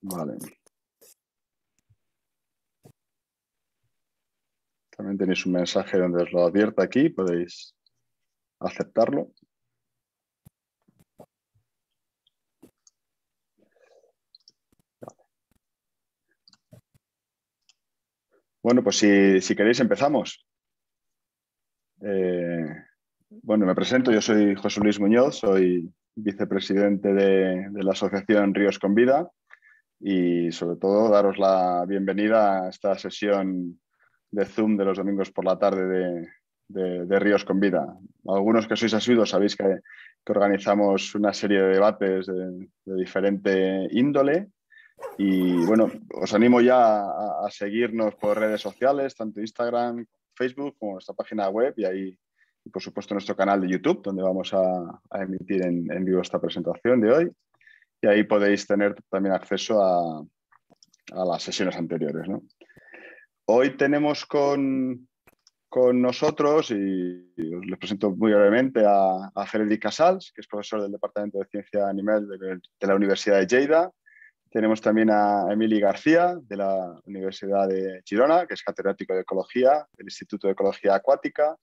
Vale. También tenéis un mensaje donde os lo advierta aquí, podéis aceptarlo. Bueno, pues si, queréis empezamos. Eh, bueno, me presento, yo soy José Luis Muñoz, soy vicepresidente de, de la Asociación Ríos con Vida y sobre todo daros la bienvenida a esta sesión de Zoom de los domingos por la tarde de, Ríos con Vida. Algunos que sois asiduos sabéis que, organizamos una serie de debates de, diferente índole y bueno, os animo ya a, seguirnos por redes sociales, tanto Instagram, Facebook como nuestra página web y ahí y por supuesto nuestro canal de YouTube donde vamos a, emitir en vivo esta presentación de hoy y ahí podéis tener también acceso a, las sesiones anteriores. Hoy tenemos con, nosotros, y, os les presento muy brevemente, a, a Freddy Casals, que es profesor del Departamento de Ciencia Animal de, de la Universidad de Lleida. Tenemos también a Emily García, de la Universidad de Girona, que es catedrático de Ecología, del Instituto de Ecología Acuática.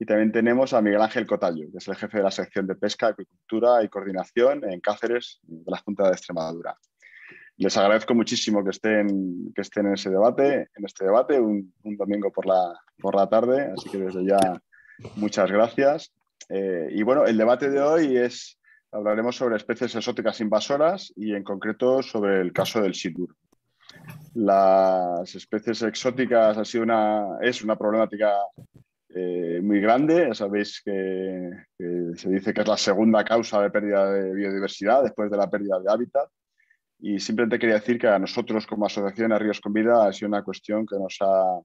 Y también tenemos a Miguel Ángel Cotallo, que es el jefe de la sección de pesca, Agricultura y coordinación en Cáceres de la Junta de Extremadura. Les agradezco muchísimo que estén, que estén en ese debate, en este debate, un, domingo por la, por la tarde. Así que desde ya, muchas gracias. Eh, y bueno, el debate de hoy es, hablaremos sobre especies exóticas invasoras y en concreto sobre el caso del sidur. Las especies exóticas ha sido una, es una problemática eh, muy grande. Ya sabéis que, se dice que es la segunda causa de pérdida de biodiversidad después de la pérdida de hábitat. Y simplemente quería decir que a nosotros como asociación a Ríos con Vida ha sido una cuestión que nos ha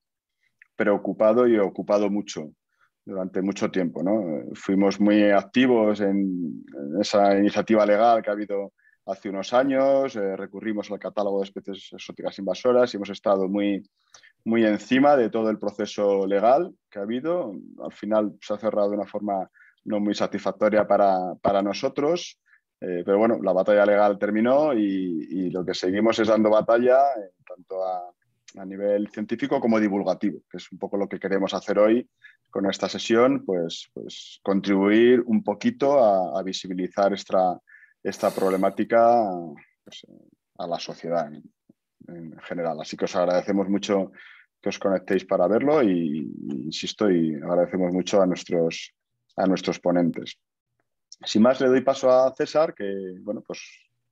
preocupado y ocupado mucho durante mucho tiempo. ¿no? Fuimos muy activos en, esa iniciativa legal que ha habido hace unos años, eh, recurrimos al catálogo de especies exóticas invasoras y hemos estado muy muy encima de todo el proceso legal que ha habido. Al final se ha cerrado de una forma no muy satisfactoria para, para nosotros, eh, pero bueno, la batalla legal terminó y, lo que seguimos es dando batalla eh, tanto a, a, nivel científico como divulgativo, que es un poco lo que queremos hacer hoy con esta sesión, pues, pues contribuir un poquito a, visibilizar esta, esta problemática pues, a la sociedad en general. Así que os agradecemos mucho que os conectéis para verlo y, insisto, y agradecemos mucho a nuestros, a nuestros ponentes. Sin más, le doy paso a César, que, bueno, pues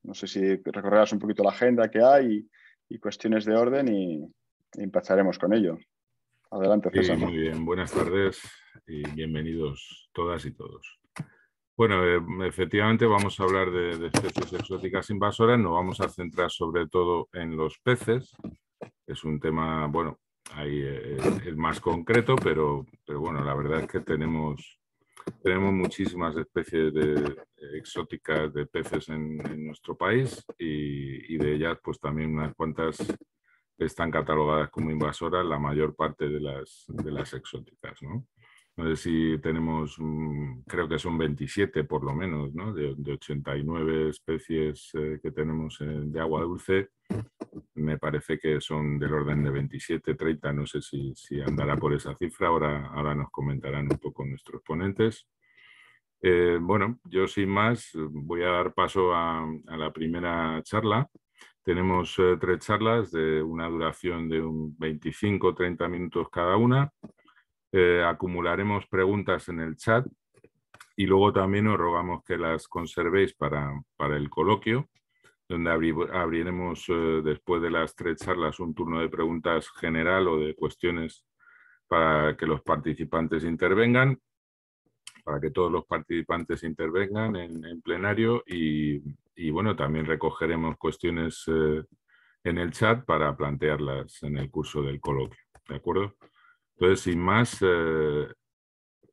no sé si recorrerás un poquito la agenda que hay y, cuestiones de orden y, empezaremos con ello. Adelante, César. Sí, muy bien, buenas tardes y bienvenidos todas y todos. Bueno, eh, efectivamente vamos a hablar de, de, especies exóticas invasoras, nos vamos a centrar sobre todo en los peces. Es un tema, bueno, ahí es, eh, más concreto, pero, pero bueno, la verdad es que tenemos, tenemos muchísimas especies de, eh, exóticas de peces en, nuestro país y, de ellas pues también unas cuantas están catalogadas como invasoras, la mayor parte de las, de las exóticas, ¿no? no sé si tenemos, creo que son 27 por lo menos, ¿no? de, 89 especies eh, que tenemos eh, de agua dulce, me parece que son del orden de 27, 30, no sé si, andará por esa cifra, ahora, ahora nos comentarán un poco nuestros ponentes. Eh, bueno, yo sin más voy a dar paso a, la primera charla. Tenemos tres charlas de una duración de 25-30 minutos cada una. Eh, acumularemos preguntas en el chat y luego también os rogamos que las conservéis para, para el coloquio, donde abriremos eh, después de las tres charlas un turno de preguntas general o de cuestiones para que los participantes intervengan, para que todos los participantes intervengan en, plenario y, bueno, también recogeremos cuestiones eh, en el chat para plantearlas en el curso del coloquio. ¿De acuerdo? Entonces, sin más, eh,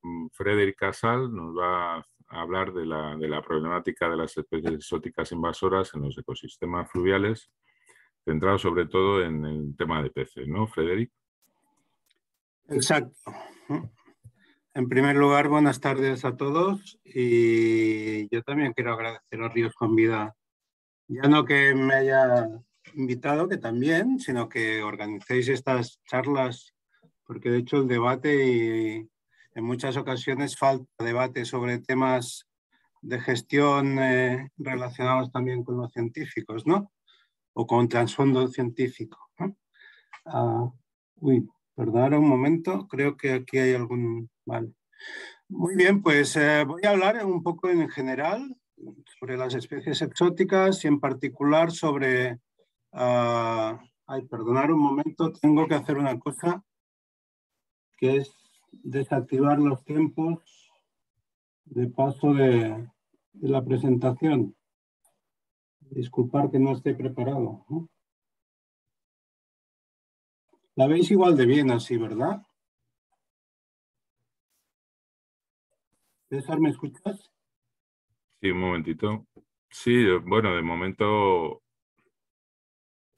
mm, Frederick Casal nos va a hablar de la, problemática de las especies exóticas invasoras en los ecosistemas fluviales, centrado sobre todo en el tema de peces, ¿no, Frederick? Exacto. En primer lugar, buenas tardes a todos y yo también quiero agradecer a Ríos con Vida, ya no que me haya invitado, que también, sino que organicéis estas charlas porque de hecho el debate y eh, en muchas ocasiones falta debate sobre temas de gestión eh, relacionados también con los científicos, ¿no? O con trasfondo científico. Ah, uy, perdonar un momento, creo que aquí hay algún... Vale. Muy bien, pues eh, voy a hablar un poco en general sobre las especies exóticas y en particular sobre... Ah, ay, perdonar un momento, tengo que hacer una cosa que es desactivar los tiempos de paso de, la presentación. Disculpar que no esté preparado. La veis igual de bien así, ¿verdad? César, ¿me escuchas? Sí, un momentito. Sí, bueno, de momento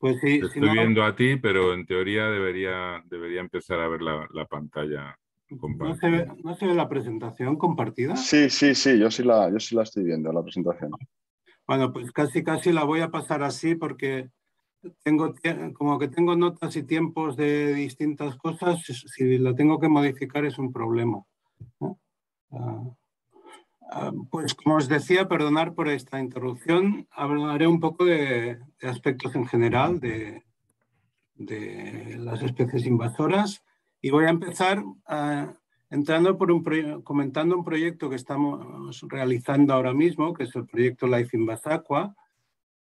pues estoy viendo a ti, pero en teoría debería, debería empezar a ver la, pantalla. compartida. ¿No se, ve, la presentación compartida? Sí, sí, sí, yo sí la, yo sí la estoy viendo, la presentación. Bueno, pues casi, casi la voy a pasar así porque tengo, como que tengo notas y tiempos de distintas cosas. Si la tengo que modificar es un problema. Ah, Ah, pues como os decía, perdonar por esta interrupción, hablaré un poco de, aspectos en general de, las especies invasoras y voy a empezar ah, entrando por un comentando un proyecto que estamos realizando ahora mismo, que es el proyecto Life InvasAqua,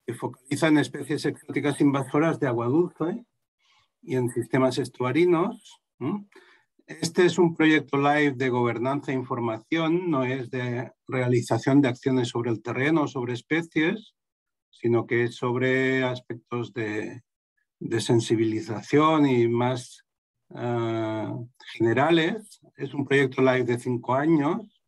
que focaliza en especies exóticas invasoras de agua dulce y en sistemas estuarinos. Este es un proyecto live de gobernanza e información, no es de realización de acciones sobre el terreno, o sobre especies, sino que es sobre aspectos de, sensibilización y más ah, generales. Es un proyecto live de cinco años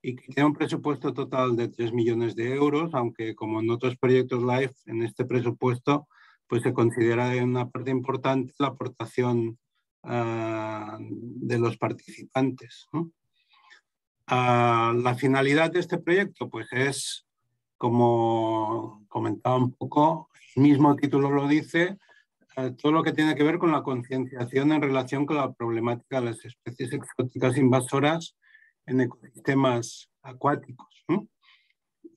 y que tiene un presupuesto total de 3 millones de euros, aunque como en otros proyectos live, en este presupuesto pues se considera una parte importante la aportación Ah, de los participantes. Ah, la finalidad de este proyecto pues es, como comentaba un poco, el mismo título lo dice, ah, todo lo que tiene que ver con la concienciación en relación con la problemática de las especies exóticas invasoras en ecosistemas acuáticos.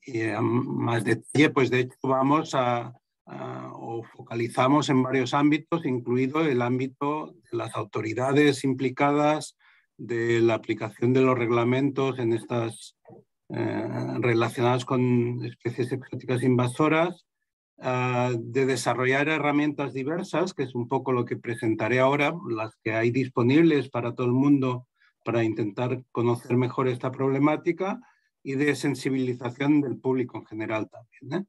Y más detalle, pues de hecho vamos a, Ah, o focalizamos en varios ámbitos, incluido el ámbito de las autoridades implicadas, de la aplicación de los reglamentos en estas eh, relacionadas con especies exóticas invasoras, ah, de desarrollar herramientas diversas, que es un poco lo que presentaré ahora, las que hay disponibles para todo el mundo para intentar conocer mejor esta problemática y de sensibilización del público en general también. ¿eh?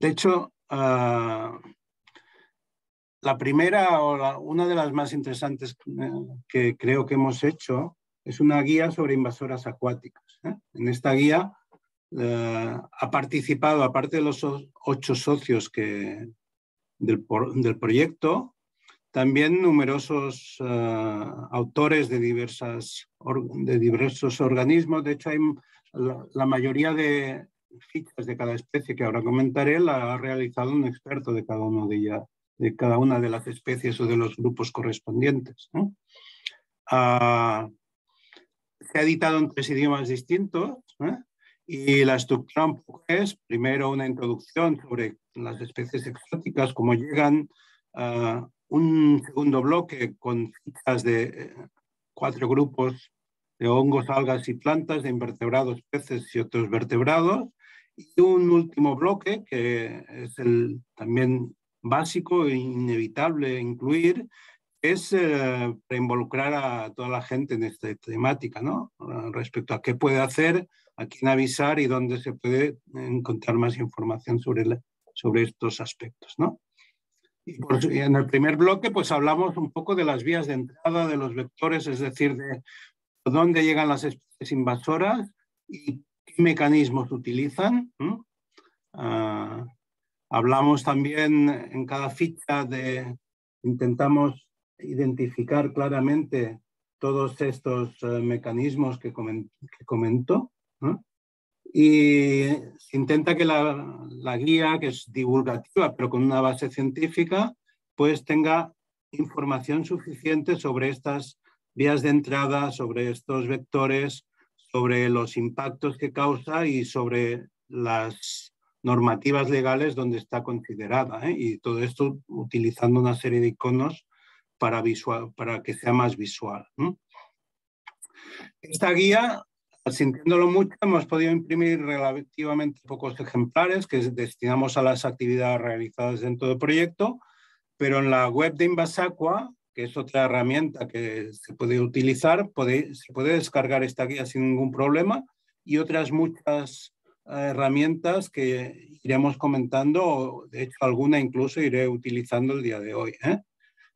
De hecho, ah, la primera o una de las más interesantes eh, que creo que hemos hecho es una guía sobre invasoras acuáticas. ¿eh? En esta guía eh, ha participado, aparte de los ocho socios que, del, proyecto, también numerosos autores de, diversas, de diversos organismos. De hecho, la mayoría de, fichas de cada especie que ahora comentaré, la ha realizado un experto de cada, uno de, de, cada una de las especies o de los grupos correspondientes. Ah, se ha editado en tres idiomas distintos y la estructura es, primero, una introducción sobre las especies exóticas, como llegan, un segundo bloque con fichas de eh, cuatro grupos de hongos, algas y plantas, de invertebrados, peces y otros vertebrados. Y un último bloque que es el también básico e inevitable incluir es eh, involucrar a toda la gente en esta temática, ¿no? Respecto a qué puede hacer, a quién avisar y dónde se puede encontrar más información sobre, sobre estos aspectos, ¿no? Y, en el primer bloque, pues hablamos un poco de las vías de entrada de los vectores, es decir, de dónde llegan las especies invasoras y mecanismos utilizan. Ah, hablamos también en cada ficha de, intentamos identificar claramente todos estos eh, mecanismos que, comentó Y se intenta que la, la, guía, que es divulgativa, pero con una base científica, pues tenga información suficiente sobre estas vías de entrada, sobre estos vectores, sobre los impactos que causa y sobre las normativas legales donde está considerada. ¿eh? Y todo esto utilizando una serie de iconos para, visual, para que sea más visual. Esta guía, sintiéndolo mucho, hemos podido imprimir relativamente pocos ejemplares que destinamos a las actividades realizadas dentro del proyecto, pero en la web de Invasacua que es otra herramienta que se puede utilizar, se puede descargar esta guía sin ningún problema y otras muchas ah, herramientas que iremos comentando, de hecho alguna incluso iré utilizando el día de hoy. ¿eh?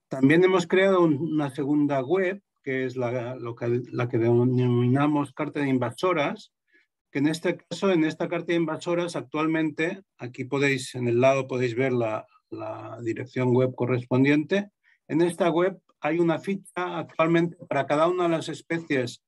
También hemos creado una segunda web, que es la, lo que, la que denominamos Carta de Invasoras, que en este caso, en esta Carta de Invasoras, actualmente, aquí podéis, en el lado podéis ver la, la dirección web correspondiente, en esta web hay una ficha actualmente para cada una de las especies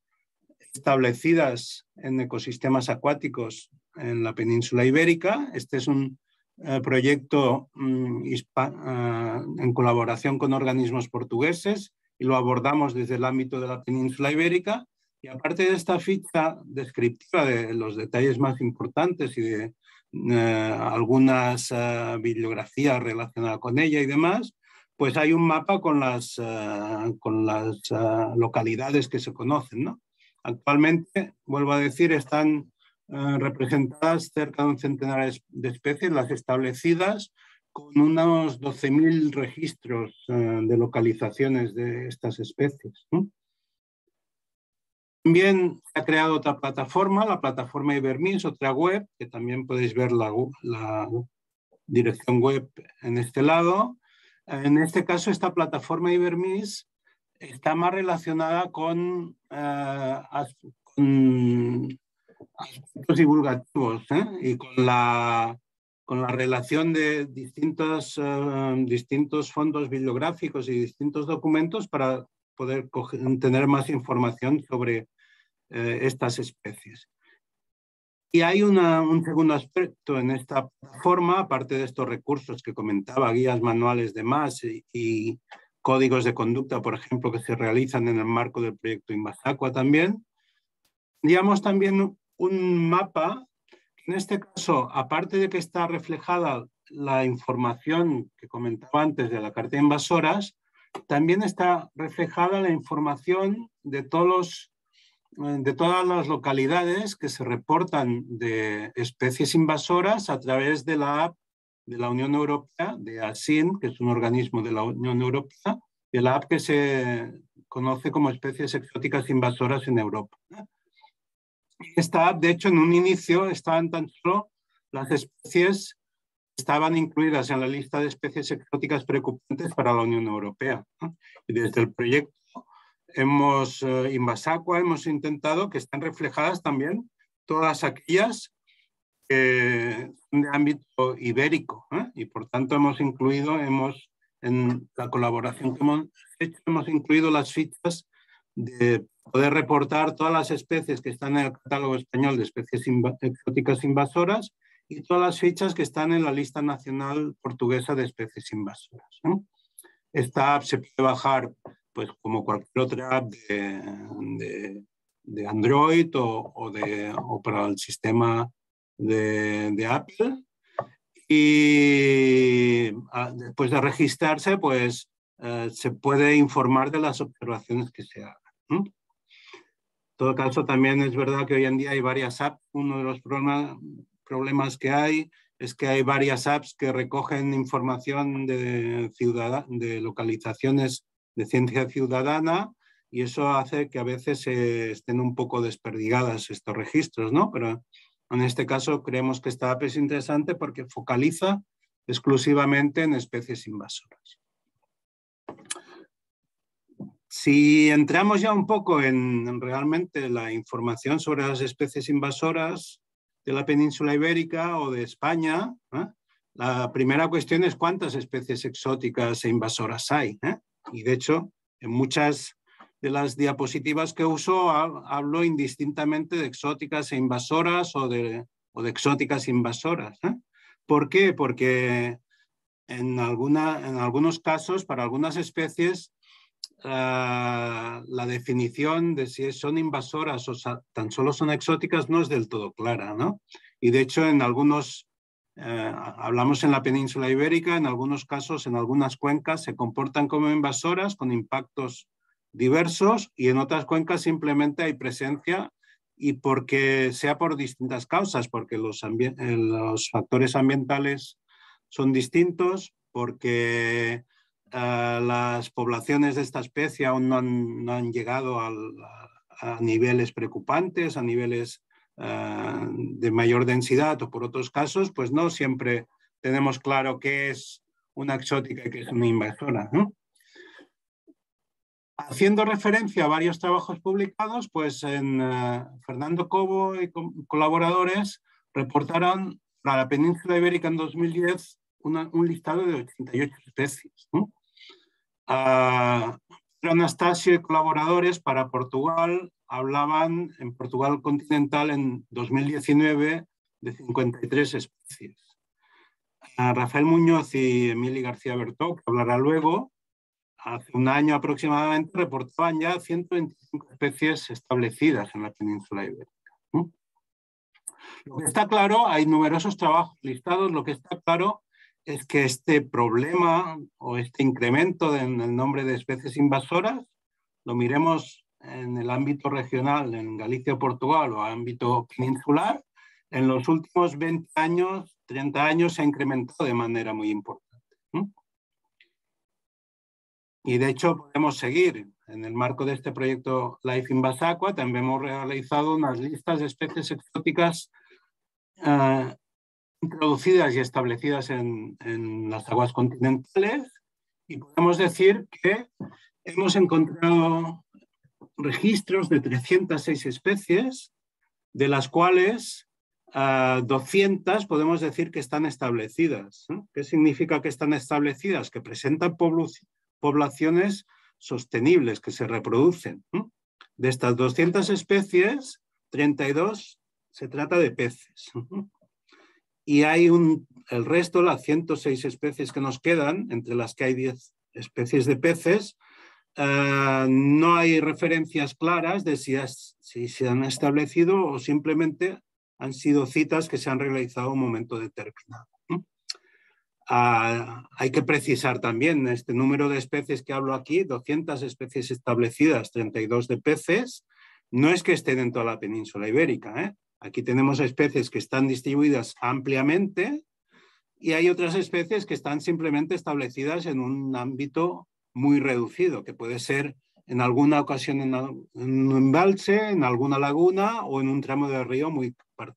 establecidas en ecosistemas acuáticos en la península ibérica. Este es un eh, proyecto mm, eh, en colaboración con organismos portugueses y lo abordamos desde el ámbito de la península ibérica. Y aparte de esta ficha descriptiva de los detalles más importantes y de eh, algunas bibliografías relacionadas con ella y demás, pues hay un mapa con las, ah, ah, localidades que se conocen. ¿no? Actualmente, vuelvo a decir, están ah, representadas cerca de un centenar de especies, las establecidas, con unos 12.000 registros de localizaciones de estas especies. También se ha creado otra plataforma, la plataforma Ibermins, otra web, que también podéis ver la dirección web en este lado, en este caso, esta plataforma Ibermis está más relacionada con, eh, aspectos divulgativos ¿eh? y con la, relación de eh, distintos, fondos bibliográficos y distintos documentos para poder tener más información sobre estas especies. Y hay un segundo aspecto en esta plataforma, aparte de estos recursos que comentaba, guías manuales de más y, códigos de conducta, por ejemplo, que se realizan en el marco del proyecto Invasacua también. Digamos también un mapa, en este caso, aparte de que está reflejada la información que comentaba antes de la carta de invasoras, también está reflejada la información de todos los eh, de todas las localidades que se reportan de especies invasoras a través de la app de la Unión Europea, de ASIN, que es un organismo de la Unión Europea, de la app que se conoce como especies exóticas invasoras en Europa. Esta app, de hecho, en un inicio estaban tan solo las especies estaban incluidas en la lista de especies exóticas preocupantes para la Unión Europea. Y desde el proyecto hemos, eh, hemos intentado que estén reflejadas también todas aquellas que son de ámbito ibérico ¿eh? y por tanto hemos incluido, hemos, en la colaboración que hemos hecho, hemos incluido las fichas de poder reportar todas las especies que están en el catálogo español de especies exóticas invasoras y todas las fichas que están en la lista nacional portuguesa de especies invasoras. ¿eh? Esta app se puede bajar pues como cualquier otra de, de, Android o, o, de, o, para el sistema de, de Apple. Y ah, después de registrarse, pues eh, se puede informar de las observaciones que se hagan. En todo caso, también es verdad que hoy en día hay varias apps. Uno de los problemas, problemas que hay es que hay varias apps que recogen información de, ciudad, de localizaciones de ciencia ciudadana y eso hace que a veces estén un poco desperdigadas estos registros, ¿no? Pero en este caso creemos que esta app es interesante porque focaliza exclusivamente en especies invasoras. Si entramos ya un poco en, realmente la información sobre las especies invasoras de la península ibérica o de España, ¿eh? la primera cuestión es cuántas especies exóticas e invasoras hay. ¿eh? Y de hecho, en muchas de las diapositivas que uso hablo indistintamente de exóticas e invasoras o de, de exóticas e invasoras. ¿eh? ¿Por qué? Porque en, alguna, en algunos casos, para algunas especies, la definición de si son invasoras o tan solo son exóticas no es del todo clara, Y de hecho, en algunos eh, hablamos en la península ibérica, en algunos casos, en algunas cuencas se comportan como invasoras con impactos diversos y en otras cuencas simplemente hay presencia y porque sea por distintas causas, porque los, eh, factores ambientales son distintos, porque eh, las poblaciones de esta especie aún no han, llegado a niveles preocupantes, a niveles Ah, de mayor densidad o por otros casos, pues no siempre tenemos claro qué es una exótica y es una invasora. Haciendo referencia a varios trabajos publicados, pues en, ah, Fernando Cobo y colaboradores reportaron para la península ibérica en 2010 un listado de 88 especies. ¿no? Ah, Anastasio y colaboradores para Portugal hablaban en Portugal continental en 2019 de 53 especies. Rafael Muñoz y Emily García Bertó, que hablará luego, hace un año aproximadamente reportaban ya 125 especies establecidas en la península ibérica. Lo que está claro, hay numerosos trabajos listados, lo que está claro es que este problema o este incremento en el nombre de especies invasoras lo miremos en el ámbito regional, en Galicia, Portugal o ámbito peninsular, en los últimos 20 años, 30 años, se ha incrementado de manera muy importante. Y de hecho podemos seguir. En el marco de este proyecto Life in Basacua también hemos realizado unas listas de especies exóticas eh, introducidas y establecidas en, en las aguas continentales y podemos decir que hemos encontrado registros de 306 especies, de las cuales 200 eh, podemos decir que están establecidas. ¿Qué significa que están establecidas? Que presentan poblaciones sostenibles que se reproducen. De estas 200 especies, 32 se trata de peces. Y hay un, el resto, las 106 especies que nos quedan, entre las que hay 10 especies de peces, Ah, no hay referencias claras de si, se han establecido o simplemente han sido citas que se han realizado en un momento determinado. Ah, hay que precisar también este número de especies que hablo aquí, 200 especies establecidas, 32 de peces, no es que estén dentro de la península ibérica. ¿eh? Aquí tenemos especies que están distribuidas ampliamente y hay otras especies que están simplemente establecidas en un ámbito muy reducido, que puede ser en alguna ocasión en, un embalse, en alguna laguna o en un tramo de río muy,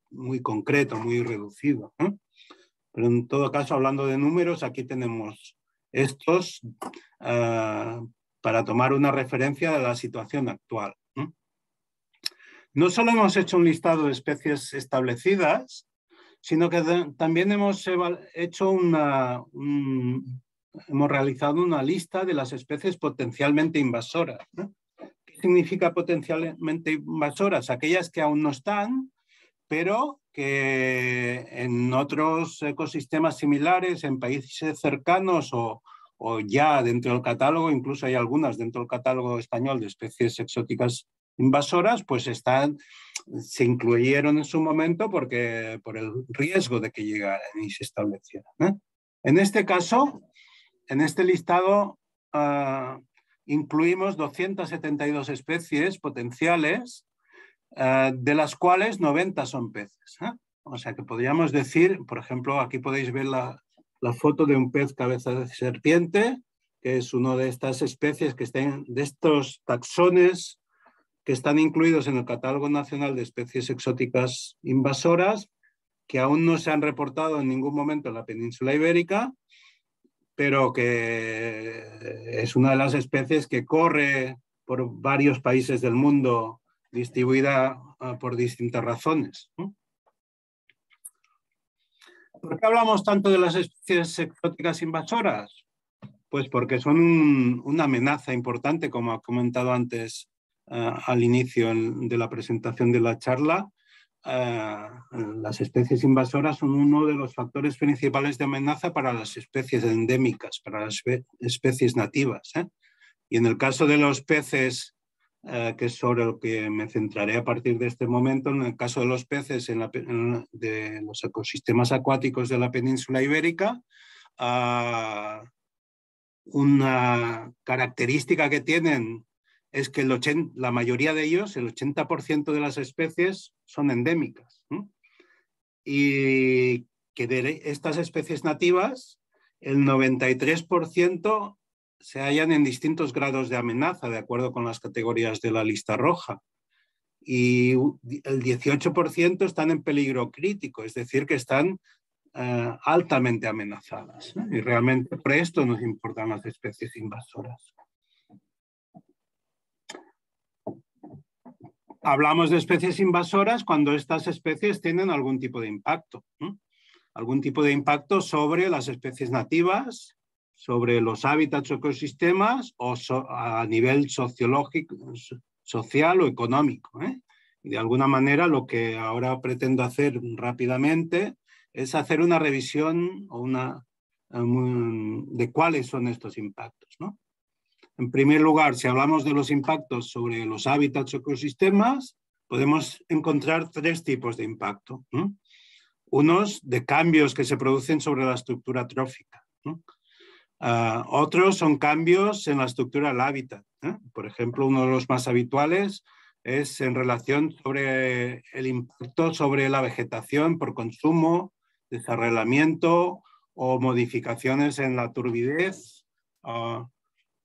muy concreto, muy reducido. Pero en todo caso, hablando de números, aquí tenemos estos ah, para tomar una referencia de la situación actual. No solo hemos hecho un listado de especies establecidas, sino que también hemos hecho una, hemos realizado una lista de las especies potencialmente invasoras. ¿Qué significa potencialmente invasoras? Aquellas que aún no están, pero que en otros ecosistemas similares, en países cercanos o, ya dentro del catálogo, incluso hay algunas dentro del catálogo español de especies exóticas invasoras, pues están, se incluyeron en su momento porque, por el riesgo de que llegaran y se establecieran. En este caso, en este listado ah, incluimos 272 especies potenciales, ah, de las cuales 90 son peces. ¿eh? O sea que podríamos decir, por ejemplo, aquí podéis ver la, foto de un pez cabeza de serpiente, que es una de estas especies que están, de estos taxones que están incluidos en el Catálogo Nacional de Especies Exóticas Invasoras, que aún no se han reportado en ningún momento en la península ibérica pero que es una de las especies que corre por varios países del mundo distribuida ah, por distintas razones. ¿Por qué hablamos tanto de las especies exóticas invasoras? Pues porque son una amenaza importante, como ha comentado antes ah, al inicio de la presentación de la charla, eh, las especies invasoras son uno de los factores principales de amenaza para las especies endémicas, para las especies nativas. ¿eh? Y en el caso de los peces, eh, que es sobre lo que me centraré a partir de este momento, en el caso de los peces de los ecosistemas acuáticos de la península ibérica, ah, una característica que tienen es que la mayoría de ellos, el 80% de las especies, son endémicas. Y que de estas especies nativas, el 93% se hallan en distintos grados de amenaza, de acuerdo con las categorías de la lista roja. Y el 18% están en peligro crítico, es decir, que están eh, altamente amenazadas. Y realmente presto esto nos importan las especies invasoras. Hablamos de especies invasoras cuando estas especies tienen algún tipo de impacto, algún tipo de impacto sobre las especies nativas, sobre los hábitats o ecosistemas o a nivel sociológico, social o económico. ¿eh? de alguna manera lo que ahora pretendo hacer rápidamente es hacer una revisión o una, eh, de cuáles son estos impactos. En primer lugar, si hablamos de los impactos sobre los hábitats o ecosistemas, podemos encontrar tres tipos de impacto. Unos de cambios que se producen sobre la estructura trófica. Ah, otros son cambios en la estructura del hábitat. ¿eh? Por ejemplo, uno de los más habituales es en relación sobre el impacto sobre la vegetación por consumo, desarreglamiento o modificaciones en la turbidez, ah,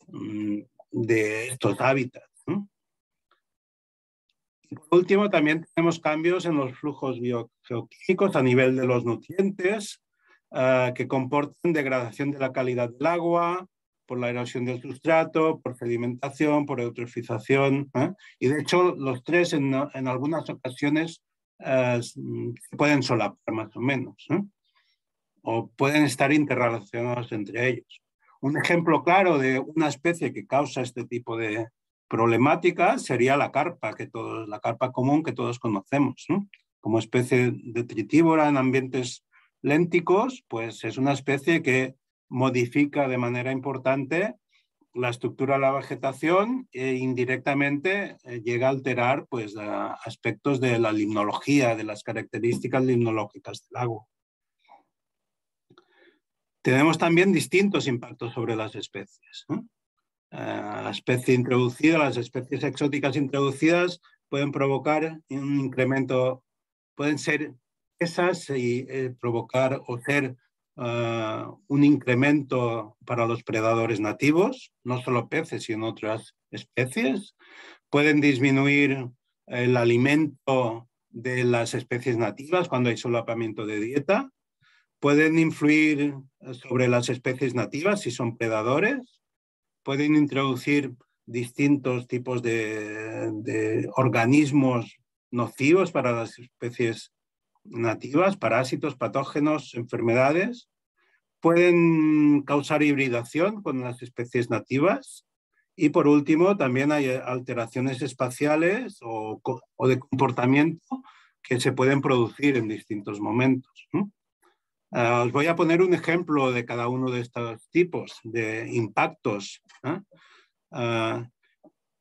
Mm, de estos hábitats. por último, también tenemos cambios en los flujos biogeoquímicos a nivel de los nutrientes ah, que comportan degradación de la calidad del agua por la erosión del sustrato, por sedimentación, por eutrofización. ¿eh? Y de hecho, los tres en, algunas ocasiones ah, se pueden solapar más o menos. ¿eh? o pueden estar interrelacionados entre ellos. Un ejemplo claro de una especie que causa este tipo de problemática sería la carpa, que la carpa común que todos conocemos. Como especie detritívora en ambientes lénticos, pues es una especie que modifica de manera importante la estructura de la vegetación e indirectamente eh, llega a alterar pues, aspectos de la limnología, de las características limnológicas del lago. Tenemos también distintos impactos sobre las especies. Eh, la especie introducida, las especies exóticas introducidas pueden provocar un incremento, pueden ser esas y eh, provocar o ser eh, un incremento para los predadores nativos, no solo peces, sino otras especies. Pueden disminuir el alimento de las especies nativas cuando hay solapamiento de dieta pueden influir sobre las especies nativas si son predadores, pueden introducir distintos tipos de, organismos nocivos para las especies nativas, parásitos, patógenos, enfermedades, pueden causar hibridación con las especies nativas y por último también hay alteraciones espaciales o, de comportamiento que se pueden producir en distintos momentos. Ah, os voy a poner un ejemplo de cada uno de estos tipos de impactos. ¿eh? Ah,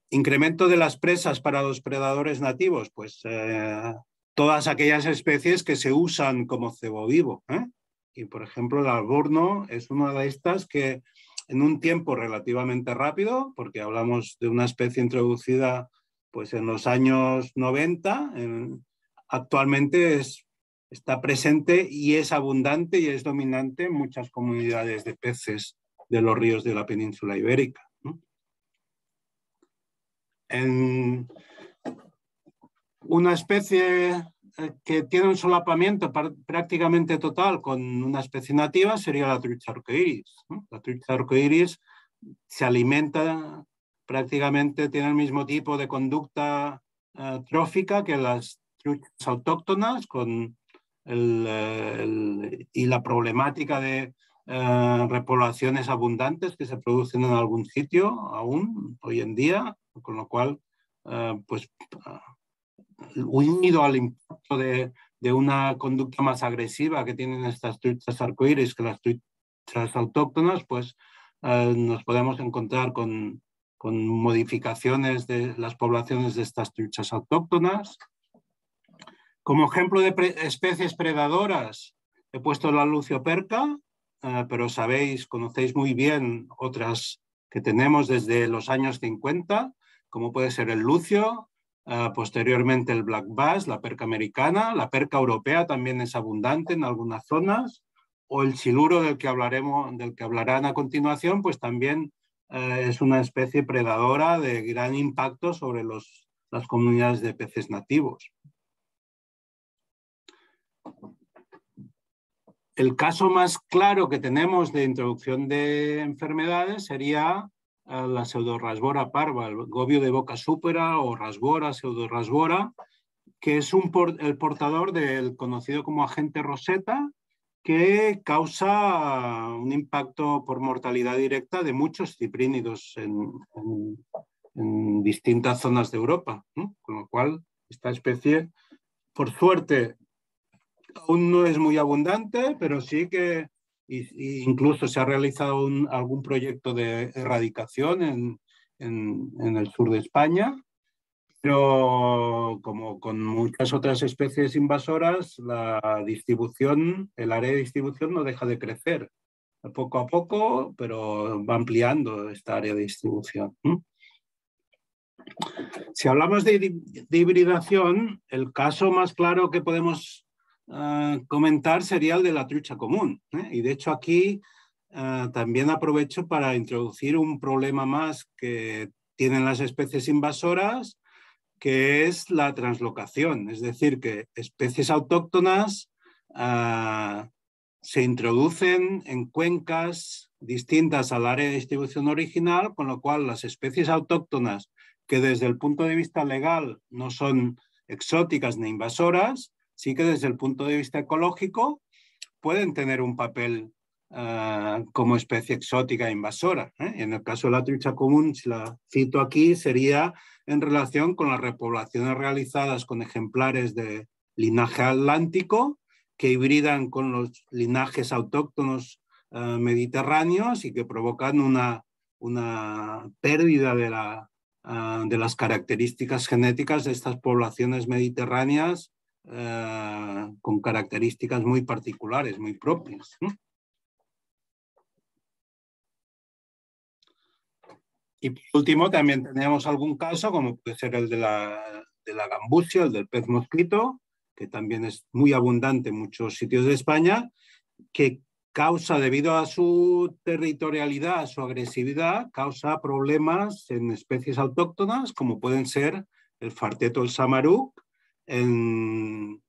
incremento de las presas para los predadores nativos, pues eh, todas aquellas especies que se usan como cebo vivo. ¿eh? Y por ejemplo, el alborno es una de estas que en un tiempo relativamente rápido, porque hablamos de una especie introducida pues en los años 90, actualmente es está presente y es abundante y es dominante en muchas comunidades de peces de los ríos de la península ibérica. una especie eh, que tiene un solapamiento prácticamente total con una especie nativa sería la trucha arcoiris. La trucha arcoiris se alimenta prácticamente, tiene el mismo tipo de conducta eh, trófica que las truchas autóctonas, con y la problemática de eh, repoblaciones abundantes que se producen en algún sitio aún hoy en día, con lo cual, eh, pues, eh, unido al impacto de, una conducta más agresiva que tienen estas truchas arcoíris que las truchas autóctonas, pues nos podemos encontrar con, con modificaciones de las poblaciones de estas truchas autóctonas, como ejemplo de especies predadoras, he puesto la lucioperca, perca, eh, pero sabéis, conocéis muy bien otras que tenemos desde los años 50, como puede ser el lucio, eh, posteriormente el black bass, la perca americana, la perca europea también es abundante en algunas zonas, o el chiluro del que, hablaremos, del que hablarán a continuación, pues también eh, es una especie predadora de gran impacto sobre las comunidades de peces nativos. El caso más claro que tenemos de introducción de enfermedades sería eh, la pseudorrasbora parva, el gobio de boca súpera o rasbora, pseudorrasbora, que es el portador del conocido como agente roseta, que causa un impacto por mortalidad directa de muchos ciprínidos en, distintas zonas de Europa, con lo cual esta especie, por suerte, aún no es muy abundante, pero sí que incluso se ha realizado algún proyecto de erradicación en, el sur de España, pero como con muchas otras especies invasoras, la distribución, el área de distribución no deja de crecer. Poco a poco, pero va ampliando esta área de distribución. Si hablamos de hibridación, el caso más claro que podemos Ah, comentar sería el de la trucha común. ¿eh? Y de hecho aquí ah, también aprovecho para introducir un problema más que tienen las especies invasoras, que es la translocación. Es decir, que especies autóctonas ah, se introducen en cuencas distintas al área de distribución original, con lo cual las especies autóctonas que desde el punto de vista legal no son exóticas ni invasoras, sí que desde el punto de vista ecológico pueden tener un papel ah, como especie exótica e invasora. ¿eh? En el caso de la trucha común, si la cito aquí, sería en relación con las repoblaciones realizadas con ejemplares de linaje atlántico que hibridan con los linajes autóctonos ah, mediterráneos y que provocan una, pérdida ah, de las características genéticas de estas poblaciones mediterráneas eh, con características muy particulares, muy propias. Y por último, también tenemos algún caso, como puede ser el de la, gambusia, el del pez mosquito, que también es muy abundante en muchos sitios de España, que causa, debido a su territorialidad, a su agresividad, causa problemas en especies autóctonas, como pueden ser el farteto, el samaruc que eh,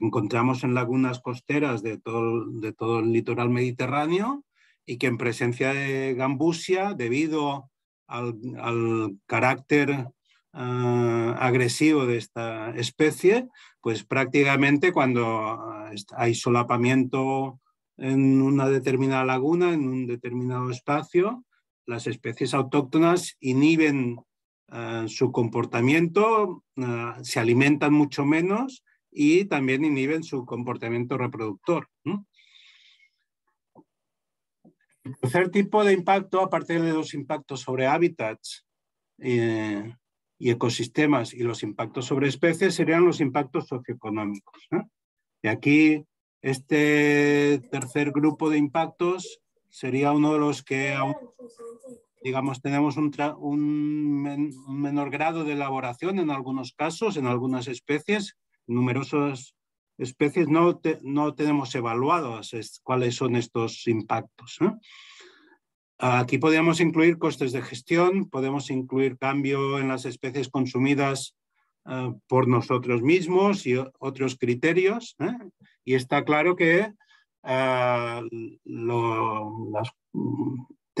encontramos en lagunas costeras de todo, el litoral mediterráneo y que en presencia de gambusia, debido al, carácter eh, agresivo de esta especie, pues prácticamente cuando eh, hay solapamiento en una determinada laguna, en un determinado espacio, las especies autóctonas inhiben Ah, su comportamiento, ah, se alimentan mucho menos y también inhiben su comportamiento reproductor. El tercer tipo de impacto, aparte de los impactos sobre hábitats eh, y ecosistemas y los impactos sobre especies, serían los impactos socioeconómicos. Y aquí este tercer grupo de impactos sería uno de los que aún digamos, tenemos un, un, menor grado de elaboración en algunos casos, en algunas especies, numerosas especies no, no tenemos evaluados cuáles son estos impactos. Aquí podríamos incluir costes de gestión, podemos incluir cambio en las especies consumidas eh, por nosotros mismos y otros criterios. ¿eh? Y está claro que eh, las,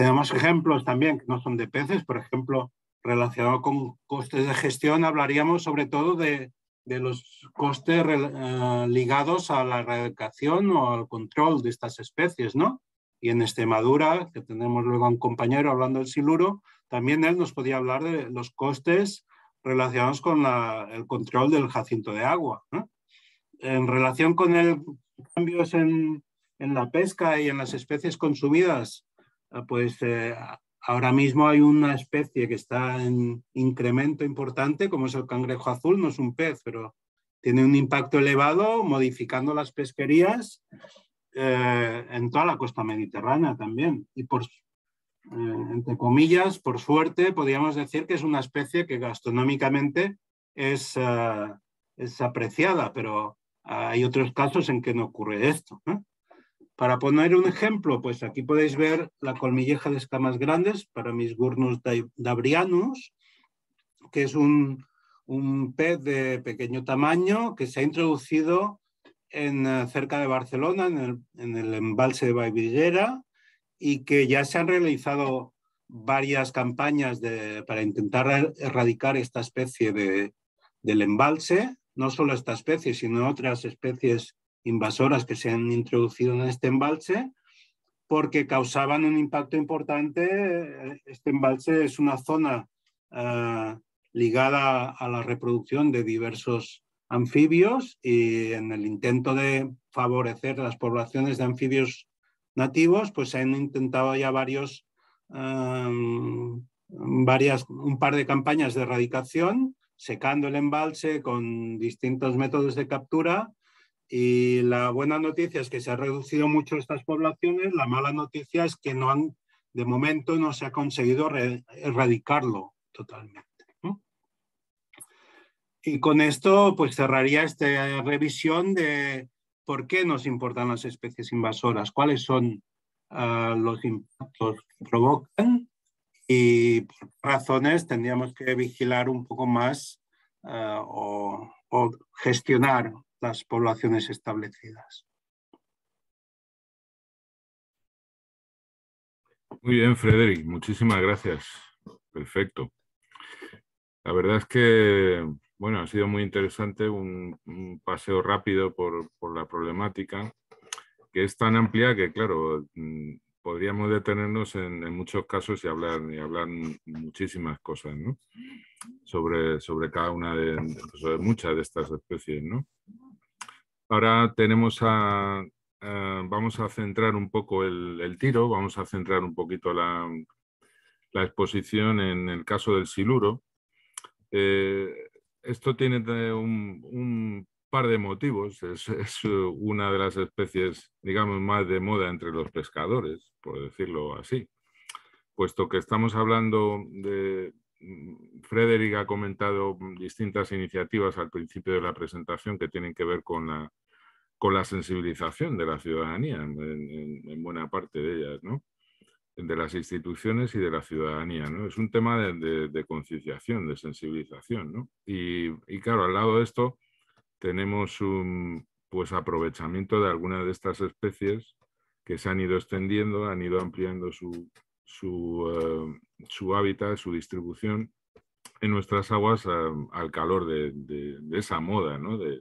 tenemos ejemplos también que no son de peces, por ejemplo, relacionado con costes de gestión, hablaríamos sobre todo de, los costes eh, ligados a la erradicación o al control de estas especies, ¿no? Y en Extremadura, que tenemos luego a un compañero hablando del siluro, también él nos podía hablar de los costes relacionados con el control del jacinto de agua. En relación con el cambios en, en la pesca y en las especies consumidas, Ah, pues eh, ahora mismo hay una especie que está en incremento importante, como es el cangrejo azul, no es un pez, pero tiene un impacto elevado modificando las pesquerías eh, en toda la costa mediterránea también. Y por, eh, entre comillas, por suerte, podríamos decir que es una especie que gastronómicamente es, apreciada, pero hay otros casos en que no ocurre esto. Para poner un ejemplo, pues aquí podéis ver la colmilleja de escamas grandes para mis gurnus dabrianus, que es un, pez de pequeño tamaño que se ha introducido en, eh, cerca de Barcelona, en el, embalse de Baivillera, y que ya se han realizado varias campañas para intentar er, erradicar esta especie del embalse, no solo esta especie, sino otras especies invasoras que se han introducido en este embalse porque causaban un impacto importante. Este embalse es una zona eh, ligada a la reproducción de diversos anfibios y en el intento de favorecer las poblaciones de anfibios nativos, pues se han intentado ya varios, em, varias, un par de campañas de erradicación, secando el embalse con distintos métodos de captura y la buena noticia es que se han reducido mucho estas poblaciones, la mala noticia es que no han, de momento no se ha conseguido erradicarlo totalmente. Y con esto pues cerraría esta revisión de por qué nos importan las especies invasoras, cuáles son ah, los impactos que provocan y por razones tendríamos que vigilar un poco más ah, o gestionar las poblaciones establecidas. Muy bien, Frederic, muchísimas gracias. Perfecto. La verdad es que, bueno, ha sido muy interesante un, paseo rápido por, la problemática, que es tan amplia que, claro, mm, podríamos detenernos en, muchos casos y hablar, y hablar muchísimas cosas, ¿no? Sobre, sobre cada una de, pues, muchas de estas especies, ¿no? Ahora tenemos a, vamos a centrar un poco el, tiro, vamos a centrar un poquito la, exposición en el caso del siluro. Eh, esto tiene un, par de motivos. Es, es, una de las especies, digamos, más de moda entre los pescadores, por decirlo así, puesto que estamos hablando de, Mm, Frederick ha comentado mm, distintas iniciativas al principio de la presentación que tienen que ver con la, con la sensibilización de la ciudadanía, en, buena parte de ellas, ¿no? de las instituciones y de la ciudadanía. ¿no? Es un tema de, de concienciación, de sensibilización. ¿no? Y, claro, al lado de esto tenemos un pues, aprovechamiento de algunas de estas especies que se han ido extendiendo, han ido ampliando su, su, eh, su hábitat, su distribución en nuestras aguas eh, al calor de, esa moda, ¿no? de,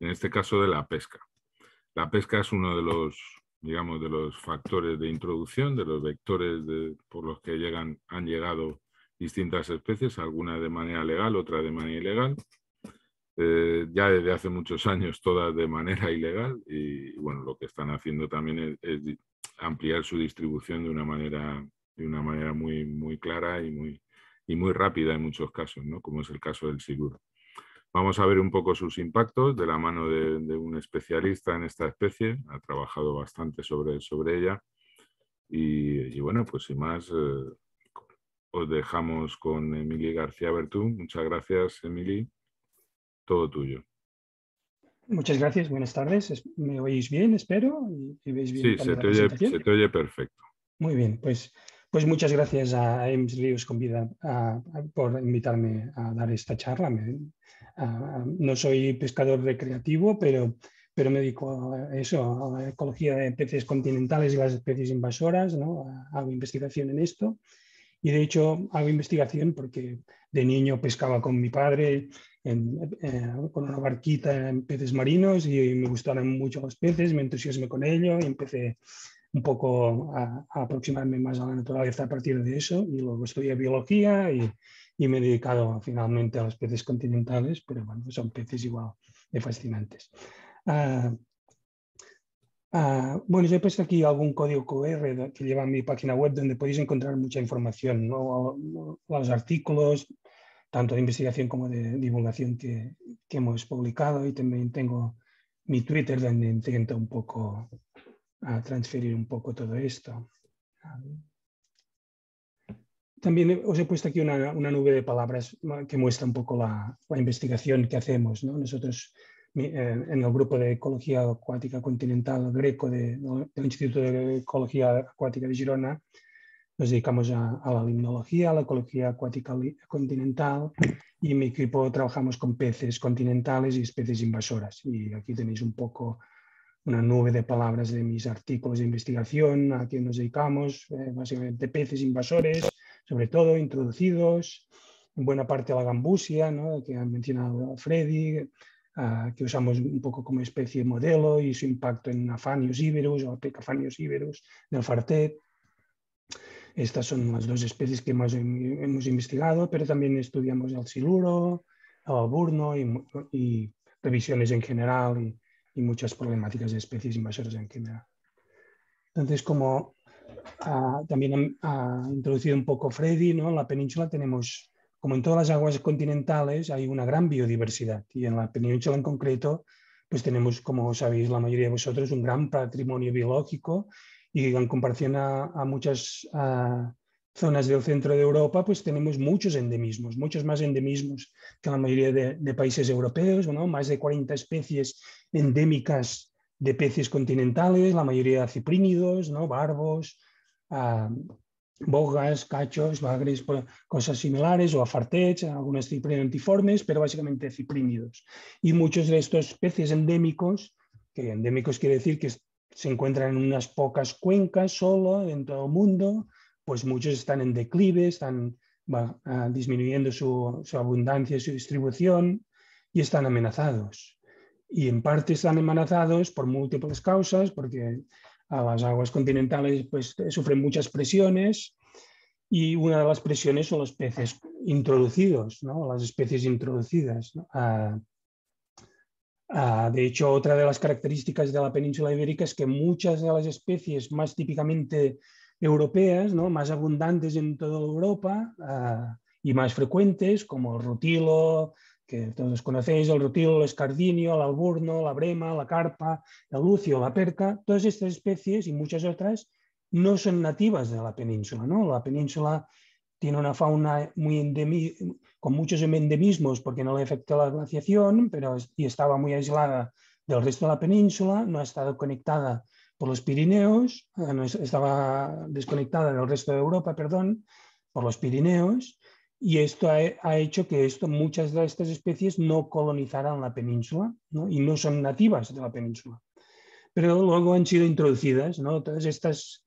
en este caso de la pesca. La pesca es uno de los, digamos, de los factores de introducción, de los vectores por los que llegan, han llegado distintas especies, alguna de manera legal, otra de manera ilegal. Eh, ya desde hace muchos años todas de manera ilegal y bueno, lo que están haciendo también es ampliar su distribución de una manera de una manera muy, muy clara y muy, muy rápida en muchos casos, como es el caso del seguro Vamos a ver un poco sus impactos de la mano de, un especialista en esta especie, ha trabajado bastante sobre, sobre ella. Y, bueno, pues sin más, eh, os dejamos con Emily García Bertú. Muchas gracias, Emily. Todo tuyo. Muchas gracias, buenas tardes. ¿Me oís bien, espero? ¿Y, sí, se te oye perfecto. Muy bien, pues pues muchas gracias a Ems Ríos con vida por invitarme a dar esta charla. no soy pescador recreativo, pero, pero me dedico a eso, a la ecología de peces continentales y las especies invasoras. ¿no? Hago investigación en esto. Y de hecho hago investigación porque de niño pescaba con mi padre eh, con una barquita en peces marinos y me gustaban mucho los peces, me entusiasmé con ello y empecé un poco a, aproximarme más a la naturaleza a partir de eso y luego estudié biología y, y me he dedicado finalmente a los peces continentales, pero bueno, son peces igual de fascinantes. Ah, ah, bueno, yo he puesto aquí algún código QR que lleva a mi página web donde podéis encontrar mucha información, los artículos, tanto de investigación como de divulgación que, que hemos publicado y también tengo mi Twitter donde intento un poco a transferir un poco todo esto. También os he puesto aquí una, una nube de palabras que muestra un poco la, investigación que hacemos. ¿no? Nosotros eh, en el grupo de Ecología Acuática Continental Greco de, del Instituto de Ecología Acuática de Girona, nos dedicamos a, la limnología, a la ecología acuática continental y mi equipo trabajamos con peces continentales y especies invasoras. Y aquí tenéis un poco una nube de palabras de mis artículos de investigación, a quien nos dedicamos, eh, básicamente peces invasores, sobre todo introducidos, en buena parte a la gambusia, que ha mencionado Freddy, que usamos un poco como especie modelo y su impacto en Afanius iberus o Pecafanius iberus del fartet. Estas son las dos especies que más hemos investigado, pero también estudiamos el siluro, el burno y, y revisiones en general y muchas problemáticas de especies invasoras en general. Entonces, como ah, también ha introducido un poco Freddy, ¿no? en la península tenemos, como en todas las aguas continentales, hay una gran biodiversidad y en la península en concreto, pues tenemos, como sabéis la mayoría de vosotros, un gran patrimonio biológico y en comparación a, muchas ah, zonas del centro de Europa, pues tenemos muchos endemismos, muchos más endemismos que la mayoría de, países europeos, ¿no? más de 40 especies endémicas de peces continentales, la mayoría ciprínidos, ¿no? barbos, ah, bogas, cachos, bagres, cosas similares, o afartech, algunos antiformes, pero básicamente ciprínidos. Y muchos de estos peces endémicos, que endémicos quiere decir que se encuentran en unas pocas cuencas solo en todo el mundo, pues muchos están en declive, están ah, disminuyendo su, su abundancia, su distribución y están amenazados y en parte están amenazados por múltiples causas, porque a las aguas continentales pues, sufren muchas presiones y una de las presiones son los peces introducidos, ¿no? las especies introducidas. Ah, ah, de hecho, otra de las características de la península ibérica es que muchas de las especies más típicamente europeas, ¿no? más abundantes en toda Europa ah, y más frecuentes, como el rutilo, que todos conocéis, el rutilo, el escardinio, el alburno, la brema, la carpa, el lucio, la perca, todas estas especies y muchas otras no son nativas de la península. ¿no? La península tiene una fauna muy con muchos endemismos porque no le afectó la glaciación pero y estaba muy aislada del resto de la península, no ha estado conectada por los Pirineos, eh, estaba desconectada del resto de Europa, perdón, por los Pirineos, y esto ha, hecho que muchas de estas especies no colonizaran la península y no son nativas de la península. Pero luego han sido introducidas, ¿no? Todas estas,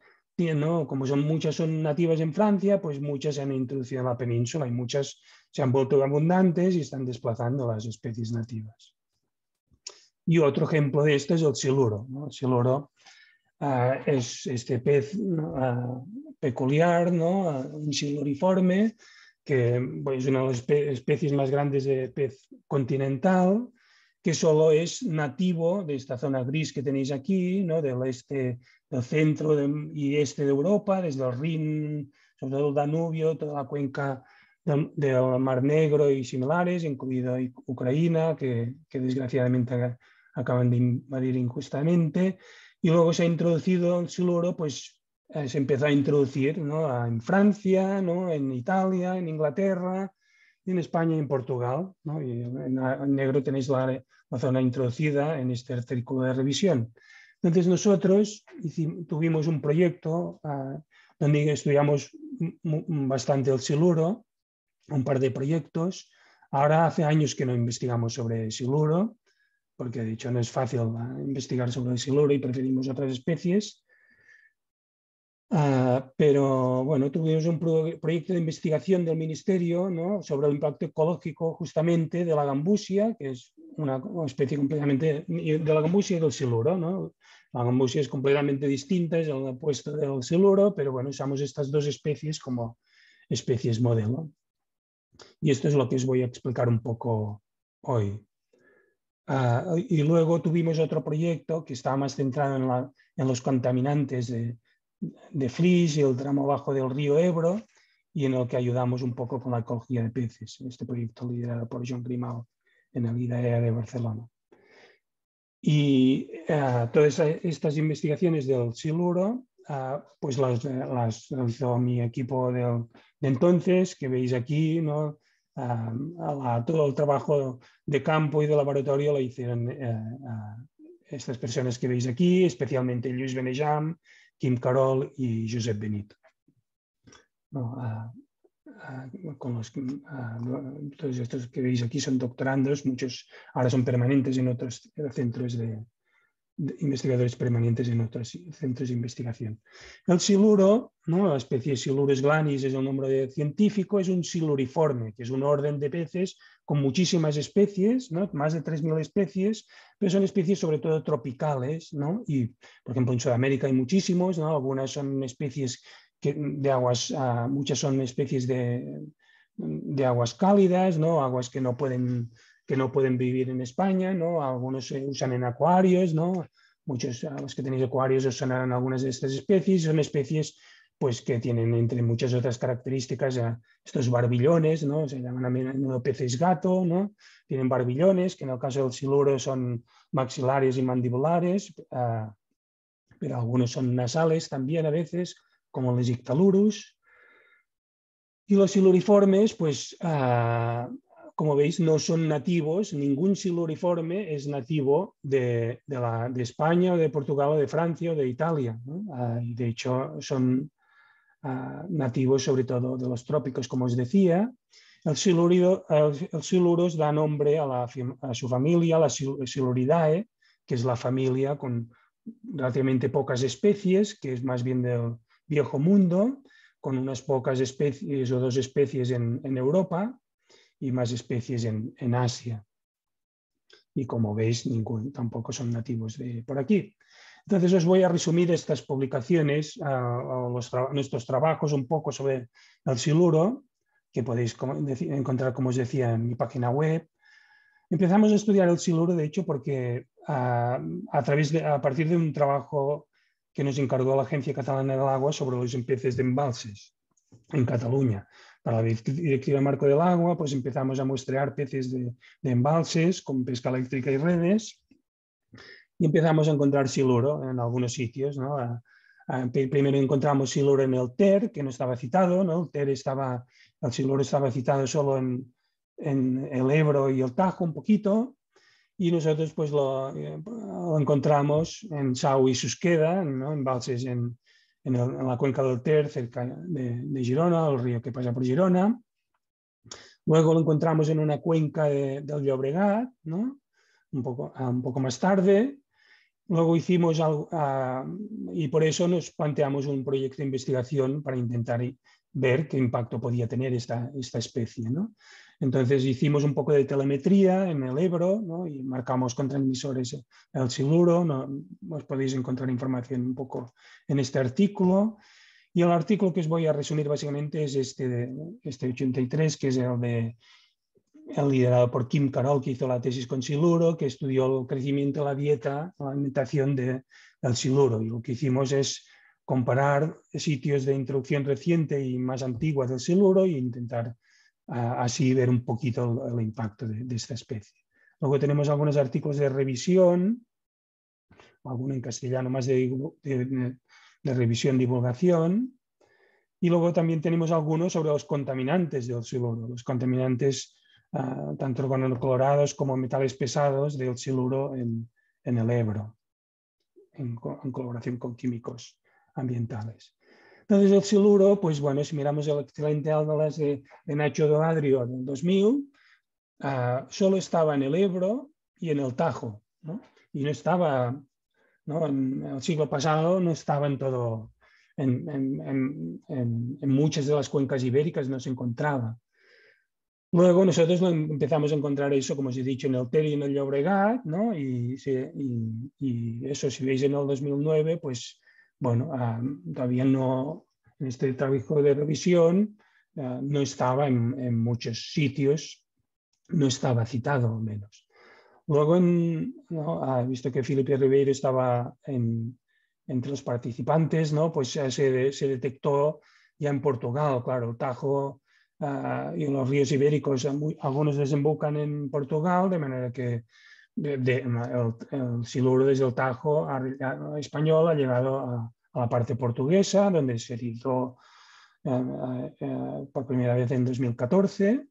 como son muchas son nativas en Francia, pues muchas se han introducido en la península y muchas se han vuelto abundantes y están desplazando las especies nativas. Y otro ejemplo de esto es el siluro. El siluro ah, es este pez ah, peculiar, ¿no? Ah, un siluriforme, que es una de las especies más grandes de pez continental, que solo es nativo de esta zona gris que tenéis aquí, ¿no? del este, del centro y este de Europa, desde el Rin, sobre todo el Danubio, toda la cuenca del, Mar Negro y similares, incluido Ucrania, que, desgraciadamente acaban de invadir injustamente. Y luego se ha introducido en el siluro pues, eh, se empezó a introducir en Francia, en Italia, en Inglaterra, en España y en Portugal. en, negro tenéis la, zona introducida en este artículo de revisión. Entonces nosotros tuvimos un proyecto ah, donde estudiamos bastante el siluro, un par de proyectos. Ahora hace años que no investigamos sobre siluro, porque de hecho no es fácil ah, investigar sobre el siluro y preferimos otras especies. Ah, pero bueno, tuvimos un proyecto de investigación del Ministerio sobre el impacto ecológico justamente de la gambusia, que es una especie completamente de la gambusia y del siluro. ¿no? La gambusia es completamente distinta, es la puesta del siluro, pero bueno, usamos estas dos especies como especies modelo. Y esto es lo que os voy a explicar un poco hoy. Ah, y luego tuvimos otro proyecto que estaba más centrado en, en los contaminantes de, de Fris y el tramo bajo del río Ebro, y en el que ayudamos un poco con la ecología de peces, este proyecto liderado por John Grimal en la IDEA de Barcelona. Y eh, todas estas investigaciones del siluro, eh, pues las, las, realizó mi equipo de, entonces, que veis aquí, eh, a todo el trabajo de campo y de laboratorio lo hicieron estas personas que veis aquí, especialmente Luis Benejam, Quim Carol i Josep Benit. No, eh, eh, con los, eh, todos estos que veis aquí son doctorandos, muchos ahora son permanentes en otros centros de, investigadores permanentes en otros centros de investigación. El siluro, ¿no? la especie Silurus glanis es el nombre científico, es un siluriforme, que es un orden de peces con muchísimas especies, más de 3.000 especies, pero son especies sobre todo tropicales, y por ejemplo en Sudamérica hay muchísimos, algunas son especies de aguas, ah, muchas son especies de, aguas cálidas, ¿no? aguas que no pueden que no pueden vivir en España, ¿no? Algunos se usan en acuarios, ¿no? Muchos de los que tenéis acuarios os algunas de estas especies, son especies pues que tienen entre muchas otras características estos barbillones, ¿no? Se llaman a peces gato, ¿no? Tienen barbillones, que en el caso del siluro son maxilares y mandibulares, ah, pero algunos son nasales también a veces, como los ictalurus. Y los siluriformes, pues ah, como veis, no son nativos, ningún siluriforme es nativo de, de, de España, de Portugal, o de Francia o de Italia. Ah, de hecho, son ah, nativos sobre todo de los trópicos, como os decía. El, el, silurus da nombre a, su familia, la Siluridae, que es la familia con relativamente pocas especies, que es más bien del viejo mundo, con unas pocas especies o dos especies en, en Europa y más especies en, Asia. Y como veis, tampoco son nativos de por aquí. Entonces os voy a resumir estas publicaciones, nuestros trabajos un poco sobre el siluro, que podéis encontrar, como os decía, en mi página web. Empezamos a estudiar el siluro, de hecho, porque a, a partir de un trabajo que nos encargó la Agencia Catalana del Agua sobre los empeces de embalses en Cataluña. Para la directiva marco del agua, pues empezamos a muestrear peces de, embalses con pesca eléctrica y redes y empezamos a encontrar siluro en algunos sitios. primero encontramos siluro en el TER, que no estaba citado, ¿no? el, TER estaba, el siluro estaba citado solo en, el Ebro y el Tajo un poquito, y nosotros pues lo, eh, encontramos en Sau y Susqueda, ¿no? en embalses en, en, la cuenca del Ter, cerca de, Girona, el río que pasa por Girona. Luego lo encontramos en una cuenca del Llobregat, ¿no? un, poco, ah, un poco más tarde, Luego hicimos algo, ah, y por eso nos planteamos un proyecto de investigación para intentar ver qué impacto podía tener esta, esta especie. ¿no? Entonces hicimos un poco de telemetría en el Ebro y marcamos con transmisores el siluro. Os podéis encontrar información un poco en este artículo. Y el artículo que os voy a resumir básicamente es este, este 83, que es el de liderado por Kim Carroll que hizo la tesis con siluro, que estudió el crecimiento de la dieta, la alimentación de, del siluro. Y lo que hicimos es comparar sitios de introducción reciente y más antiguas del siluro e intentar así ver un poquito el, impacto de, esta especie. Luego tenemos algunos artículos de revisión, alguno en castellano más de, de, revisión, divulgación, y luego también tenemos algunos sobre los contaminantes de siluro, los contaminantes ah, tanto tanto organoclorados como metales pesados del siluro en, el Ebro, en colaboración con químicos ambientales. Entonces el siluro, pues bueno, si miramos el excelente Álvaras de, de Nacho adrio del 2000, solo estaba en el Ebro y en el Tajo, ¿no? Y no estaba, ¿no? En el siglo pasado no estaba en todo, en, muchas de las cuencas ibéricas no se encontraba. Luego nosotros empezamos a encontrar eso, como os he dicho, en el Ter y en el Llobregat, ¿no? Y, y eso, si veis en el 2009, pues bueno, ah, todavía no, en este trabajo de revisión ah, no estaba en, muchos sitios, no estaba citado menos. Luego, ¿no? Ah, visto que Filipe Ribeiro estaba entre los participantes, ¿no? pues se, se, detectó ya en Portugal, claro, Tajo y los ríos ibéricos, algunos desembocan en Portugal, de manera que el, siluro desde el Tajo español ha llegado a, la parte portuguesa, donde se hizo eh, eh, eh, por primera vez en 2014.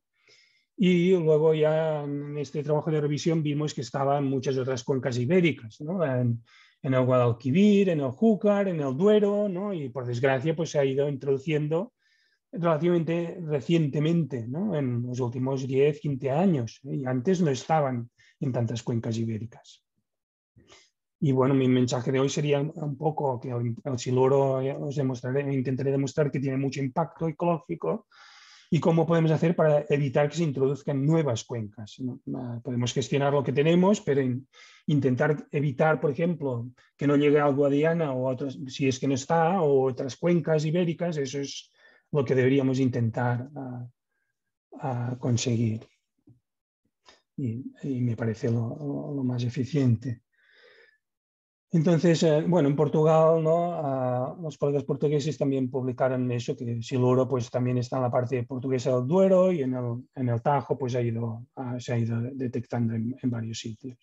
Y luego ya en este trabajo de revisión vimos que estaban muchas otras cuencas ibéricas, en, el Guadalquivir, en el Júcar, en el Duero, y por desgracia pues se ha ido introduciendo relativamente recientemente, en los últimos 10, 15 años, y antes no estaban en tantas cuencas ibéricas. Y bueno, mi mensaje de hoy sería un poco que el siluro eh, os demostraré, intentaré demostrar que tiene mucho impacto ecológico y cómo podemos hacer para evitar que se introduzcan nuevas cuencas. Podemos gestionar lo que tenemos, pero intentar evitar, por ejemplo, que no llegue algo a Diana o a otras, si es que no está, o otras cuencas ibéricas, eso es lo que deberíamos intentar ah, ah, conseguir y, me parece lo, más eficiente. Entonces, eh, bueno, en Portugal, ¿no? Ah, los colegas portugueses también publicaron eso, que Siluro pues también está en la parte portuguesa del Duero y en el, en el Tajo pues ha ido, se ha ido detectando en, varios sitios.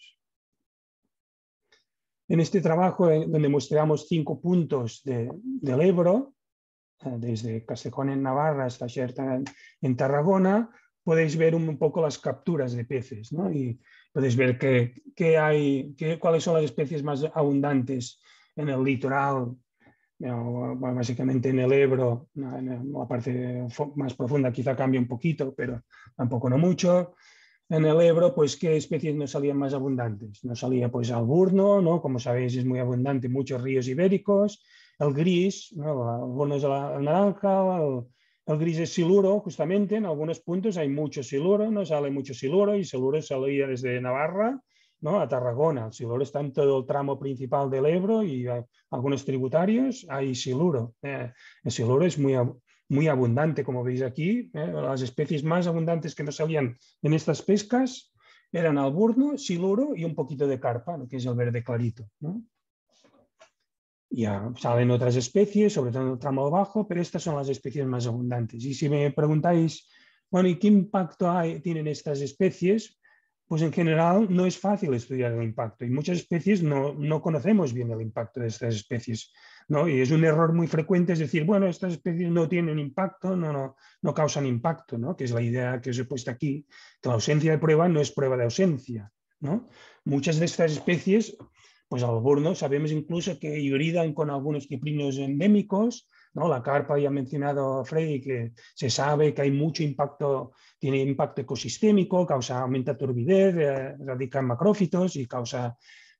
En este trabajo, eh, donde mostramos cinco puntos del Ebro, eh, desde Castejón en Navarra hasta Xerta en Tarragona, podéis ver un, poco las capturas de peces ¿no? y podéis ver que, hay, que, cuáles son las especies más abundantes en el litoral, básicamente en el Ebro, en la parte más profunda quizá cambie un poquito, pero tampoco no mucho. En el Ebro, pues, ¿qué especies no salían más abundantes? No salía, pues, alburno, ¿no? Como sabéis, es muy abundante en muchos ríos ibéricos. El gris, ¿no? el es la, el naranja, el, el gris es siluro, justamente, en algunos puntos hay mucho siluro, no sale mucho siluro y siluro salía desde Navarra ¿no? a Tarragona. El siluro está en todo el tramo principal del Ebro y algunos tributarios hay siluro. Eh. el siluro es muy, muy abundante, como veis aquí. Eh. las especies más abundantes que nos salían en estas pescas eran alburno, siluro y un poquito de carpa, que es el verde clarito. ¿no? Ya salen otras especies, sobre todo en el tramo bajo, pero estas son las especies más abundantes. Y si me preguntáis, bueno, ¿y qué impacto tienen estas especies? Pues en general no es fácil estudiar el impacto y muchas especies no, no conocemos bien el impacto de estas especies. ¿no? Y es un error muy frecuente es decir, bueno, estas especies no tienen impacto, no, no, no causan impacto, ¿no? que es la idea que os he puesto aquí, que la ausencia de prueba no es prueba de ausencia. ¿no? Muchas de estas especies pues alburno. Sabemos incluso que hibridan con algunos quiprinos endémicos, ¿no? La carpa ya ha mencionado Freddy que se sabe que hay mucho impacto, tiene impacto ecosistémico, causa, aumenta turbidez, eh, radica en macrófitos y causa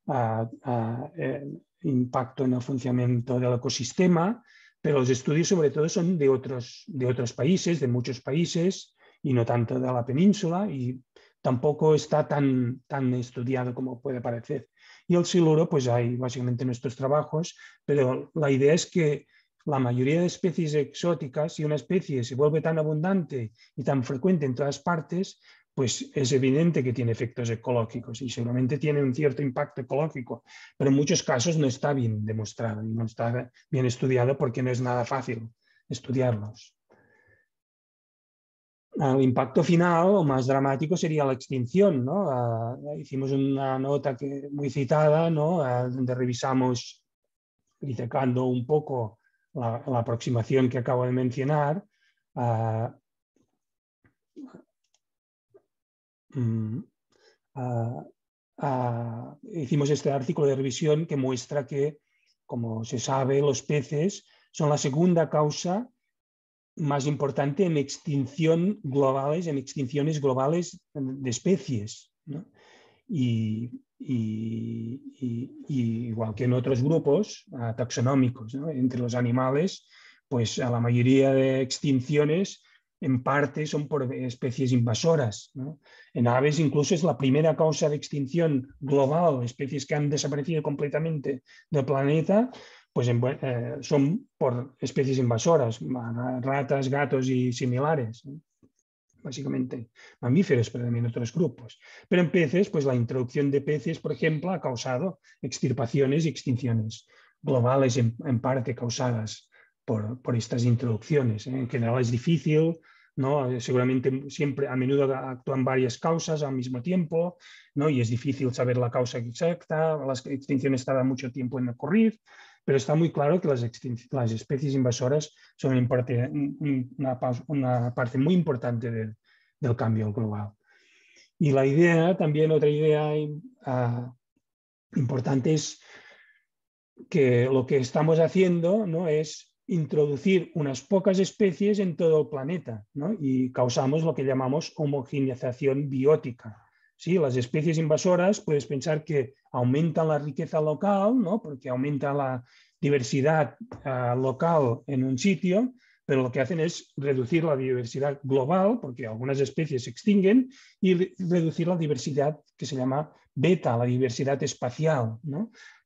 ah, ah, eh, impacto en el funcionamiento del ecosistema, pero los estudios sobre todo son de otros, de otros países, de muchos países y no tanto de la península y tampoco está tan, tan estudiado como puede parecer. Y el siluro, pues hay básicamente nuestros trabajos, pero la idea es que la mayoría de especies exóticas, si una especie se vuelve tan abundante y tan frecuente en todas partes, pues es evidente que tiene efectos ecológicos y seguramente tiene un cierto impacto ecológico, pero en muchos casos no está bien demostrado y no está bien estudiado porque no es nada fácil estudiarlos el impacto final o más dramático sería la extinción. hicimos una nota muy citada ¿no? donde revisamos, criticando un poco la, aproximación que acabo de mencionar. Mm, hicimos este artículo de revisión que muestra que, como se sabe, los peces son la segunda causa más importante en extinción globales, en extinciones globales de especies. Y, igual que en otros grupos ah, taxonómicos, entre los animales, pues a la mayoría de extinciones en parte son por especies invasoras. En aves incluso es la primera causa de extinción global, especies que han desaparecido completamente del planeta, pues eh, son por especies invasoras, ratas, gatos y similares, básicamente mamíferos, pero también otros grupos. Pero en peces, pues la introducción de peces, por ejemplo, ha causado extirpaciones y extinciones globales en, parte causadas por, por estas introducciones. ¿eh? En general es difícil ¿no? Eh, seguramente siempre a menudo actúan varias causas al mismo tiempo, ¿no? Y es difícil saber la causa exacta, las extinciones tardan mucho tiempo en ocurrir, pero está muy claro que las, las especies invasoras son una, parte muy importante del cambio global. Y la idea, también otra idea ah, importante es que lo que estamos haciendo es introducir unas pocas especies en todo el planeta ¿no? y causamos lo que llamamos homogeneización biótica. Las especies invasoras puedes pensar que aumentan la riqueza local, porque aumenta la diversidad ah, local en un sitio, pero lo que hacen es reducir la diversidad global, porque algunas especies se extinguen, y reducir la diversidad que se llama beta, la diversidad espacial,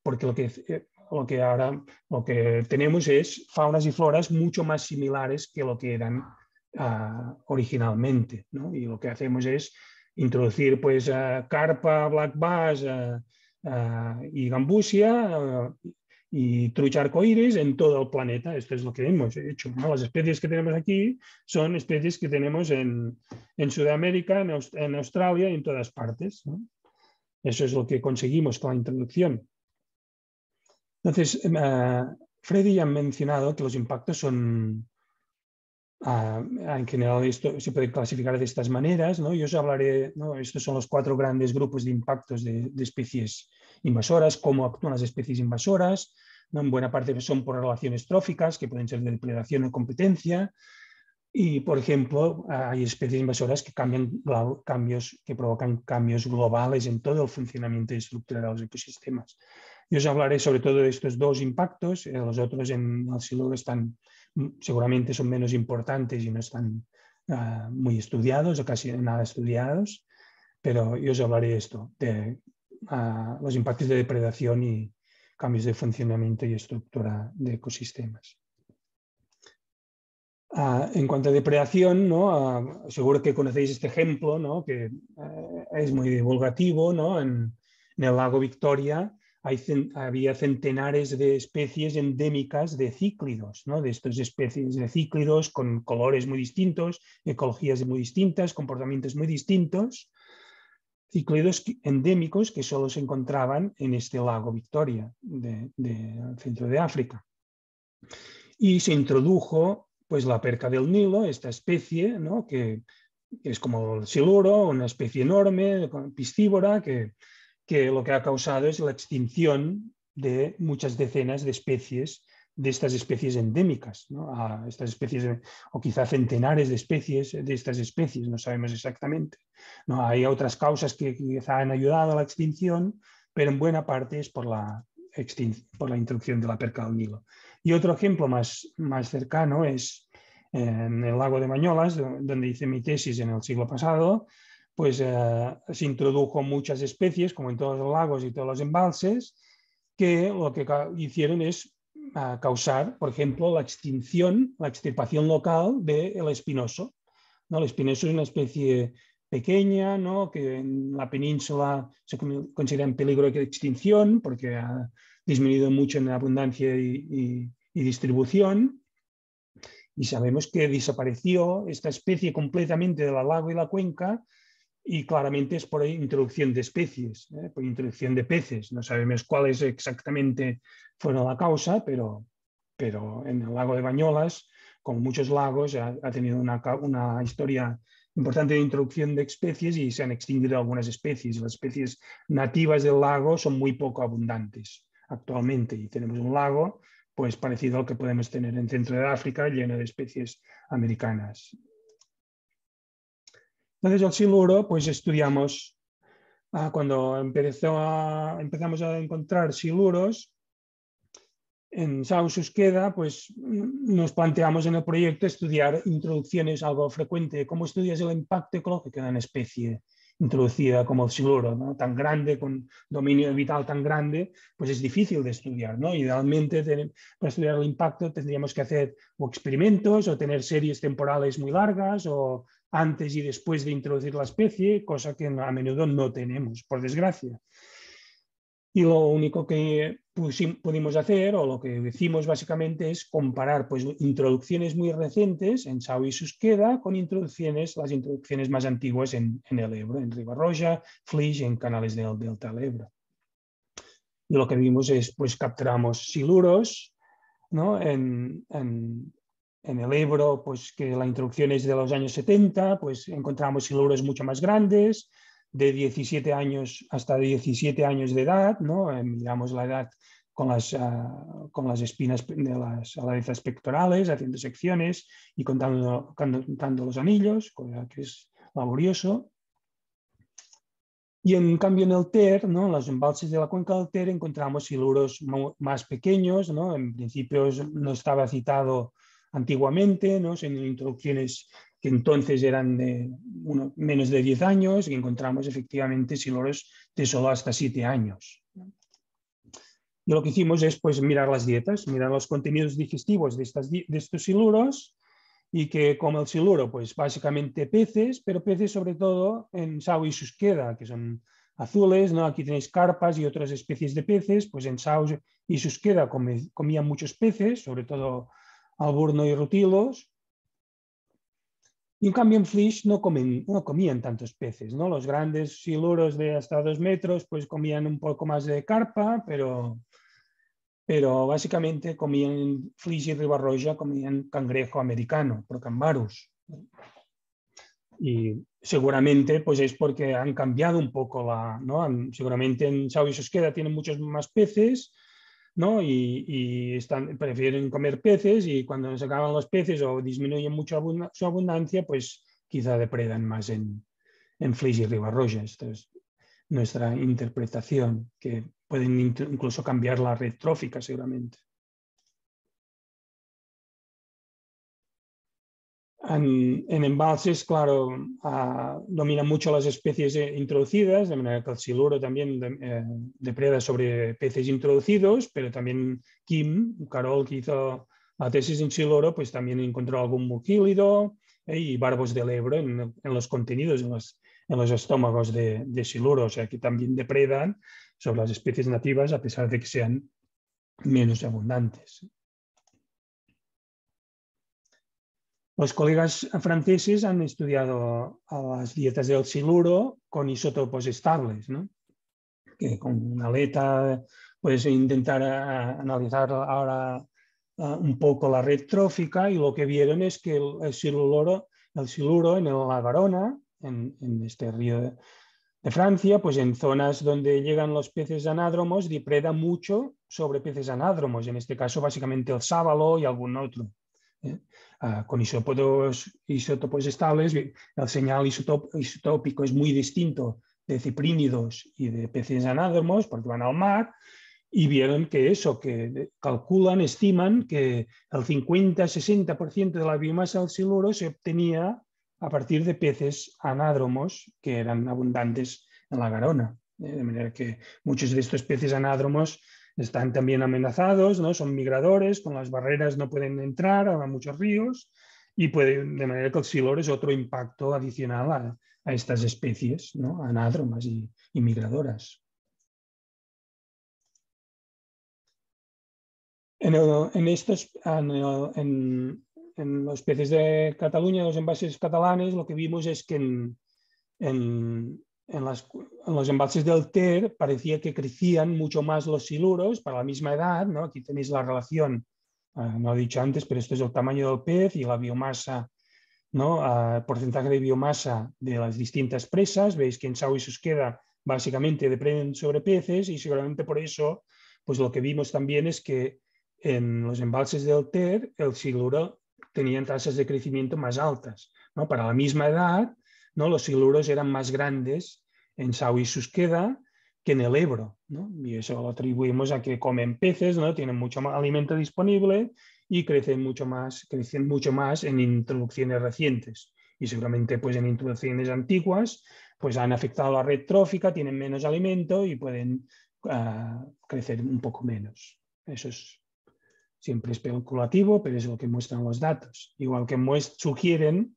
porque lo que, eh, lo que ahora lo que tenemos es faunas y floras mucho más similares que lo que eran ah, originalmente, y lo que hacemos es introducir pues carpa, black bass y gambusia y trucha arcoíris en todo el planeta. Esto es lo que hemos hecho. Las especies que tenemos aquí son especies que tenemos en, Sudamérica, en, Australia y en todas partes. Eso es lo que conseguimos con la introducción. Entonces, eh, Freddy ya ha mencionado que los impactos son, en general esto se puede clasificar de estas maneras. ¿no? Yo os hablaré, estos son los cuatro grandes grupos de impactos de, especies invasoras, cómo actúan las especies invasoras. ¿no? En buena parte son por relaciones tróficas, que pueden ser de depredación o competencia. Y, por ejemplo, hay especies invasoras que, cambian, cambios, que provocan cambios globales en todo el funcionamiento y estructura de los ecosistemas. Yo os hablaré sobre todo de estos dos impactos, eh, los otros en el siglo están seguramente son menos importantes y no están ah, muy estudiados o casi nada estudiados, pero yo os hablaré de esto, de ah, los impactos de depredación y cambios de funcionamiento y estructura de ecosistemas. Ah, en cuanto a depredación, seguro que conocéis este ejemplo, que eh, es muy divulgativo, en, el lago Victoria había centenares de especies endémicas de cíclidos, ¿no? de estas especies de cíclidos con colores muy distintos, ecologías muy distintas, comportamientos muy distintos, cíclidos endémicos que solo se encontraban en este lago Victoria del de, centro de África. Y se introdujo pues, la perca del Nilo, esta especie ¿no? que es como el siluro, una especie enorme, piscívora, que que lo que ha causado es la extinción de muchas decenas de especies, de estas especies endémicas, estas especies, o quizá centenares de especies, de estas especies, no sabemos exactamente. ¿no? Hay otras causas que quizá han ayudado a la extinción, pero en buena parte es por la, por la introducción de la perca del Nilo. Y otro ejemplo más, más cercano es eh, en el lago de Mañolas, donde hice mi tesis en el siglo pasado, pues eh, se introdujo muchas especies, como en todos los lagos y todos los embalses, que lo que hicieron es ah, causar, por ejemplo, la extinción, la extirpación local del espinoso. ¿no? El espinoso es una especie pequeña, ¿no? que en la península se considera en peligro de extinción porque ha disminuido mucho en abundancia y, distribución. Y sabemos que desapareció esta especie completamente del la lago y la cuenca y claramente es por introducción de especies, ¿eh? por introducción de peces. No sabemos cuáles exactamente fueron la causa, pero, pero en el lago de Bañolas, como muchos lagos, ha, tenido una, historia importante de introducción de especies y se han extinguido algunas especies. Las especies nativas del lago son muy poco abundantes actualmente y tenemos un lago pues parecido al que podemos tener en centro de África, lleno de especies americanas. Entonces, el siluro, pues estudiamos, ah, cuando empezó a, empezamos a encontrar siluros, en queda pues nos planteamos en el proyecto estudiar introducciones algo frecuente. ¿Cómo estudias el impacto ecológico de una especie introducida como el siluro, ¿no? tan grande, con dominio vital tan grande? Pues es difícil de estudiar. ¿no? Idealmente, para estudiar el impacto tendríamos que hacer o experimentos o tener series temporales muy largas o antes y después de introducir la especie, cosa que a menudo no tenemos, por desgracia. Y lo único que pudimos hacer, o lo que decimos básicamente, es comparar pues, introducciones muy recientes en Sao y Susqueda con introducciones, las introducciones más antiguas en, el Ebro, en Ribarroja, Flix, en canales del Delta del Ebro. Y lo que vimos es, pues capturamos siluros ¿no? en, en en el Ebro, pues que la introducción es de los años 70, pues encontramos siluros mucho más grandes, de 17 años hasta 17 años de edad, ¿no? Eh, miramos la edad con las, ah, con las espinas de las alabezas pectorales, haciendo secciones y contando, contando los anillos, cosa que es laborioso. Y en cambio en el Ter, ¿no? en los embalses de la cuenca del Ter, encontramos siluros más pequeños. ¿no? En principio no estaba citado antiguamente, ¿no? en introducciones que entonces eran de menos de 10 años y encontramos efectivamente siluros de solo hasta 7 años. Y lo que hicimos es pues, mirar las dietas, mirar los contenidos digestivos de, estas, de estos siluros y que como el siluro, pues básicamente peces, pero peces sobre todo en Sau y Susqueda, que son azules, ¿no? aquí tenéis carpas y otras especies de peces, pues en Sau y Susqueda comían muchos peces, sobre todo Alburno y Rutilos. Y en cambio en Flish no, comen, no comían tantos peces, ¿no? Los grandes siluros de hasta dos metros pues comían un poco más de carpa, pero, pero básicamente comían, Flish y Ribarroja comían cangrejo americano, procambarus. Y seguramente pues es porque han cambiado un poco la, ¿no? seguramente en Sao y Sosqueda tienen muchos más peces, ¿no? Y, prefieren comer peces y cuando se acaban los peces o disminuyen mucho su abundancia, pues quizá depredan más en, en y y Ribarroja. es nuestra interpretación, que pueden incluso cambiar la red trófica seguramente. En, en embalses, claro, ah, domina dominan mucho las especies eh, introducidas, de manera que el siluro también eh, depreda sobre peces introducidos, pero también Kim, Carol, que hizo la tesis en siluro, pues también encontró algún muquílido eh, y barbos del Ebro en, los contenidos, en los, estómagos de, de, siluro, o sea que también depredan sobre las especies nativas a pesar de que sean menos abundantes. Los colegas franceses han estudiado las dietas del siluro con isótopos estables, que con una aleta puedes intentar eh, analizar ahora eh, un poco la red trófica y lo que vieron es que el, siluro, el siluro en la Garona, en, este río de, Francia, pues en zonas donde llegan los peces anádromos, depreda mucho sobre peces anádromos, en este caso básicamente el sábalo y algún otro. ¿eh? Ah, con isópodos, isótopos estables, el señal isotópico es muy distinto de ciprínidos y de peces anádromos porque van al mar, y vieron que eso, que calculan, estiman que el 50-60% de la biomasa del siluro se obtenía a partir de peces anádromos que eran abundantes en la Garona. Eh, de manera que muchos de estos peces anádromos están también amenazados, ¿no? son migradores, con las barreras no pueden entrar a muchos ríos y pueden de manera que el es otro impacto adicional a, estas especies, anádromas y, migradoras. En, estos, en, en, en, los peces de Cataluña, los envases catalanes, lo que vimos es que en, en, en, los embalses del Ter parecía que crecían mucho más los siluros para la misma edad, ¿no? Aquí tenéis la relación, eh, no he dicho antes, pero esto es el tamaño del pez y la biomasa, ¿no? Ah, porcentaje de biomasa de las distintas presas. Veis que en Sao y queda básicamente dependen sobre peces y seguramente por eso, pues lo que vimos también es que en los embalses del Ter el siluro tenían tasas de crecimiento más altas, ¿no? Para la misma edad, ¿no? los siluros eran más grandes en Sau y Susqueda que en el Ebro. ¿no? Y eso lo atribuimos a que comen peces, ¿no? tienen mucho más alimento disponible y crecen mucho más, crecen mucho más en introducciones recientes. Y seguramente pues, en introducciones antiguas pues, han afectado la red trófica, tienen menos alimento y pueden ah, crecer un poco menos. Eso es siempre especulativo, pero es lo que muestran los datos. Igual que sugieren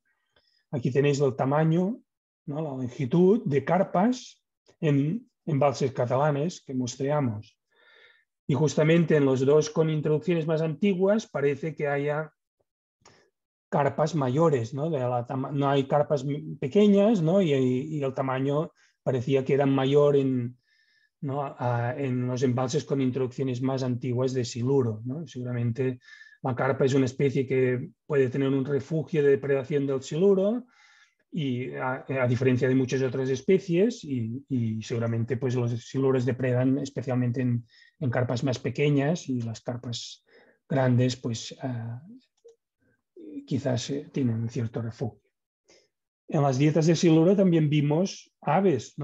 Aquí tenéis el tamaño, la longitud de carpas en embalses catalanes que mostreamos. Y justamente en los dos con introducciones más antiguas parece que haya carpas mayores, ¿no? hay carpas pequeñas, Y, el tamaño parecía que era mayor en, en los embalses con introducciones más antiguas de siluro, ¿no? Seguramente la carpa es una especie que puede tener un refugio de depredación del siluro y a, diferencia de muchas otras especies y, seguramente pues los siluros depredan especialmente en, carpas más pequeñas y las carpas grandes pues eh, quizás eh, tienen cierto refugio. En las dietas de siluro también vimos aves,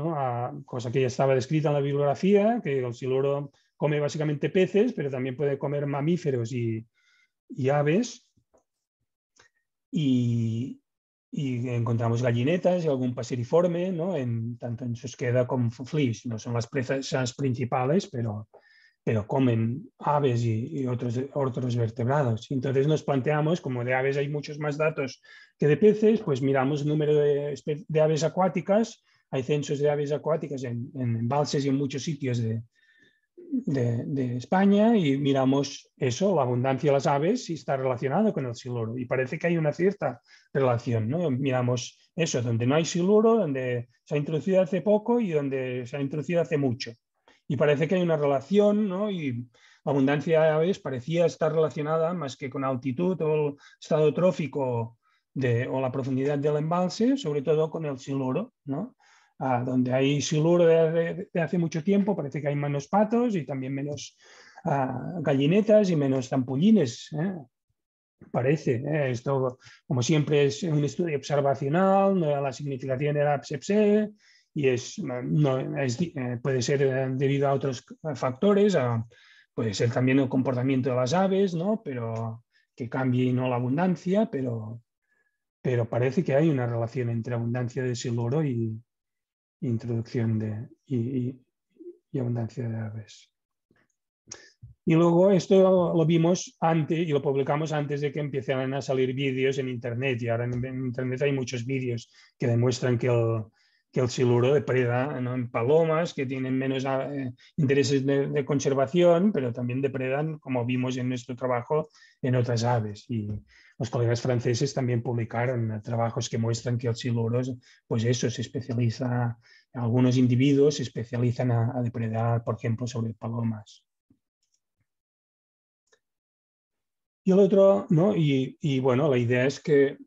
cosa que ya estaba descrita en la bibliografía, que el siluro come básicamente peces, pero también puede comer mamíferos y, y aves y, encontramos gallinetas y algún paseriforme, ¿no? en, tanto en susqueda como fleas. No son las presas principales, pero, pero comen aves y, otros, otros vertebrados. Entonces nos planteamos, como de aves hay muchos más datos que de peces, pues miramos el número de, aves acuáticas. Hay censos de aves acuáticas en, en embalses y en muchos sitios de, de, España y miramos eso, la abundancia de las aves, y está relacionado con el siluro. Y parece que hay una cierta relación, ¿no? Miramos eso, donde no hay siluro, donde se ha introducido hace poco y donde se ha introducido hace mucho. Y parece que hay una relación, ¿no? Y la abundancia de aves parecía estar relacionada más que con altitud o el estado trófico de, o la profundidad del embalse, sobre todo con el siluro, ¿no? donde hay siluro de, hace mucho tiempo, parece que hay menos patos y también menos ah, gallinetas y menos zampullines. ¿eh? Parece, ¿eh? esto como siempre es un estudio observacional, la significación era psepse y es, no, eh, puede ser debido a otros factores, a, puede ser también el comportamiento de las aves, ¿no? pero que cambie y no la abundancia, pero, pero parece que hay una relación entre abundancia de siluro y, introducción de, y, abundancia de aves. Y luego esto lo vimos antes y lo publicamos antes de que empezaran a salir vídeos en Internet. Y ahora en Internet hay muchos vídeos que demuestran que el, siluro depreda en palomas, que tienen menos eh, intereses de, de, conservación, pero también depredan, como vimos en nuestro trabajo, en otras aves. Y, los colegas franceses también publicaron trabajos que muestran que el pues eso, se especializa, algunos individuos se especializan a, depredar, por ejemplo, sobre palomas. Y el otro, ¿no? Y, bueno, la idea es que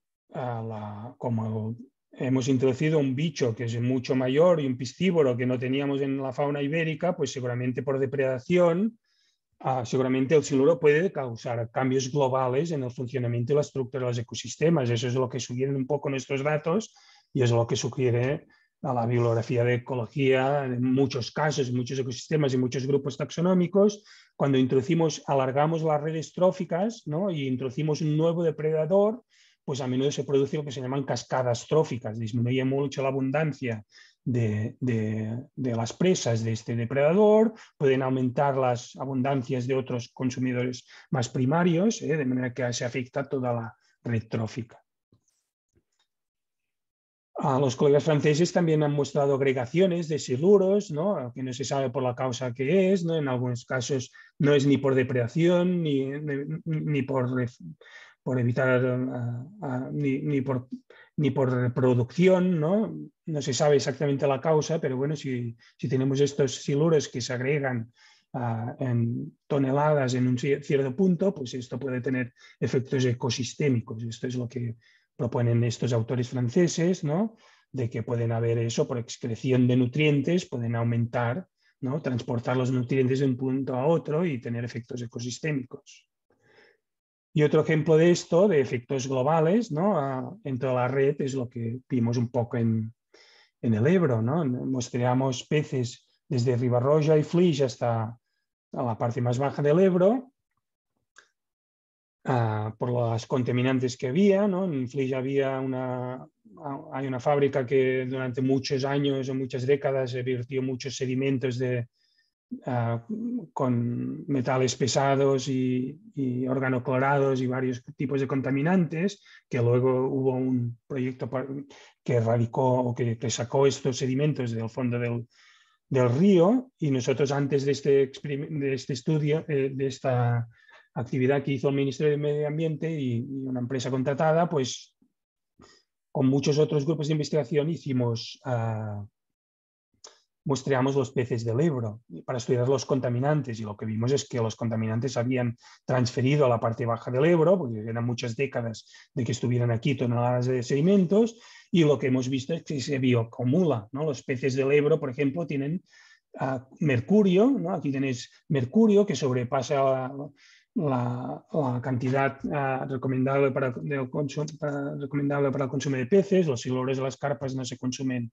como hemos introducido un bicho que es mucho mayor y un piscívoro que no teníamos en la fauna ibérica, pues seguramente por depredación Ah, seguramente el siluro puede causar cambios globales en el funcionamiento y la estructura de los ecosistemas. Eso es lo que sugieren un poco nuestros datos y es lo que sugiere a la bibliografía de ecología en muchos casos, en muchos ecosistemas y muchos grupos taxonómicos. Cuando introducimos, alargamos las redes tróficas ¿no? y introducimos un nuevo depredador, pues a menudo se produce lo que se llaman cascadas tróficas, disminuye mucho la abundancia de, las presas de este depredador, pueden aumentar las abundancias de otros consumidores más primarios, ¿eh? de manera que se afecta toda la red trófica. A los colegas franceses también han mostrado agregaciones de siluros, ¿no? que no se sabe por la causa que es, ¿no? en algunos casos no es ni por depredación ni, por, por, evitar, ah, ah, ni, por ni por reproducción, ¿no? No se sabe exactamente la causa, pero bueno, si, tenemos estos siluros que se agregan ah, en toneladas en un cierto punto, pues esto puede tener efectos ecosistémicos. Esto es lo que proponen estos autores franceses, ¿no? De que pueden haber eso por excreción de nutrientes, pueden aumentar, ¿no? Transportar los nutrientes de un punto a otro y tener efectos ecosistémicos. Y otro ejemplo de esto, de efectos globales, ¿no? Ah, toda la red, es lo que vimos un poco en, en el Ebro. ¿no? Mostramos peces desde Ribarroja y Flix hasta a la parte más baja del Ebro, ah, por las contaminantes que había. ¿no? En Flix había una, ah, hay una fábrica que durante muchos años o muchas décadas vertió muchos sedimentos de, Ah, con metales pesados y, y, organoclorados y varios tipos de contaminantes, que luego hubo un proyecto que erradicó o que, sacó estos sedimentos del fondo del, del río y nosotros antes de este, de este estudio, eh, de esta actividad que hizo el Ministerio de Medio Ambiente y, una empresa contratada, pues con muchos otros grupos de investigación hicimos ah, mostramos los peces del Ebro para estudiar los contaminantes y lo que vimos es que los contaminantes habían transferido a la parte baja del Ebro, porque eran muchas décadas de que estuvieran aquí toneladas de sedimentos, y lo que hemos visto es que se bioacumula. Los peces del Ebro, por ejemplo, tienen ah, mercurio, aquí tenéis mercurio que sobrepasa la, cantidad ah, recomendable, para, recomendable para el consumo de peces, los silores de las carpas no se consumen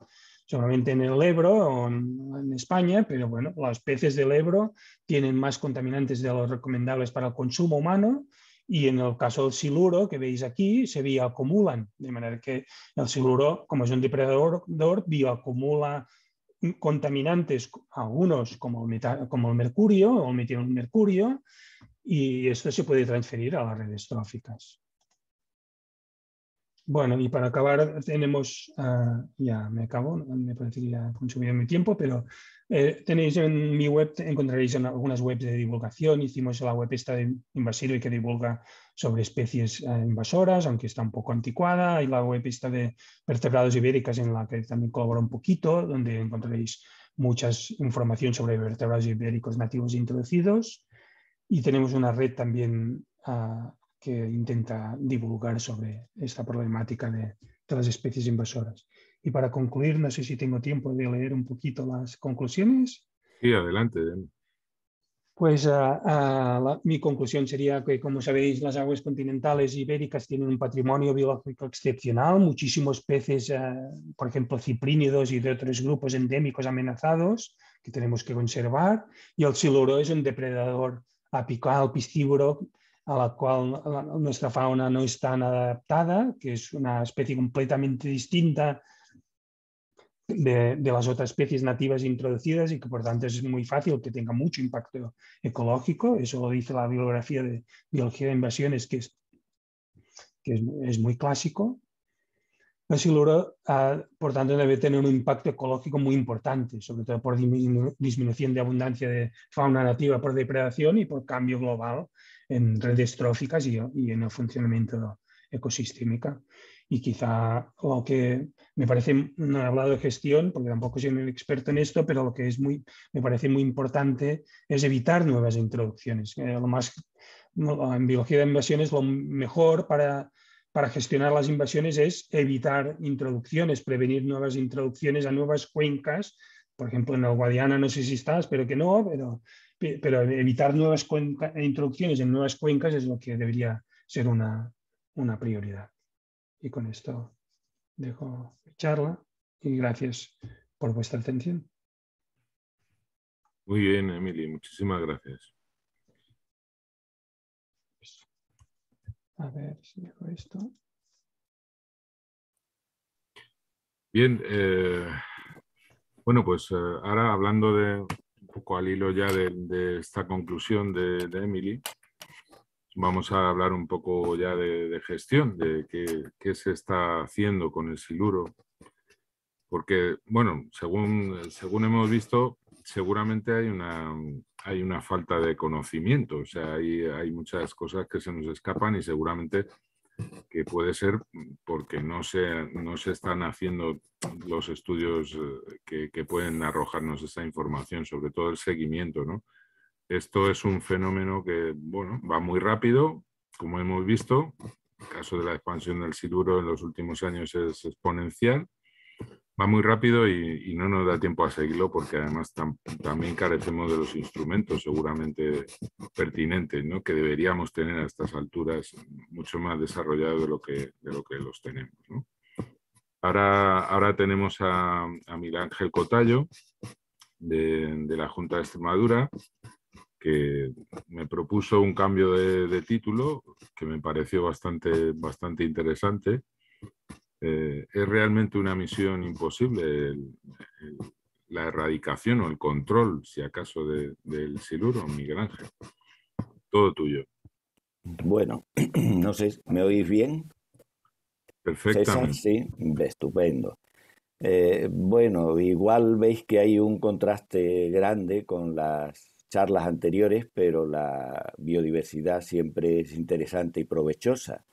solamente en el Ebro o en, España, pero bueno, los peces del Ebro tienen más contaminantes de los recomendables para el consumo humano y en el caso del siluro que veis aquí se bioacumulan, de manera que el siluro, como es un depredador, bioacumula contaminantes, algunos como como el mercurio o el metilmercurio, y esto se puede transferir a las redes tróficas. Bueno, y para acabar tenemos, ah, ya me acabo, me parece que ya mi tiempo, pero eh, tenéis en mi web, encontraréis en algunas webs de divulgación, hicimos la web esta de invasivo y que divulga sobre especies eh, invasoras, aunque está un poco anticuada, y la web esta de vertebrados ibéricas en la que también colaboro un poquito, donde encontraréis mucha información sobre vertebrados ibéricos nativos e introducidos, y tenemos una red también ah, que intenta divulgar sobre esta problemática de, las especies invasoras. Y para concluir, no sé si tengo tiempo de leer un poquito las conclusiones. Sí, adelante. Pues eh, eh, mi conclusión sería que, como sabéis, las aguas continentales ibéricas tienen un patrimonio biológico excepcional, muchísimos peces, eh, por ejemplo, ciprínidos y de otros grupos endémicos amenazados que tenemos que conservar, y el siluro es un depredador apical, piscívoro, a la cual nuestra fauna no es tan adaptada, que es una especie completamente distinta de, las otras especies nativas introducidas y que por tanto es muy fácil que tenga mucho impacto ecológico. Eso lo dice la bibliografía de biología de invasiones, que es, que es, muy clásico. El pues siluro, ah, por tanto, debe tener un impacto ecológico muy importante, sobre todo por disminución de abundancia de fauna nativa por depredación y por cambio global en redes tróficas y, en el funcionamiento ecosistémico Y quizá lo que me parece, no he hablado de gestión, porque tampoco soy un experto en esto, pero lo que es muy, me parece muy importante es evitar nuevas introducciones. Eh, lo más, en biología de invasiones, lo mejor para, para gestionar las invasiones es evitar introducciones, prevenir nuevas introducciones a nuevas cuencas. Por ejemplo, en el Guadiana no sé si estás pero que no, pero pero evitar nuevas introducciones en nuevas cuencas es lo que debería ser una, prioridad. Y con esto dejo charla y gracias por vuestra atención. Muy bien, Emily, muchísimas gracias. A ver si dejo esto. Bien, eh, bueno, pues eh, ahora hablando de poco al hilo ya de, esta conclusión de, Emily, vamos a hablar un poco ya de, gestión, de qué, se está haciendo con el siluro. Porque, bueno, según, según hemos visto, seguramente hay una, hay una falta de conocimiento, o sea, hay, hay muchas cosas que se nos escapan y seguramente que puede ser porque no se, no se están haciendo los estudios eh, que, pueden arrojarnos esa información, sobre todo el seguimiento. ¿no? Esto es un fenómeno que bueno, va muy rápido, como hemos visto. El caso de la expansión del siluro en los últimos años es exponencial va muy rápido y, no nos da tiempo a seguirlo porque además también carecemos de los instrumentos seguramente pertinentes que deberíamos tener a estas alturas mucho más desarrollados de lo que, lo que los tenemos. Ahora, tenemos a, a Miguel Ángel Cotallo de, la Junta de Extremadura que me propuso un cambio de, título que me pareció bastante, bastante interesante eh, es realmente una misión imposible la erradicación o el control, si acaso, del siluro, migrante? Todo tuyo. Bueno, no sé, ¿me oís bien? Perfectamente. sí, estupendo. Eh, bueno, igual veis que hay un contraste grande con las charlas anteriores, pero la biodiversidad siempre es interesante y provechosa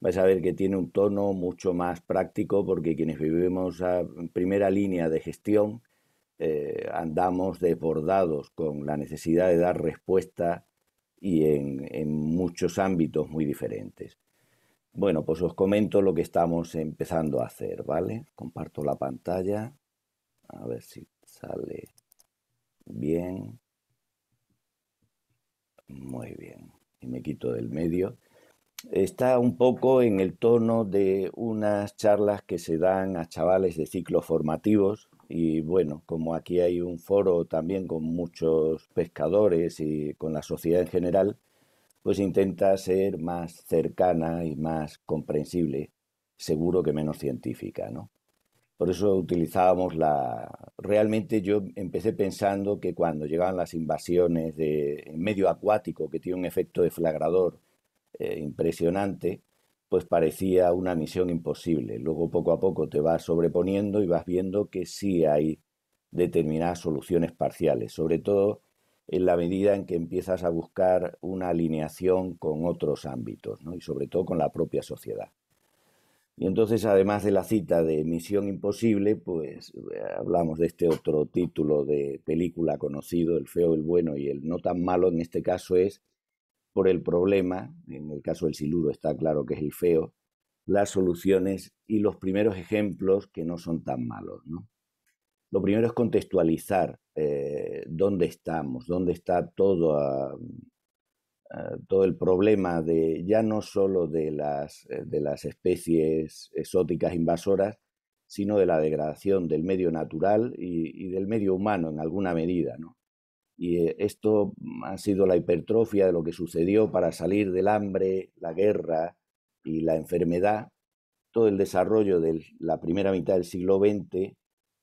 vais a ver que tiene un tono mucho más práctico porque quienes vivimos en primera línea de gestión eh, andamos desbordados con la necesidad de dar respuesta y en, en, muchos ámbitos muy diferentes. Bueno, pues os comento lo que estamos empezando a hacer, ¿vale? Comparto la pantalla, a ver si sale bien. Muy bien, y me quito del medio está un poco en el tono de unas charlas que se dan a chavales de ciclos formativos y bueno, como aquí hay un foro también con muchos pescadores y con la sociedad en general, pues intenta ser más cercana y más comprensible, seguro que menos científica, ¿no? Por eso utilizábamos la... Realmente yo empecé pensando que cuando llegaban las invasiones de medio acuático, que tiene un efecto deflagrador, eh, impresionante, pues parecía una misión imposible. Luego poco a poco te vas sobreponiendo y vas viendo que sí hay determinadas soluciones parciales, sobre todo en la medida en que empiezas a buscar una alineación con otros ámbitos y sobre todo con la propia sociedad. Y entonces, además de la cita de Misión Imposible, pues eh, hablamos de este otro título de película conocido, El feo, el bueno y el no tan malo, en este caso es por el problema, en el caso del siluro está claro que es el feo, las soluciones y los primeros ejemplos que no son tan malos. ¿no? Lo primero es contextualizar eh, dónde estamos, dónde está todo, ah, ah, todo el problema de ya no solo de las, eh, de las especies exóticas invasoras, sino de la degradación del medio natural y, y del medio humano en alguna medida. ¿no? Y eh, esto ha sido la hipertrofia de lo que sucedió para salir del hambre, la guerra y la enfermedad. Todo el desarrollo de la primera mitad del siglo XX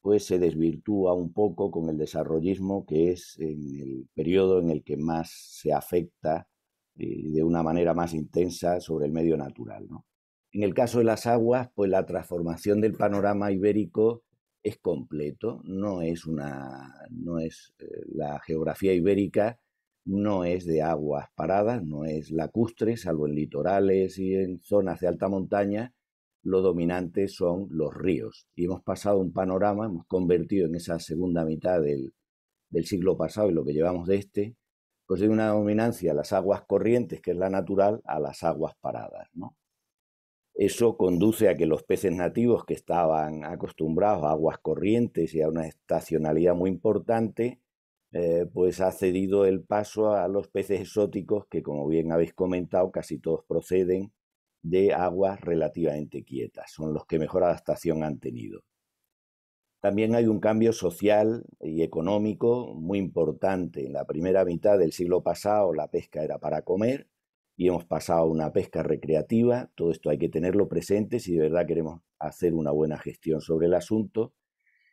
pues se desvirtúa un poco con el desarrollismo, que es el periodo en el que más se afecta eh, de una manera más intensa sobre el medio natural. En el caso de las aguas, pues la transformación del panorama ibérico es completo, no es una, no es eh, la geografía ibérica, no es de aguas paradas, no es lacustre, salvo en litorales y en zonas de alta montaña, lo dominante son los ríos. Y hemos pasado un panorama, hemos convertido en esa segunda mitad del, del siglo pasado y lo que llevamos de este, pues de una dominancia a las aguas corrientes, que es la natural, a las aguas paradas, ¿no? Eso conduce a que los peces nativos que estaban acostumbrados a aguas corrientes y a una estacionalidad muy importante, eh, pues ha cedido el paso a los peces exóticos que, como bien habéis comentado, casi todos proceden de aguas relativamente quietas. Son los que mejor adaptación han tenido. También hay un cambio social y económico muy importante. En la primera mitad del siglo pasado la pesca era para comer y hemos pasado a una pesca recreativa. Todo esto hay que tenerlo presente si de verdad queremos hacer una buena gestión sobre el asunto.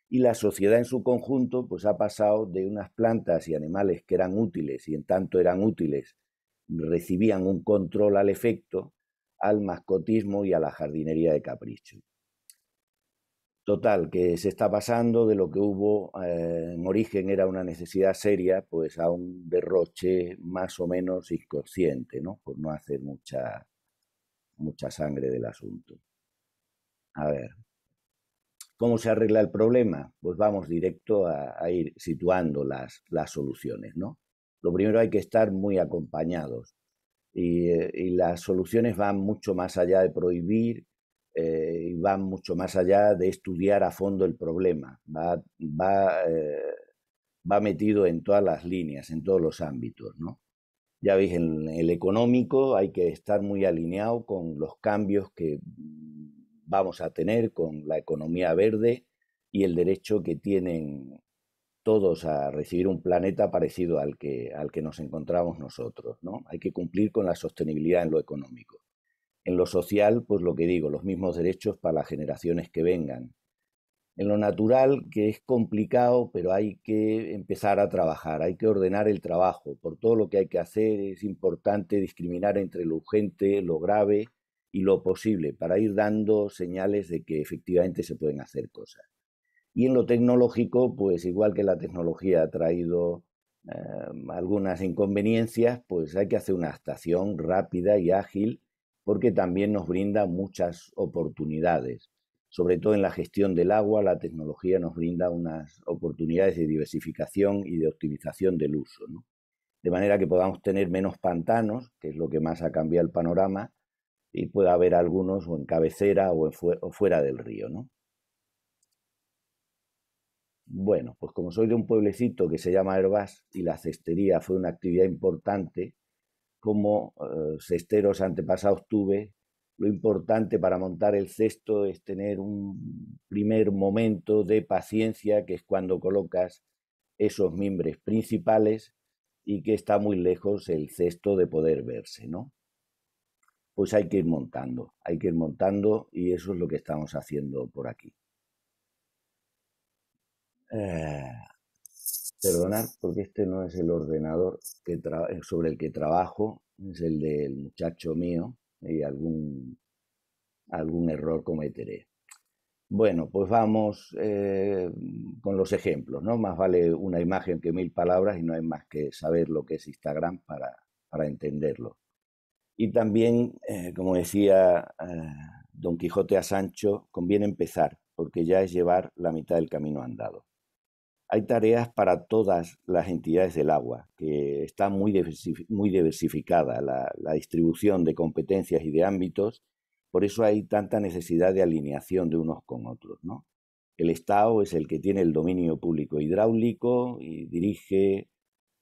Y la sociedad en su conjunto pues ha pasado de unas plantas y animales que eran útiles y en tanto eran útiles recibían un control al efecto al mascotismo y a la jardinería de capricho. Total, que se está pasando de lo que hubo eh, en origen era una necesidad seria, pues a un derroche más o menos inconsciente, ¿no? Por no hacer mucha, mucha sangre del asunto. A ver, ¿cómo se arregla el problema? Pues vamos directo a, ir situando las, las soluciones, ¿no? Lo primero hay que estar muy acompañados y eh, las soluciones van mucho más allá de prohibir eh, y va mucho más allá de estudiar a fondo el problema, va, va, eh, va metido en todas las líneas, en todos los ámbitos. ¿no? Ya veis, en el económico hay que estar muy alineado con los cambios que vamos a tener con la economía verde y el derecho que tienen todos a recibir un planeta parecido al que, al que nos encontramos nosotros. ¿no? Hay que cumplir con la sostenibilidad en lo económico. En lo social, pues lo que digo, los mismos derechos para las generaciones que vengan. En lo natural, que es complicado, pero hay que empezar a trabajar, hay que ordenar el trabajo. Por todo lo que hay que hacer es importante discriminar entre lo urgente, lo grave y lo posible, para ir dando señales de que efectivamente se pueden hacer cosas. Y en lo tecnológico, pues igual que la tecnología ha traído eh, algunas inconveniencias, pues hay que hacer una estación rápida y ágil porque también nos brinda muchas oportunidades. Sobre todo en la gestión del agua, la tecnología nos brinda unas oportunidades de diversificación y de optimización del uso. De manera que podamos tener menos pantanos, que es lo que más ha cambiado el panorama, y pueda haber algunos o en cabecera o, fuera del río. ¿no? Bueno, pues como soy de un pueblecito que se llama Herbas y la cestería fue una actividad importante como eh, cesteros antepasados tuve, lo importante para montar el cesto es tener un primer momento de paciencia, que es cuando colocas esos mimbres principales y que está muy lejos el cesto de poder verse, ¿no? Pues hay que ir montando, hay que ir montando y eso es lo que estamos haciendo por aquí. Eh, perdonar porque este no es el ordenador eh, sobre el que trabajo, es el del muchacho mío y algún, algún error cometeré. Bueno, pues vamos eh, con los ejemplos, ¿no? Más vale una imagen que mil palabras y no hay más que saber lo que es Instagram para, entenderlo. Y también, eh, como decía Don Quijote a Sancho, conviene empezar, porque ya es llevar la mitad del camino andado. Hay tareas para todas las entidades del agua, que está muy, diversificada la, distribución de competencias y de ámbitos, por eso hay tanta necesidad de alineación de unos con otros. El Estado es el que tiene el dominio público hidráulico y dirige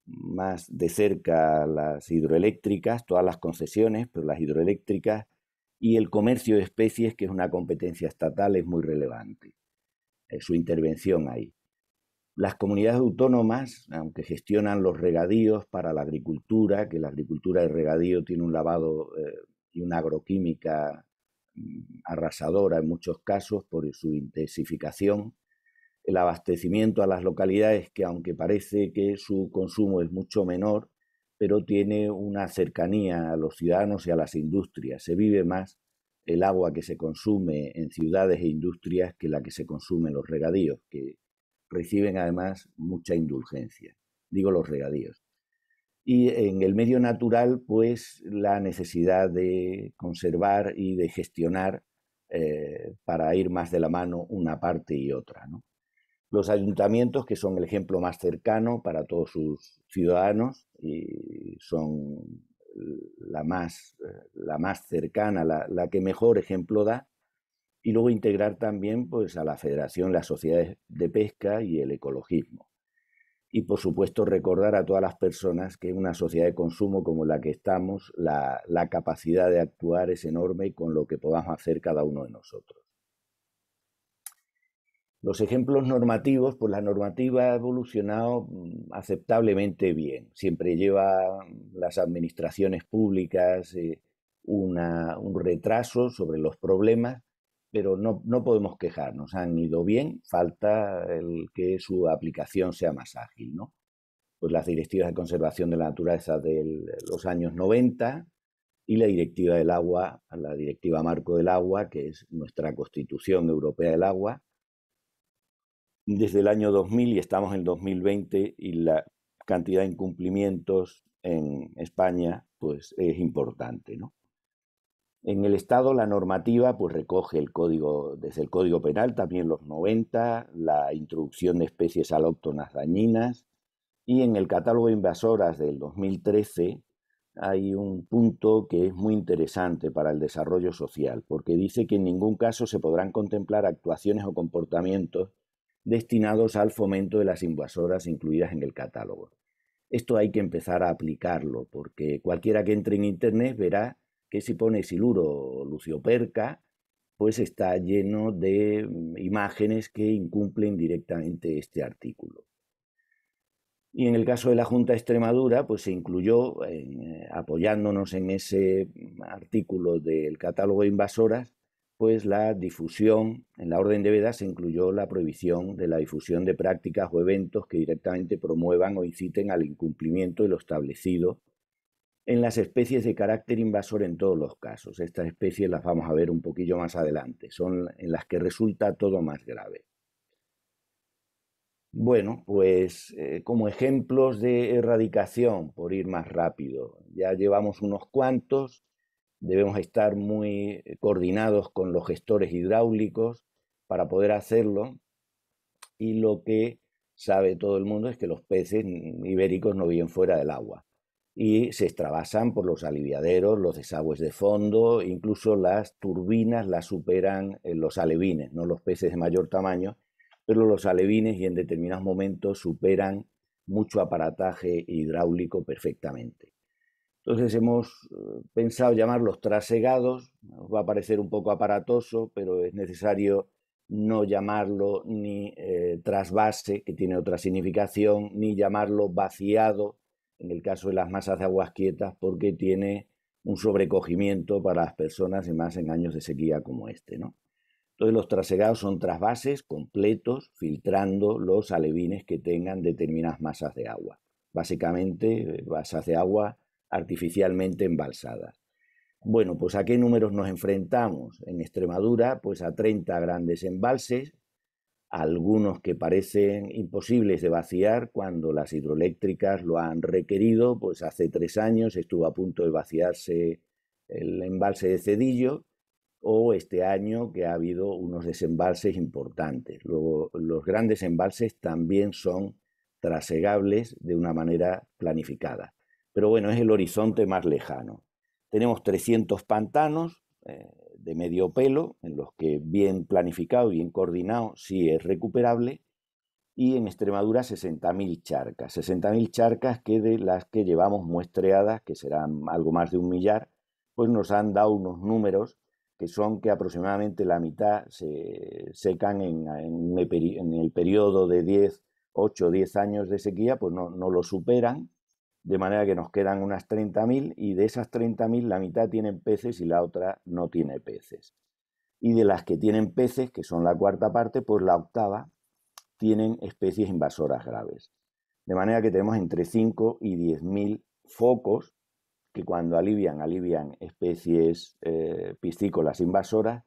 más de cerca las hidroeléctricas, todas las concesiones, pero las hidroeléctricas y el comercio de especies, que es una competencia estatal, es muy relevante, Es eh, su intervención ahí. Las comunidades autónomas, aunque gestionan los regadíos para la agricultura, que la agricultura y regadío tiene un lavado eh, y una agroquímica mm, arrasadora en muchos casos por su intensificación, el abastecimiento a las localidades que aunque parece que su consumo es mucho menor, pero tiene una cercanía a los ciudadanos y a las industrias. Se vive más el agua que se consume en ciudades e industrias que la que se consume en los regadíos, que reciben además mucha indulgencia, digo los regadíos. Y en el medio natural, pues la necesidad de conservar y de gestionar eh, para ir más de la mano una parte y otra. Los ayuntamientos, que son el ejemplo más cercano para todos sus ciudadanos, y son la más, la más cercana, la que mejor ejemplo da, y luego integrar también pues, a la federación, las sociedades de pesca y el ecologismo. Y por supuesto recordar a todas las personas que en una sociedad de consumo como la que estamos, la, capacidad de actuar es enorme con lo que podamos hacer cada uno de nosotros. Los ejemplos normativos, pues la normativa ha evolucionado mm, aceptablemente bien. Siempre lleva mm, las administraciones públicas eh, un retraso sobre los problemas, pero no, no podemos quejarnos, han ido bien, falta el que su aplicación sea más ágil, ¿no? Pues las directivas de conservación de la naturaleza de los años 90 y la directiva del agua, la directiva marco del agua, que es nuestra constitución europea del agua, desde el año 2000 y estamos en 2020 y la cantidad de incumplimientos en España pues es importante, ¿no? En el Estado la normativa pues recoge el código, desde el Código Penal, también los 90, la introducción de especies alóctonas dañinas y en el catálogo de invasoras del 2013 hay un punto que es muy interesante para el desarrollo social, porque dice que en ningún caso se podrán contemplar actuaciones o comportamientos destinados al fomento de las invasoras incluidas en el catálogo. Esto hay que empezar a aplicarlo, porque cualquiera que entre en Internet verá que si pone siluro Lucio Perca, pues está lleno de mm, imágenes que incumplen directamente este artículo. Y en el caso de la Junta de Extremadura, pues se incluyó, eh, apoyándonos en ese mm, artículo del catálogo de invasoras, pues la difusión, en la orden de veda se incluyó la prohibición de la difusión de prácticas o eventos que directamente promuevan o inciten al incumplimiento de lo establecido en las especies de carácter invasor en todos los casos. Estas especies las vamos a ver un poquillo más adelante, son en las que resulta todo más grave. Bueno, pues eh, como ejemplos de erradicación, por ir más rápido, ya llevamos unos cuantos, debemos estar muy eh, coordinados con los gestores hidráulicos para poder hacerlo y lo que sabe todo el mundo es que los peces ibéricos no viven fuera del agua y se extravasan por los aliviaderos, los desagües de fondo, incluso las turbinas las superan eh, los alevines, no los peces de mayor tamaño, pero los alevines y en determinados momentos superan mucho aparataje hidráulico perfectamente. Entonces hemos eh, pensado llamarlos trasegados, va a parecer un poco aparatoso, pero es necesario no llamarlo ni eh, trasvase, que tiene otra significación, ni llamarlo vaciado, en el caso de las masas de aguas quietas, porque tiene un sobrecogimiento para las personas y más en años de sequía como este. ¿no? Entonces los trasegados son trasvases completos, filtrando los alevines que tengan determinadas masas de agua. Básicamente, eh, masas de agua artificialmente embalsadas. Bueno, pues a qué números nos enfrentamos. En Extremadura, pues a 30 grandes embalses, algunos que parecen imposibles de vaciar cuando las hidroeléctricas lo han requerido, pues hace tres años estuvo a punto de vaciarse el embalse de Cedillo o este año que ha habido unos desembalses importantes. los grandes embalses también son trasegables de una manera planificada. Pero bueno, es el horizonte más lejano. Tenemos 300 pantanos, eh, de medio pelo, en los que bien planificado, bien coordinado, sí es recuperable, y en Extremadura 60.000 charcas, 60.000 charcas que de las que llevamos muestreadas, que serán algo más de un millar, pues nos han dado unos números que son que aproximadamente la mitad se secan en, el periodo de 10, 8 o 10 años de sequía, pues no, no lo superan de manera que nos quedan unas 30.000 y de esas 30.000 la mitad tienen peces y la otra no tiene peces. Y de las que tienen peces, que son la cuarta parte, pues la octava tienen especies invasoras graves. De manera que tenemos entre 5 y 10.000 focos que cuando alivian, alivian especies eh, piscícolas invasoras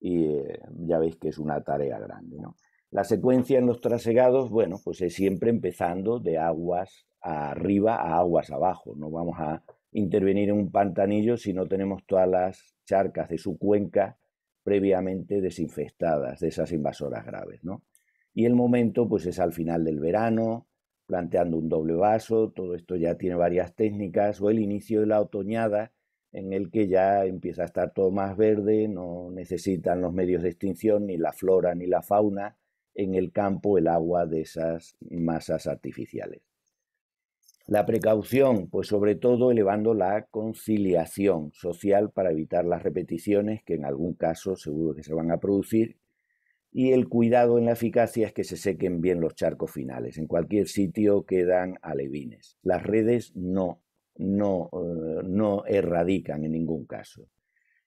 y eh, ya veis que es una tarea grande. ¿no? La secuencia en los trasegados, bueno, pues es siempre empezando de aguas arriba a aguas abajo. No vamos a intervenir en un pantanillo si no tenemos todas las charcas de su cuenca previamente desinfectadas de esas invasoras graves. ¿no? Y el momento pues, es al final del verano, planteando un doble vaso, todo esto ya tiene varias técnicas, o el inicio de la otoñada, en el que ya empieza a estar todo más verde, no necesitan los medios de extinción, ni la flora ni la fauna, en el campo el agua de esas masas artificiales. La precaución, pues sobre todo elevando la conciliación social para evitar las repeticiones que en algún caso seguro que se van a producir. Y el cuidado en la eficacia es que se sequen bien los charcos finales. En cualquier sitio quedan alevines. Las redes no, no, eh, no erradican en ningún caso.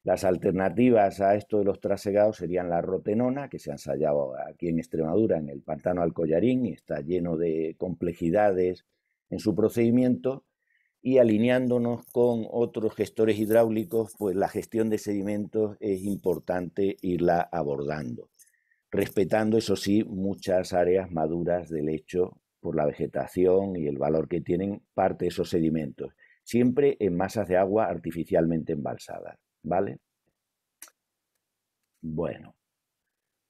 Las alternativas a esto de los trasegados serían la rotenona, que se ha ensayado aquí en Extremadura, en el pantano Alcollarín, y está lleno de complejidades en su procedimiento y alineándonos con otros gestores hidráulicos, pues la gestión de sedimentos es importante irla abordando, respetando, eso sí, muchas áreas maduras del lecho por la vegetación y el valor que tienen parte de esos sedimentos, siempre en masas de agua artificialmente embalsadas, ¿vale? Bueno,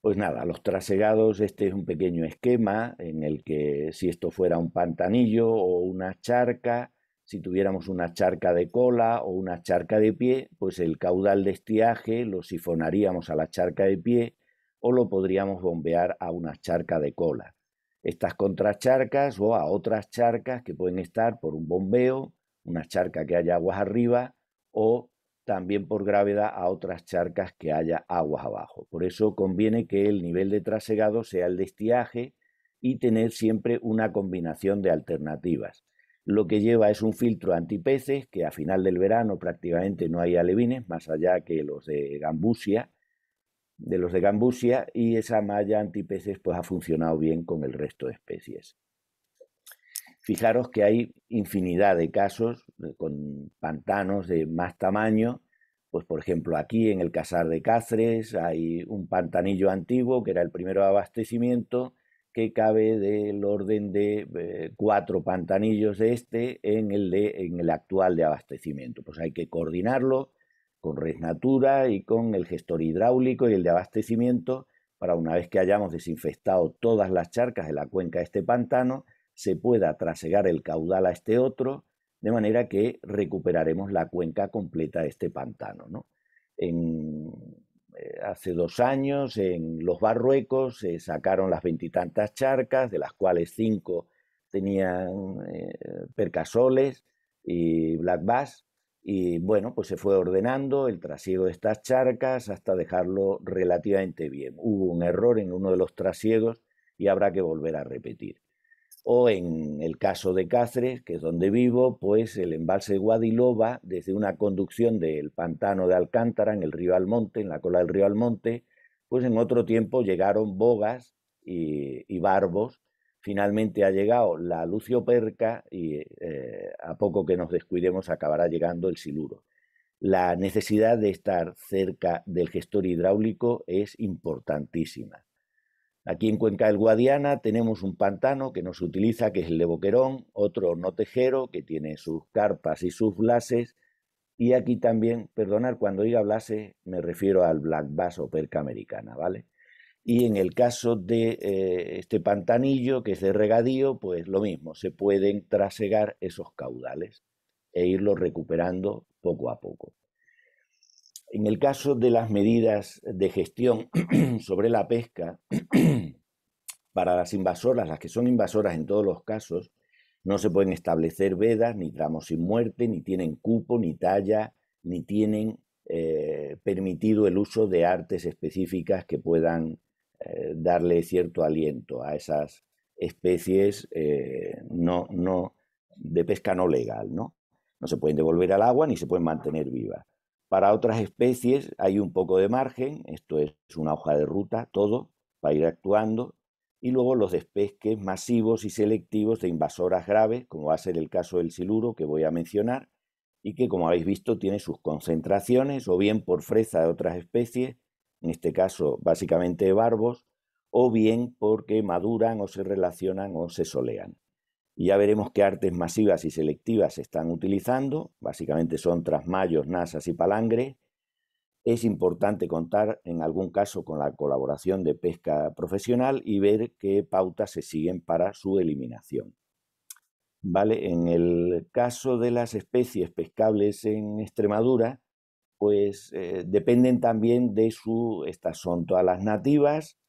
pues nada, los trasegados, este es un pequeño esquema en el que si esto fuera un pantanillo o una charca, si tuviéramos una charca de cola o una charca de pie, pues el caudal de estiaje lo sifonaríamos a la charca de pie o lo podríamos bombear a una charca de cola. Estas contracharcas o a otras charcas que pueden estar por un bombeo, una charca que haya aguas arriba o también por gravedad a otras charcas que haya aguas abajo. Por eso conviene que el nivel de trasegado sea el de estiaje y tener siempre una combinación de alternativas. Lo que lleva es un filtro antipeces, que a final del verano prácticamente no hay alevines, más allá que los de gambusia, de los de gambusia, y esa malla antipeces pues ha funcionado bien con el resto de especies. Fijaros que hay infinidad de casos eh, con pantanos de más tamaño. Pues por ejemplo aquí en el Casar de Cáceres hay un pantanillo antiguo que era el primero de abastecimiento que cabe del orden de eh, cuatro pantanillos de este en el, en el actual de abastecimiento. Pues hay que coordinarlo con Resnatura y con el gestor hidráulico y el de abastecimiento para una vez que hayamos desinfectado todas las charcas de la cuenca de este pantano, se pueda trasegar el caudal a este otro, de manera que recuperaremos la cuenca completa de este pantano. Eh, hace dos años en los Barruecos se sacaron las veintitantas charcas, de las cuales cinco tenían eh, percasoles y black bass, y bueno, pues se fue ordenando el trasiego de estas charcas hasta dejarlo relativamente bien. Hubo un error en uno de los trasiegos y habrá que volver a repetir o en el caso de Cáceres, que es donde vivo, pues el embalse de Guadiloba, desde una conducción del pantano de Alcántara en el río Almonte, en la cola del río Almonte, pues en otro tiempo llegaron bogas y, barbos. Finalmente ha llegado la perca y eh, a poco que nos descuidemos acabará llegando el siluro. La necesidad de estar cerca del gestor hidráulico es importantísima. Aquí en Cuenca del Guadiana tenemos un pantano que nos utiliza, que es el de Boquerón, otro no tejero, que tiene sus carpas y sus blases, y aquí también, perdonar, cuando diga blase me refiero al black bass o perca americana, ¿vale? Y en el caso de eh, este pantanillo, que es de regadío, pues lo mismo, se pueden trasegar esos caudales e irlos recuperando poco a poco. En el caso de las medidas de gestión sobre la pesca, para las invasoras, las que son invasoras en todos los casos, no se pueden establecer vedas, ni tramos sin muerte, ni tienen cupo, ni talla, ni tienen eh, permitido el uso de artes específicas que puedan eh, darle cierto aliento a esas especies eh, no, de pesca no legal, ¿no? No se pueden devolver al agua ni se pueden mantener vivas. Para otras especies hay un poco de margen, esto es una hoja de ruta, todo, para ir actuando, y luego los despesques masivos y selectivos de invasoras graves, como va a ser el caso del siluro que voy a mencionar, y que como habéis visto tiene sus concentraciones o bien por freza de otras especies, en este caso básicamente barbos, o bien porque maduran o se relacionan o se solean. Y ya veremos qué artes masivas y selectivas se están utilizando. Básicamente son trasmayos, nasas y palangre. Es importante contar en algún caso con la colaboración de pesca profesional y ver qué pautas se siguen para su eliminación. ¿Vale? En el caso de las especies pescables en Extremadura, pues eh, dependen también de su, estas son todas las nativas,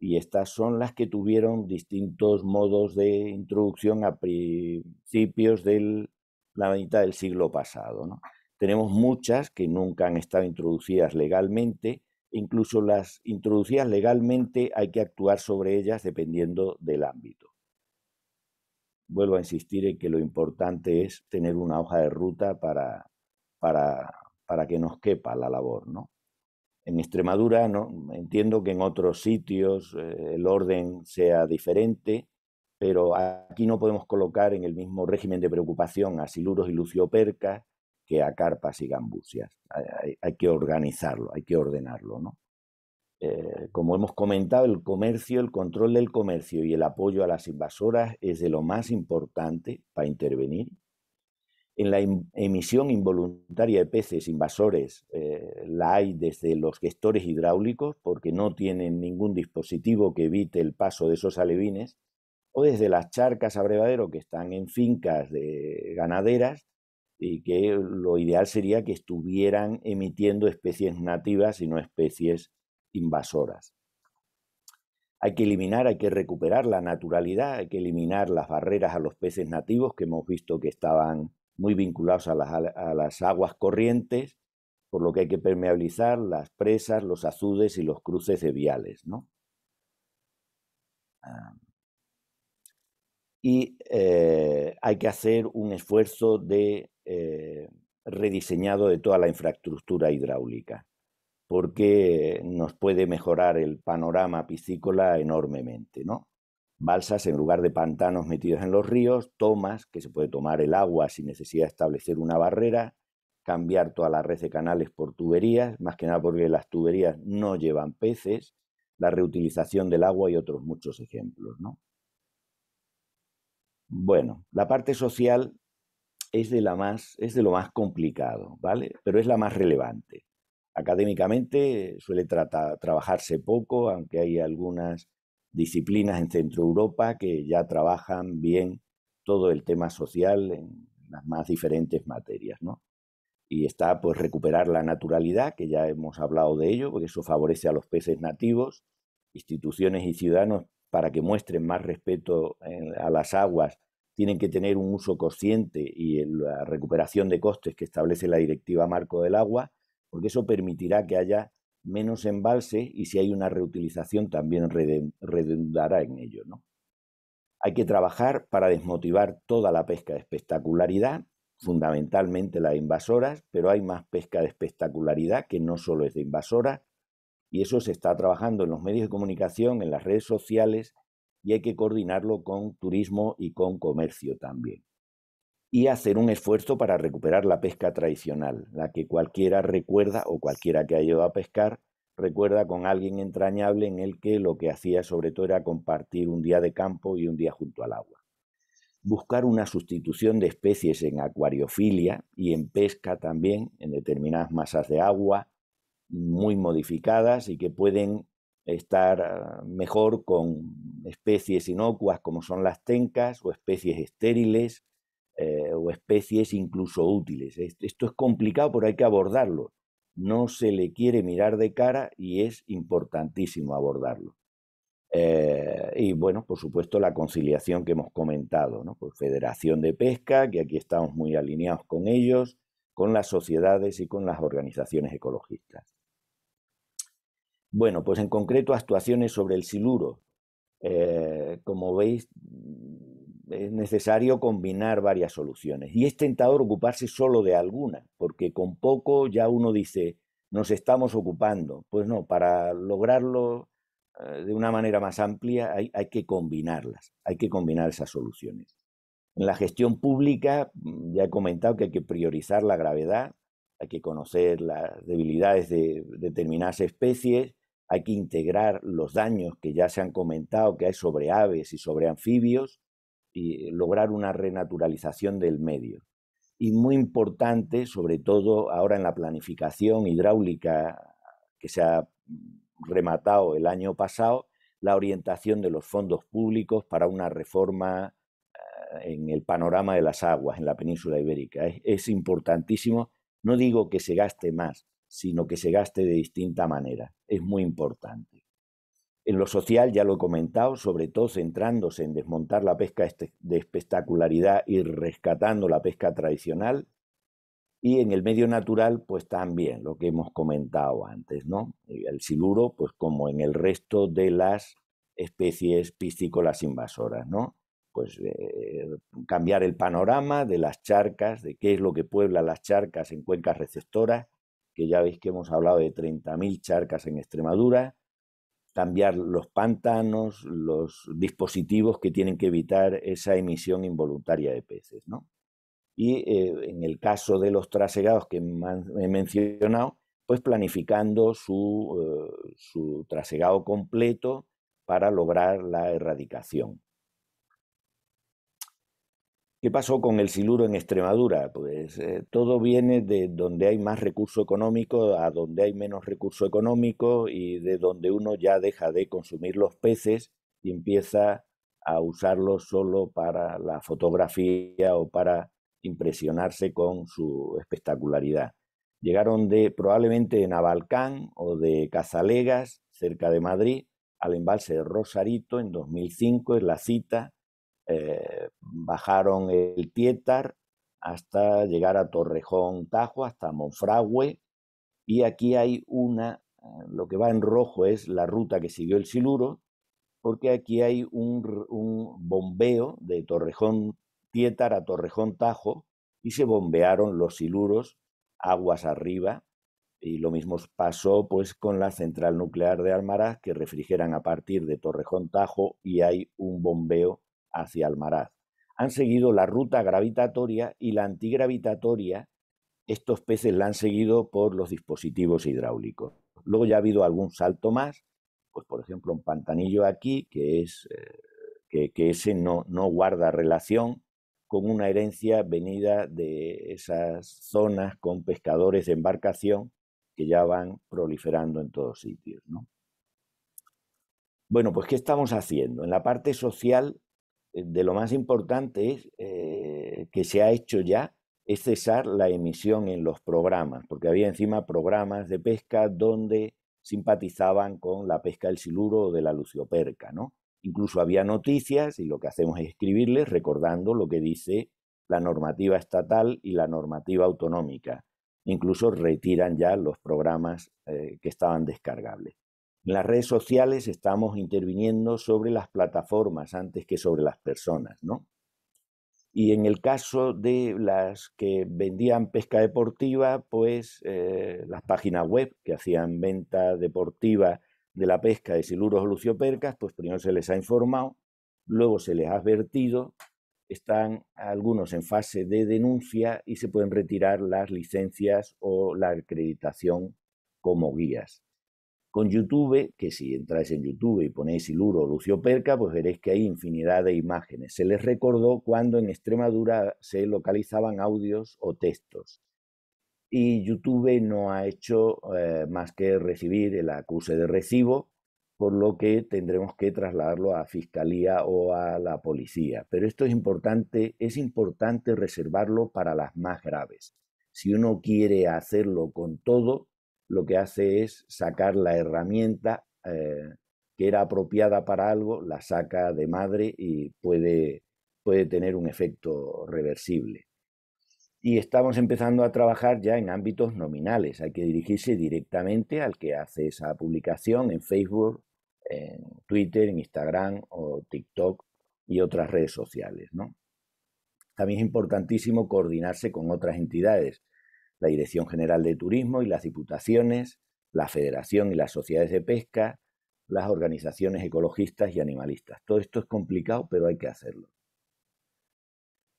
y estas son las que tuvieron distintos modos de introducción a principios de la mitad del siglo pasado. ¿no? Tenemos muchas que nunca han estado introducidas legalmente, incluso las introducidas legalmente hay que actuar sobre ellas dependiendo del ámbito. Vuelvo a insistir en que lo importante es tener una hoja de ruta para, para, para que nos quepa la labor, ¿no? En Extremadura no, entiendo que en otros sitios eh, el orden sea diferente, pero aquí no podemos colocar en el mismo régimen de preocupación a siluros y luciopercas que a carpas y gambusias. Hay, que organizarlo, hay que ordenarlo. ¿no? Eh, como hemos comentado, el comercio, el control del comercio y el apoyo a las invasoras es de lo más importante para intervenir en la em-, emisión involuntaria de peces invasores eh, la hay desde los gestores hidráulicos, porque no tienen ningún dispositivo que evite el paso de esos alevines, o desde las charcas abrevadero que están en fincas de ganaderas y que lo ideal sería que estuvieran emitiendo especies nativas y no especies invasoras. Hay que eliminar, hay que recuperar la naturalidad, hay que eliminar las barreras a los peces nativos que hemos visto que estaban muy vinculados a las, aguas corrientes, por lo que hay que permeabilizar las presas, los azudes y los cruces de viales. ¿no? Ah. Y eh, hay que hacer un esfuerzo de eh, rediseñado de toda la infraestructura hidráulica, porque nos puede mejorar el panorama piscícola enormemente. ¿no? balsas en lugar de pantanos metidos en los ríos, tomas, que se puede tomar el agua sin necesidad de establecer una barrera, cambiar toda la red de canales por tuberías, más que nada porque las tuberías no llevan peces, la reutilización del agua y otros muchos ejemplos. Bueno, la parte social es de, la más, es de lo más complicado, ¿vale? Pero es la más relevante. Académicamente suele trabajarse poco, aunque hay algunas disciplinas en Centro Europa que ya trabajan bien todo el tema social en las más diferentes materias, Y está pues recuperar la naturalidad, que ya hemos hablado de ello, porque eso favorece a los peces nativos, instituciones y ciudadanos para que muestren más respeto eh, a las aguas, tienen que tener un uso consciente y la recuperación de costes que establece la Directiva Marco del Agua, porque eso permitirá que haya menos embalse y si hay una reutilización también redundará en ello. ¿no? Hay que trabajar para desmotivar toda la pesca de espectacularidad, fundamentalmente la de invasoras, pero hay más pesca de espectacularidad que no solo es de invasora y eso se está trabajando en los medios de comunicación, en las redes sociales y hay que coordinarlo con turismo y con comercio también y hacer un esfuerzo para recuperar la pesca tradicional, la que cualquiera recuerda o cualquiera que haya ido a pescar recuerda con alguien entrañable en el que lo que hacía sobre todo era compartir un día de campo y un día junto al agua. Buscar una sustitución de especies en acuariofilia y en pesca también, en determinadas masas de agua muy modificadas y que pueden estar ah, mejor con especies inocuas como son las tencas o especies estériles eh, o especies incluso útiles. Esto es complicado, pero hay que abordarlo. No se le quiere mirar de cara y es importantísimo abordarlo. Eh, y bueno, por supuesto, la conciliación que hemos comentado, ¿no? Pues Federación de Pesca, que aquí estamos muy alineados con ellos, con las sociedades y con las organizaciones ecologistas. Bueno, pues en concreto actuaciones sobre el siluro. Eh, como veis, es necesario combinar varias soluciones y es tentador ocuparse solo de alguna, porque con poco ya uno dice, nos estamos ocupando. Pues no, para lograrlo eh, de una manera más amplia hay, hay que combinarlas, hay que combinar esas soluciones. En la gestión pública mm, ya he comentado que hay que priorizar la gravedad, hay que conocer las debilidades de determinadas especies, hay que integrar los daños que ya se han comentado que hay sobre aves y sobre anfibios, y lograr una renaturalización del medio. Y muy importante, sobre todo ahora en la planificación hidráulica que se ha rematado el año pasado, la orientación de los fondos públicos para una reforma ah, en el panorama de las aguas en la península ibérica. Es, importantísimo, no digo que se gaste más, sino que se gaste de distinta manera. Es muy importante. En lo social, ya lo he comentado, sobre todo centrándose en desmontar la pesca este, de espectacularidad y rescatando la pesca tradicional. Y en el medio natural, pues también lo que hemos comentado antes, ¿no? El siluro, pues como en el resto de las especies piscícolas invasoras, ¿no? Pues eh, cambiar el panorama de las charcas, de qué es lo que puebla las charcas en cuencas receptoras, que ya veis que hemos hablado de 30.000 charcas en Extremadura, cambiar los pantanos, los dispositivos que tienen que evitar esa emisión involuntaria de peces. Y eh, en el caso de los trasegados que he mencionado, pues planificando eh, su trasegado completo para lograr la erradicación. ¿Qué pasó con el siluro en Extremadura? Pues eh, todo viene de donde hay más recurso económico a donde hay menos recurso económico y de donde uno ya deja de consumir los peces y empieza a usarlos solo para la fotografía o para impresionarse con su espectacularidad. Llegaron de probablemente de Navalcán o de Casalegas, cerca de Madrid, al embalse de Rosarito en 2005, es la cita eh, bajaron el Tietar hasta llegar a Torrejón, Tajo, hasta Monfragüe, y aquí hay una, lo que va en rojo es la ruta que siguió el siluro, porque aquí hay un, bombeo de Torrejón Tietar a Torrejón Tajo, y se bombearon los siluros aguas arriba, y lo mismo pasó pues con la central nuclear de Almaraz, que refrigeran a partir de Torrejón Tajo, y hay un bombeo hacia Almaraz. Han seguido la ruta gravitatoria y la antigravitatoria. Estos peces la han seguido por los dispositivos hidráulicos. Luego ya ha habido algún salto más, pues por ejemplo un pantanillo aquí, que, es, eh, que, ese no, no guarda relación con una herencia venida de esas zonas con pescadores de embarcación que ya van proliferando en todos sitios. Bueno, pues ¿qué estamos haciendo? En la parte social de lo más importante es, eh, que se ha hecho ya es cesar la emisión en los programas, porque había encima programas de pesca donde simpatizaban con la pesca del siluro o de la lucioperca, ¿no? Incluso había noticias y lo que hacemos es escribirles recordando lo que dice la normativa estatal y la normativa autonómica. Incluso retiran ya los programas eh, que estaban descargables. En las redes sociales estamos interviniendo sobre las plataformas antes que sobre las personas, ¿no? Y en el caso de las que vendían pesca deportiva, pues eh, las páginas web que hacían venta deportiva de la pesca de siluros o luciopercas, pues primero se les ha informado, luego se les ha advertido, están algunos en fase de denuncia y se pueden retirar las licencias o la acreditación como guías. Con YouTube, que si entráis en YouTube y ponéis Iluro o Lucio Perca, pues veréis que hay infinidad de imágenes. Se les recordó cuando en Extremadura se localizaban audios o textos. Y YouTube no ha hecho eh, más que recibir el acuse de recibo, por lo que tendremos que trasladarlo a fiscalía o a la policía. Pero esto es importante, es importante reservarlo para las más graves. Si uno quiere hacerlo con todo, lo que hace es sacar la herramienta eh, que era apropiada para algo, la saca de madre y puede, tener un efecto reversible. Y estamos empezando a trabajar ya en ámbitos nominales. Hay que dirigirse directamente al que hace esa publicación en Facebook, en Twitter, en Instagram o TikTok y otras redes sociales. También es importantísimo coordinarse con otras entidades la Dirección General de Turismo y las Diputaciones, la Federación y las sociedades de pesca, las organizaciones ecologistas y animalistas. Todo esto es complicado, pero hay que hacerlo.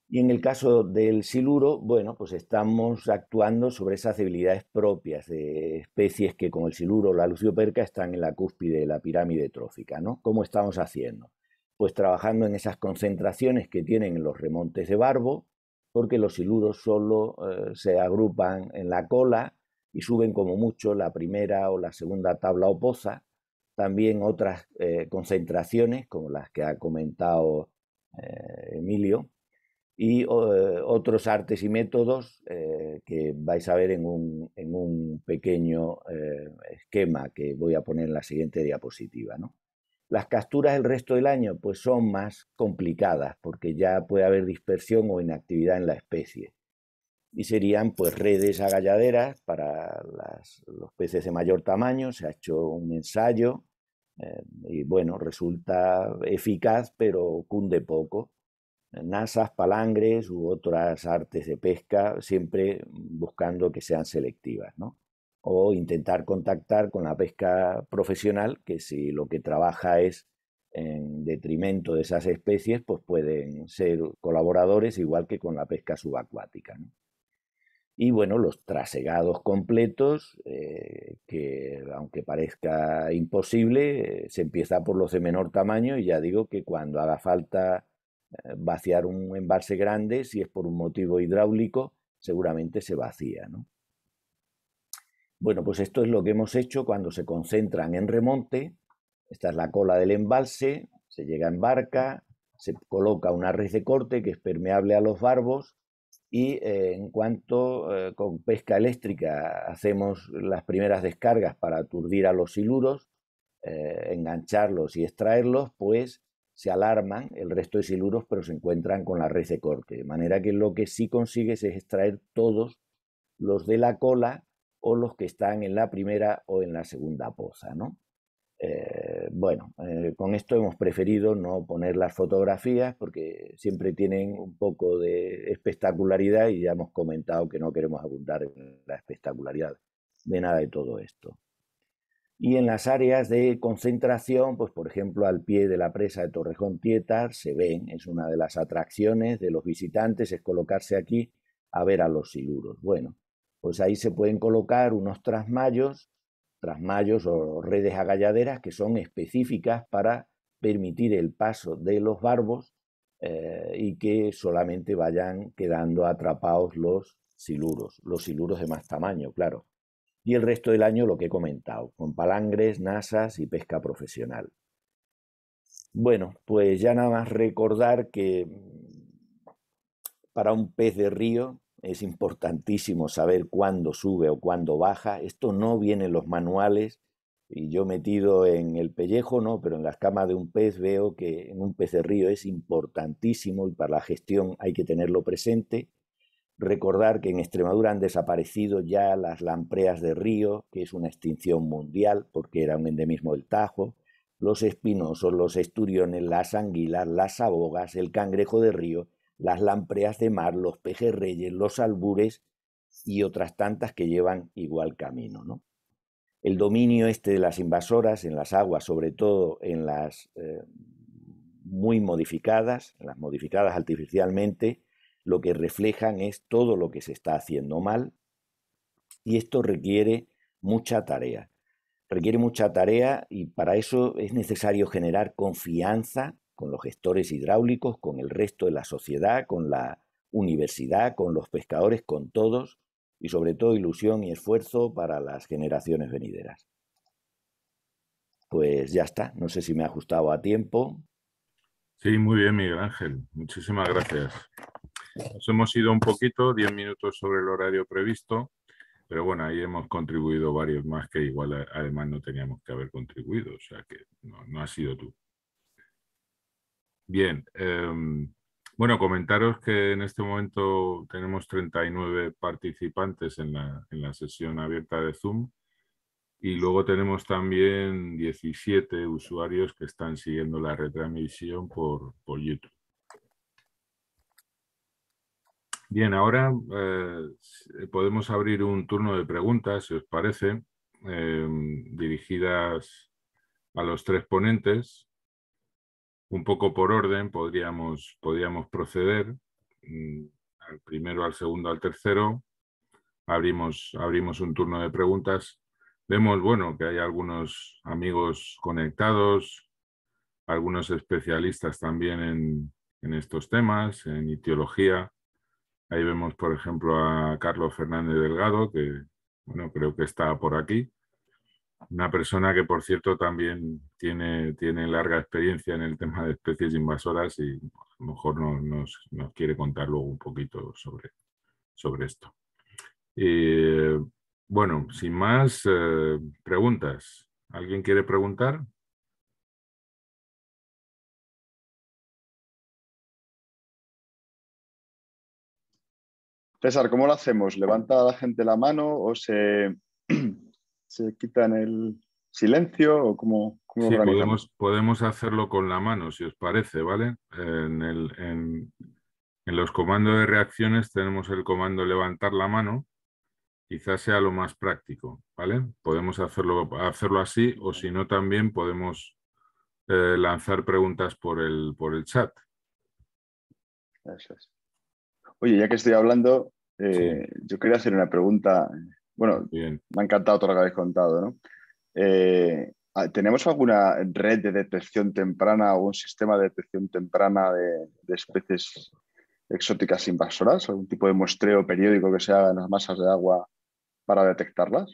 Y en el caso del siluro, bueno, pues estamos actuando sobre esas debilidades propias de especies que con el siluro o la lucioperca están en la cúspide de la pirámide trófica, ¿no? ¿Cómo estamos haciendo? Pues trabajando en esas concentraciones que tienen los remontes de Barbo, porque los siluros solo eh, se agrupan en la cola y suben como mucho la primera o la segunda tabla o poza. También otras eh, concentraciones, como las que ha comentado eh, Emilio, y otros artes y métodos que vais a ver en un, en un pequeño esquema que voy a poner en la siguiente diapositiva. ¿no? Las capturas el resto del año pues son más complicadas porque ya puede haber dispersión o inactividad en la especie. Y serían pues redes agalladeras para los peces de mayor tamaño. Se ha hecho un ensayo eh, y bueno, resulta eficaz pero cunde poco. Nasas, palangres u otras artes de pesca, siempre buscando que sean selectivas. ¿no? o intentar contactar con la pesca profesional, que si lo que trabaja es en detrimento de esas especies, pues pueden ser colaboradores igual que con la pesca subacuática. Y bueno, los trasegados completos, eh, que aunque parezca imposible, eh, se empieza por los de menor tamaño y ya digo que cuando haga falta eh, vaciar un embalse grande, si es por un motivo hidráulico, seguramente se vacía. ¿no? Bueno, pues esto es lo que hemos hecho cuando se concentran en remonte. Esta es la cola del embalse, se llega en barca, se coloca una red de corte que es permeable a los barbos y eh, en cuanto eh, con pesca eléctrica hacemos las primeras descargas para aturdir a los siluros, eh, engancharlos y extraerlos, pues se alarman el resto de siluros pero se encuentran con la red de corte. De manera que lo que sí consigues es extraer todos los de la cola o los que están en la primera o en la segunda poza, ¿no? Eh, bueno, eh, con esto hemos preferido no poner las fotografías porque siempre tienen un poco de espectacularidad y ya hemos comentado que no queremos abundar en la espectacularidad de nada de todo esto. Y en las áreas de concentración, pues por ejemplo al pie de la presa de Torrejón Tietar se ven, es una de las atracciones de los visitantes, es colocarse aquí a ver a los siluros. Bueno, pues ahí se pueden colocar unos trasmayos, trasmayos o redes agalladeras que son específicas para permitir el paso de los barbos eh, y que solamente vayan quedando atrapados los siluros, los siluros de más tamaño, claro. Y el resto del año lo que he comentado, con palangres, nasas y pesca profesional. Bueno, pues ya nada más recordar que mm, para un pez de río es importantísimo saber cuándo sube o cuándo baja. Esto no viene en los manuales y yo metido en el pellejo, no, pero en las camas de un pez veo que en un pez de río es importantísimo y para la gestión hay que tenerlo presente. Recordar que en Extremadura han desaparecido ya las lampreas de río, que es una extinción mundial porque era un endemismo del Tajo, los espinosos, los esturiones, las anguilas, las abogas, el cangrejo de río, las lampreas de mar, los pejerreyes, los albures y otras tantas que llevan igual camino. ¿no? El dominio este de las invasoras en las aguas, sobre todo en las eh, muy modificadas, las modificadas artificialmente, lo que reflejan es todo lo que se está haciendo mal y esto requiere mucha tarea. Requiere mucha tarea y para eso es necesario generar confianza con los gestores hidráulicos, con el resto de la sociedad, con la universidad, con los pescadores, con todos, y sobre todo ilusión y esfuerzo para las generaciones venideras. Pues ya está, no sé si me ha ajustado a tiempo. Sí, muy bien, Miguel Ángel, muchísimas gracias. Nos hemos ido un poquito, 10 minutos sobre el horario previsto, pero bueno, ahí hemos contribuido varios más que igual además no teníamos que haber contribuido, o sea que no, ha sido tú. Bien, em, bueno, comentaros que en este momento tenemos 39 participantes en la, sesión abierta de Zoom y luego tenemos también 17 usuarios que están siguiendo la retransmisión por, por YouTube. Bien, ahora eh, podemos abrir un turno de preguntas, si os parece, em, dirigidas a los tres ponentes un poco por orden podríamos, podríamos proceder. Mm, al primero, al segundo, al tercero. Abrimos, abrimos un turno de preguntas. Vemos, bueno, que hay algunos amigos conectados, algunos especialistas también en, estos temas, en etiología. Ahí vemos, por ejemplo, a Carlos Fernández Delgado, que bueno, creo que está por aquí. Una persona que, por cierto, también tiene, tiene larga experiencia en el tema de especies invasoras y a lo mejor nos, quiere contar luego un poquito sobre, sobre esto. Eh, bueno, sin más eh, preguntas. ¿Alguien quiere preguntar? César, ¿cómo lo hacemos? ¿Levanta la gente la mano o se, se quitan el silencio o cómo, sí, podemos, hacerlo con la mano, si os parece, ¿vale? En, los comandos de reacciones tenemos el comando levantar la mano, quizás sea lo más práctico, ¿vale? Podemos hacerlo, hacerlo así o si no también podemos eh, lanzar preguntas por el, por el chat. Gracias. Oye, ya que estoy hablando, eh, yo quería hacer una pregunta bueno, me ha encantado todo lo que habéis contado, eh, ah, ¿Tenemos alguna red de detección temprana, o un sistema de detección temprana de, especies exóticas invasoras? ¿Algún tipo de muestreo periódico que se haga en las masas de agua para detectarlas?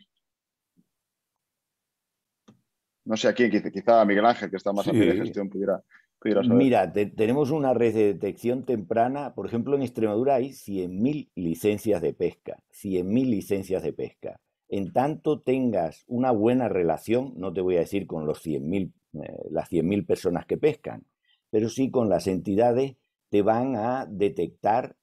No sé, a quién, quizá Miguel Ángel, que está más a a de gestión, pudiera Mira, tenemos una red de detección temprana. Por ejemplo, en Extremadura hay 100.000 licencias de pesca. 100.000 licencias de pesca. En tanto tengas una buena relación, no te voy a decir con los eh, las 100.000 personas que pescan, pero sí con las entidades te van a detectar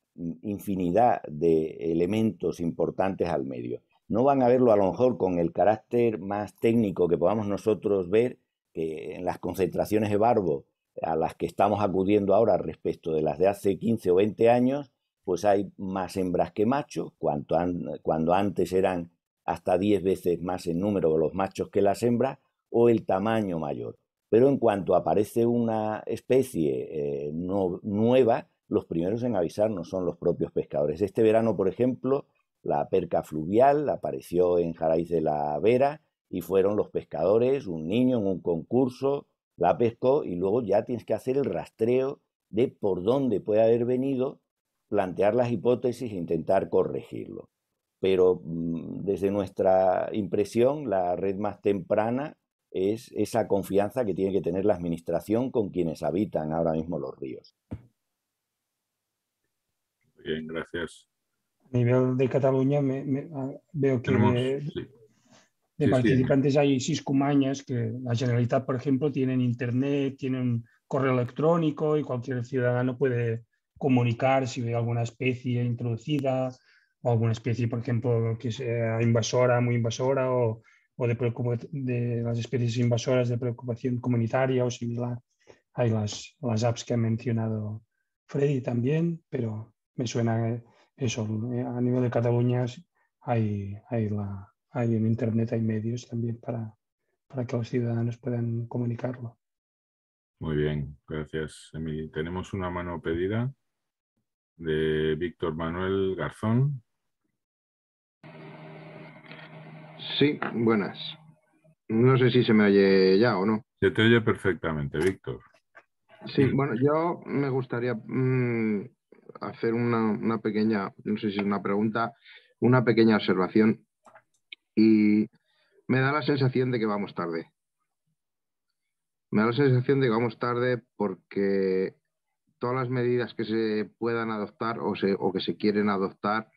infinidad de elementos importantes al medio. No van a verlo a lo mejor con el carácter más técnico que podamos nosotros ver, que en las concentraciones de barbo a las que estamos acudiendo ahora respecto de las de hace 15 o 20 años, pues hay más hembras que machos, cuando antes eran hasta 10 veces más en número los machos que las hembras, o el tamaño mayor. Pero en cuanto aparece una especie eh, nueva, los primeros en avisarnos son los propios pescadores. Este verano, por ejemplo, la perca fluvial apareció en Jaraíz de la Vera y fueron los pescadores, un niño en un concurso, la pescó y luego ya tienes que hacer el rastreo de por dónde puede haber venido, plantear las hipótesis e intentar corregirlo. Pero mm, desde nuestra impresión, la red más temprana es esa confianza que tiene que tener la Administración con quienes habitan ahora mismo los ríos. Bien, gracias. A nivel de Cataluña ah, veo que de participantes hay 6 que la generalidad, por ejemplo, tienen internet, tienen correo electrónico y cualquier ciudadano puede comunicar si ve alguna especie introducida o alguna especie, por ejemplo, que sea invasora, muy invasora o, o de, de, las especies invasoras de preocupación comunitaria o similar. Hay las, las apps que ha mencionado Freddy también, pero me suena eso. A nivel de Cataluña hay, hay la, hay en Internet, hay medios también para, que los ciudadanos puedan comunicarlo. Muy bien, gracias, Tenemos una mano pedida de Víctor Manuel Garzón. Sí, buenas. No sé si se me oye ya o no. Se te oye perfectamente, Víctor. Sí, bueno, yo me gustaría mm, hacer una, una, pequeña, no sé si es una pregunta, una pequeña observación y me da la sensación de que vamos tarde. Me da la sensación de que vamos tarde porque todas las medidas que se puedan adoptar o, o que se quieren adoptar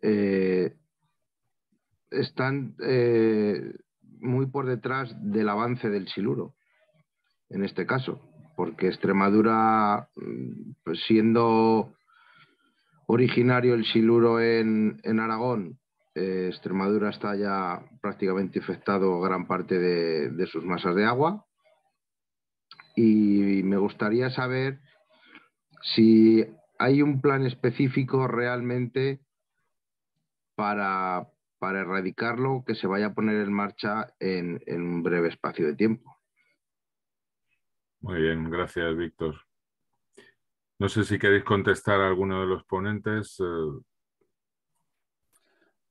eh, están eh, muy por detrás del avance del siluro, en este caso, porque Extremadura, mm, pues siendo originario el siluro en Aragón eh, Extremadura está ya prácticamente infectado gran parte de, sus masas de agua. Y me gustaría saber si hay un plan específico realmente para, erradicarlo que se vaya a poner en marcha en, un breve espacio de tiempo. Muy bien, gracias, Víctor. No sé si queréis contestar a alguno de los ponentes. Eh,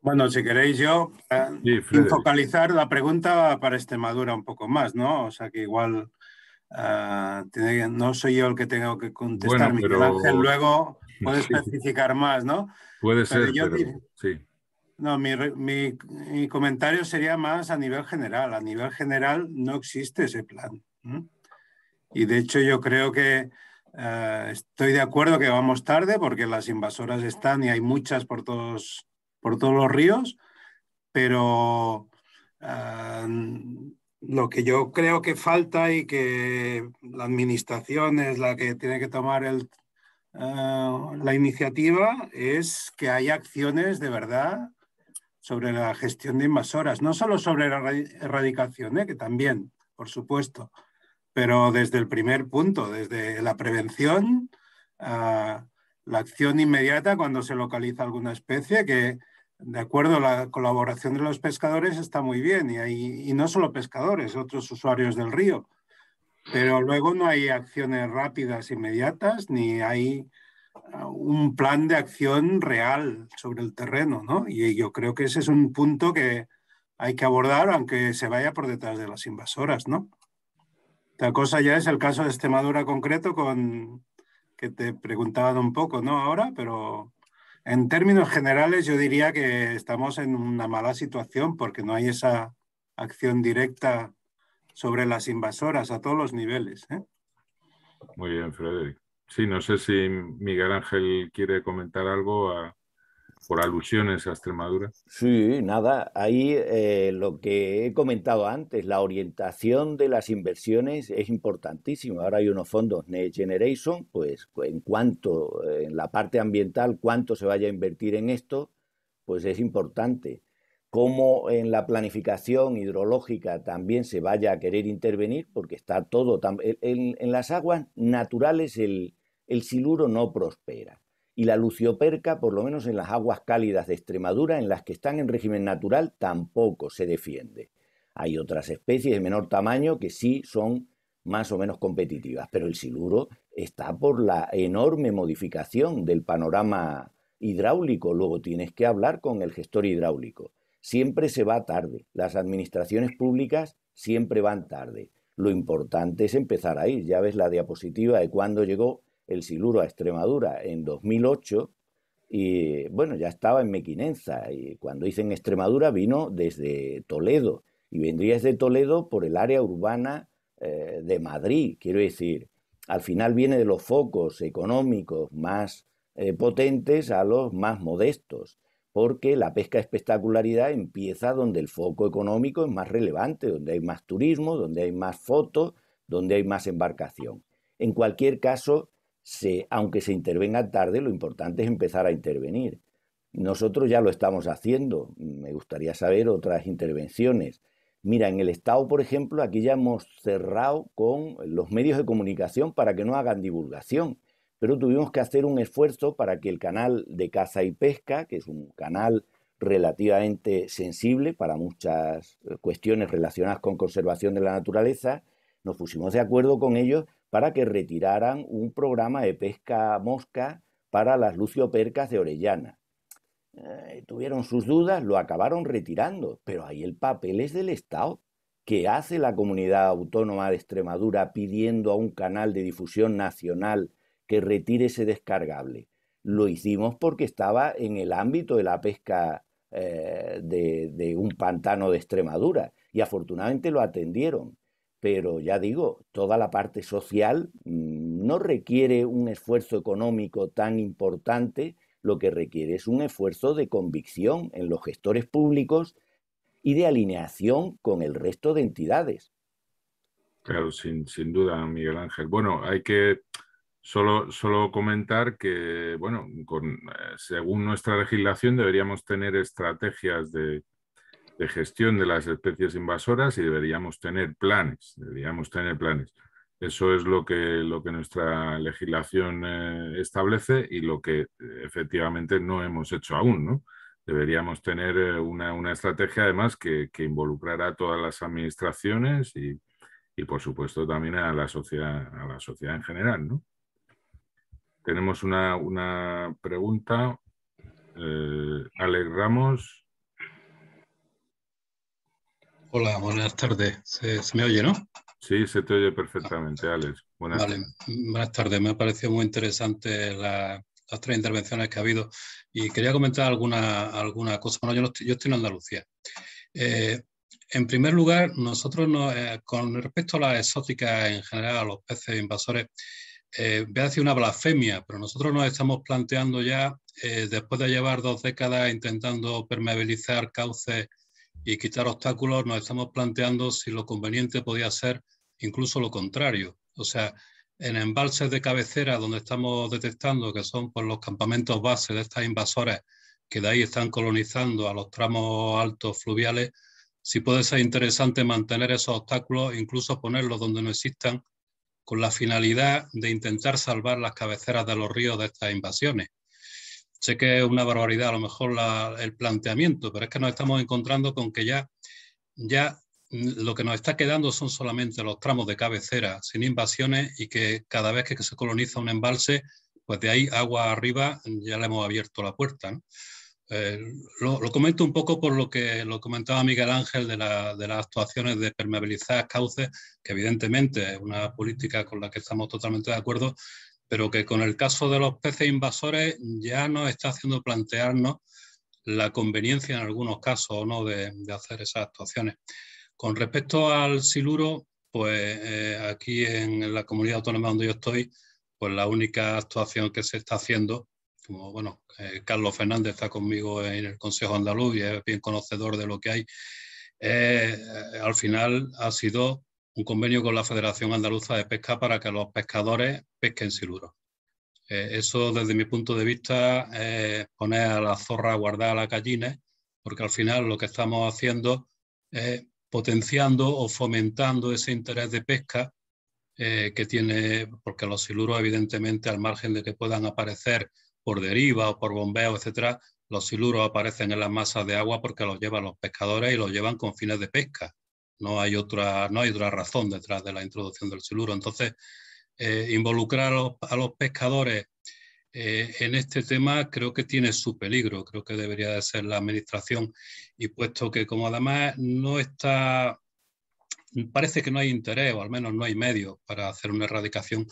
bueno, si queréis yo, enfocar eh, focalizar la pregunta para Extremadura un poco más, ¿no? O sea que igual eh, no soy yo el que tengo que contestar, pero... luego puedes especificar más, ¿no? Puede ser, sí. No, mi, comentario sería más a nivel general. A nivel general no existe ese plan. Y de hecho yo creo que eh, estoy de acuerdo que vamos tarde porque las invasoras están y hay muchas por todos por todos los ríos, pero ah, lo que yo creo que falta y que la administración es la que tiene que tomar el, ah, la iniciativa es que haya acciones de verdad sobre la gestión de invasoras, no solo sobre la erradicación, ¿eh? que también, por supuesto, pero desde el primer punto, desde la prevención, ah, la acción inmediata cuando se localiza alguna especie, que de acuerdo, la colaboración de los pescadores está muy bien y, hay, no solo pescadores, otros usuarios del río, pero luego no hay acciones rápidas, inmediatas, ni hay uh, un plan de acción real sobre el terreno, ¿no? Y yo creo que ese es un punto que hay que abordar, aunque se vaya por detrás de las invasoras, ¿no? La cosa ya es el caso de Extremadura concreto con que te preguntaban un poco, ¿no? Ahora, pero en términos generales, yo diría que estamos en una mala situación porque no hay esa acción directa sobre las invasoras a todos los niveles. ¿eh? Muy bien, Frederick. Sí, no sé si Miguel Ángel quiere comentar algo a, por alusiones a Extremadura. Sí, nada, ahí eh, lo que he comentado antes, la orientación de las inversiones es importantísima. Ahora hay unos fondos Next Generation, pues en cuanto, en la parte ambiental, cuánto se vaya a invertir en esto, pues es importante. Cómo en la planificación hidrológica también se vaya a querer intervenir, porque está todo... en, las aguas naturales el siluro no prospera y la lucioperca, por lo menos en las aguas cálidas de Extremadura, en las que están en régimen natural, tampoco se defiende. Hay otras especies de menor tamaño que sí son más o menos competitivas, pero el siluro está por la enorme modificación del panorama hidráulico. Luego tienes que hablar con el gestor hidráulico. Siempre se va tarde. Las administraciones públicas siempre van tarde. Lo importante es empezar ahí. Ya ves la diapositiva de cuándo llegó el siluro a Extremadura en 2008 y bueno, ya estaba en Mequinenza y cuando hice en Extremadura vino desde Toledo y vendría desde Toledo por el área urbana eh, de Madrid, quiero decir, al final viene de los focos económicos más eh, potentes a los más modestos, porque la pesca espectacularidad empieza donde el foco económico es más relevante, donde hay más turismo, donde hay más fotos, donde hay más embarcación. En cualquier caso, aunque se intervenga tarde, lo importante es empezar a intervenir. Nosotros ya lo estamos haciendo. Me gustaría saber otras intervenciones. Mira, en el Estado, por ejemplo, aquí ya hemos cerrado con los medios de comunicación para que no hagan divulgación, pero tuvimos que hacer un esfuerzo para que el canal de caza y pesca, que es un canal relativamente sensible para muchas cuestiones relacionadas con conservación de la naturaleza, nos pusimos de acuerdo con ellos para que retiraran un programa de pesca mosca para las luciopercas de Orellana. Eh, tuvieron sus dudas, lo acabaron retirando, pero ahí el papel es del Estado. ¿Qué hace la comunidad autónoma de Extremadura pidiendo a un canal de difusión nacional que retire ese descargable? Lo hicimos porque estaba en el ámbito de la pesca eh, de, de un pantano de Extremadura y afortunadamente lo atendieron pero ya digo, toda la parte social mm, no requiere un esfuerzo económico tan importante, lo que requiere es un esfuerzo de convicción en los gestores públicos y de alineación con el resto de entidades. Claro, sin, sin duda, Miguel Ángel. Bueno, hay que solo, solo comentar que, bueno, eh, según nuestra legislación deberíamos tener estrategias de, de gestión de las especies invasoras y deberíamos tener planes, deberíamos tener planes. Eso es lo que, lo que nuestra legislación eh, establece y lo que efectivamente no hemos hecho aún. ¿no? Deberíamos tener eh, una, estrategia además que, que, involucrará a todas las administraciones y, por supuesto también a la sociedad, a la sociedad en general. ¿no? Tenemos una, una pregunta. Eh, Alex Ramos. Hola, buenas tardes. ¿Se, me oye, no? Sí, se te oye perfectamente, Alex. Buenas, tardes. Me ha parecido muy interesante las tres intervenciones que ha habido y quería comentar alguna, alguna cosa. Bueno, yo, estoy, yo estoy en Andalucía. Eh, en primer lugar, nosotros eh, con respecto a la exóticas en general, a los peces invasores, eh, voy a decir una blasfemia, pero nosotros nos estamos planteando ya, eh, después de llevar dos décadas intentando permeabilizar cauces y quitar obstáculos, nos estamos planteando si lo conveniente podía ser incluso lo contrario. O sea, en embalses de cabecera donde estamos detectando que son pues, los campamentos base de estas invasoras que de ahí están colonizando a los tramos altos fluviales, si puede ser interesante mantener esos obstáculos, e incluso ponerlos donde no existan, con la finalidad de intentar salvar las cabeceras de los ríos de estas invasiones. Sé que es una barbaridad a lo mejor el planteamiento, pero es que nos estamos encontrando con que ya, ya lo que nos está quedando son solamente los tramos de cabecera, sin invasiones y que cada vez que se coloniza un embalse, pues de ahí agua arriba ya le hemos abierto la puerta. Eh, lo, comento un poco por lo que lo comentaba Miguel Ángel de, de, las actuaciones de permeabilizar cauces, que evidentemente es una política con la que estamos totalmente de acuerdo, pero que con el caso de los peces invasores ya nos está haciendo plantearnos la conveniencia en algunos casos o no de, hacer esas actuaciones. Con respecto al siluro, pues eh, aquí en la comunidad autónoma donde yo estoy, pues la única actuación que se está haciendo, como bueno, eh, Carlos Fernández está conmigo en el Consejo Andaluz y es bien conocedor de lo que hay, eh, al final ha sido un convenio con la Federación Andaluza de Pesca para que los pescadores pesquen siluro. Eh, eso, desde mi punto de vista, pone poner a la zorra a guardar a las gallina, porque al final lo que estamos haciendo es potenciando o fomentando ese interés de pesca eh, que tiene, porque los siluros, evidentemente, al margen de que puedan aparecer por deriva o por bombeo, etcétera, los siluros aparecen en las masas de agua porque los llevan los pescadores y los llevan con fines de pesca. No hay otra, no hay otra razón detrás de la introducción del siluro. Entonces, eh, involucrar a los, pescadores eh, en este tema creo que tiene su peligro, creo que debería de ser la administración y puesto que como además no está, parece que no hay interés o al menos no hay medio para hacer una erradicación,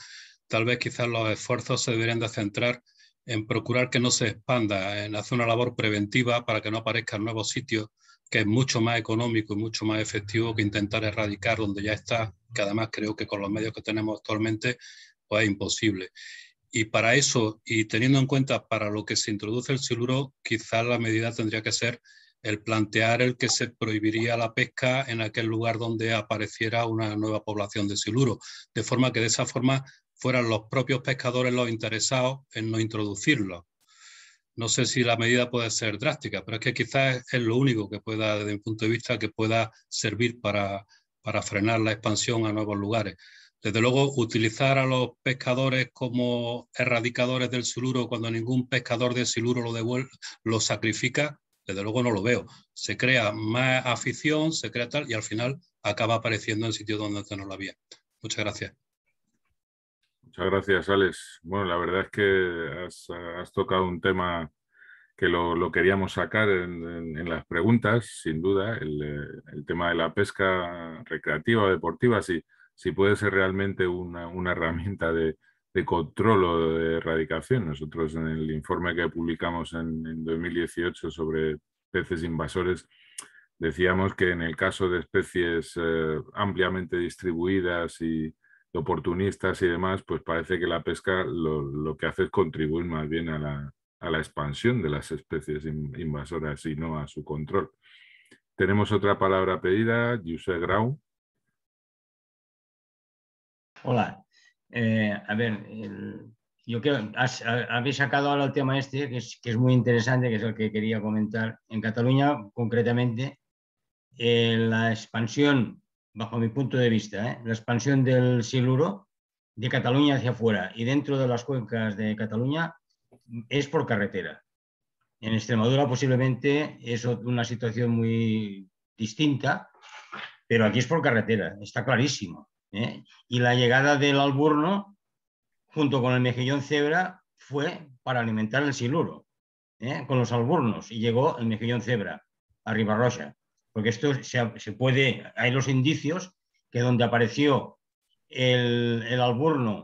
tal vez quizás los esfuerzos se deberían de centrar en procurar que no se expanda, en hacer una labor preventiva para que no aparezcan nuevos sitios que es mucho más económico y mucho más efectivo que intentar erradicar donde ya está, que además creo que con los medios que tenemos actualmente pues es imposible. Y para eso, y teniendo en cuenta para lo que se introduce el siluro, quizás la medida tendría que ser el plantear el que se prohibiría la pesca en aquel lugar donde apareciera una nueva población de siluro, de forma que de esa forma fueran los propios pescadores los interesados en no introducirlo no sé si la medida puede ser drástica, pero es que quizás es lo único que pueda, desde mi punto de vista, que pueda servir para, frenar la expansión a nuevos lugares. Desde luego, utilizar a los pescadores como erradicadores del siluro cuando ningún pescador de siluro lo, lo sacrifica, desde luego no lo veo. Se crea más afición, se crea tal, y al final acaba apareciendo en sitios donde antes no la había. Muchas gracias. Muchas gracias, Alex. Bueno, la verdad es que has, tocado un tema que lo, queríamos sacar en, las preguntas, sin duda, el, eh, tema de la pesca recreativa, o deportiva, si, si puede ser realmente una, herramienta de, control o de erradicación. Nosotros en el informe que publicamos en, 2018 sobre peces invasores, decíamos que en el caso de especies eh, ampliamente distribuidas y, oportunistas y demás, pues parece que la pesca lo, que hace es contribuir más bien a la, expansión de las especies invasoras y no a su control. Tenemos otra palabra pedida, Yuse Grau. Hola. Eh, a ver, yo creo, que habéis sacado ahora el tema este, que es, muy interesante, que es el que quería comentar. En Cataluña, concretamente, eh, la expansión bajo mi punto de vista, ¿eh? la expansión del siluro de Cataluña hacia afuera y dentro de las cuencas de Cataluña es por carretera. En Extremadura posiblemente es una situación muy distinta, pero aquí es por carretera, está clarísimo. ¿eh? Y la llegada del alburno junto con el mejillón cebra fue para alimentar el siluro, ¿eh? con los alburnos, y llegó el mejillón cebra a Ribarroja porque esto se, puede, hay los indicios que donde apareció el, el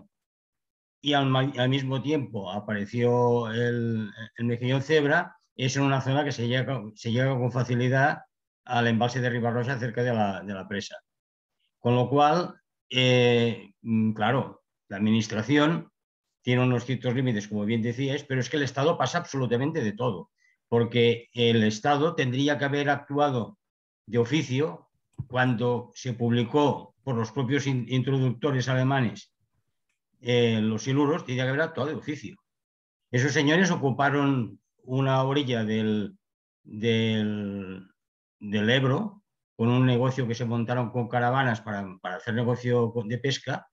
y al, mismo tiempo apareció el, el, mejillón cebra, es en una zona que se llega, se con facilidad al embalse de Ribarrosa cerca de la, presa. Con lo cual, eh, mm, claro, la administración tiene unos ciertos límites, como bien decías, pero es que el Estado pasa absolutamente de todo, porque el Estado tendría que haber actuado de oficio, cuando se publicó por los propios introductores alemanes eh, los siluros, tenía que haber actuado de oficio. Esos señores ocuparon una orilla del, del, Ebro con un negocio que se montaron con caravanas para, hacer negocio de pesca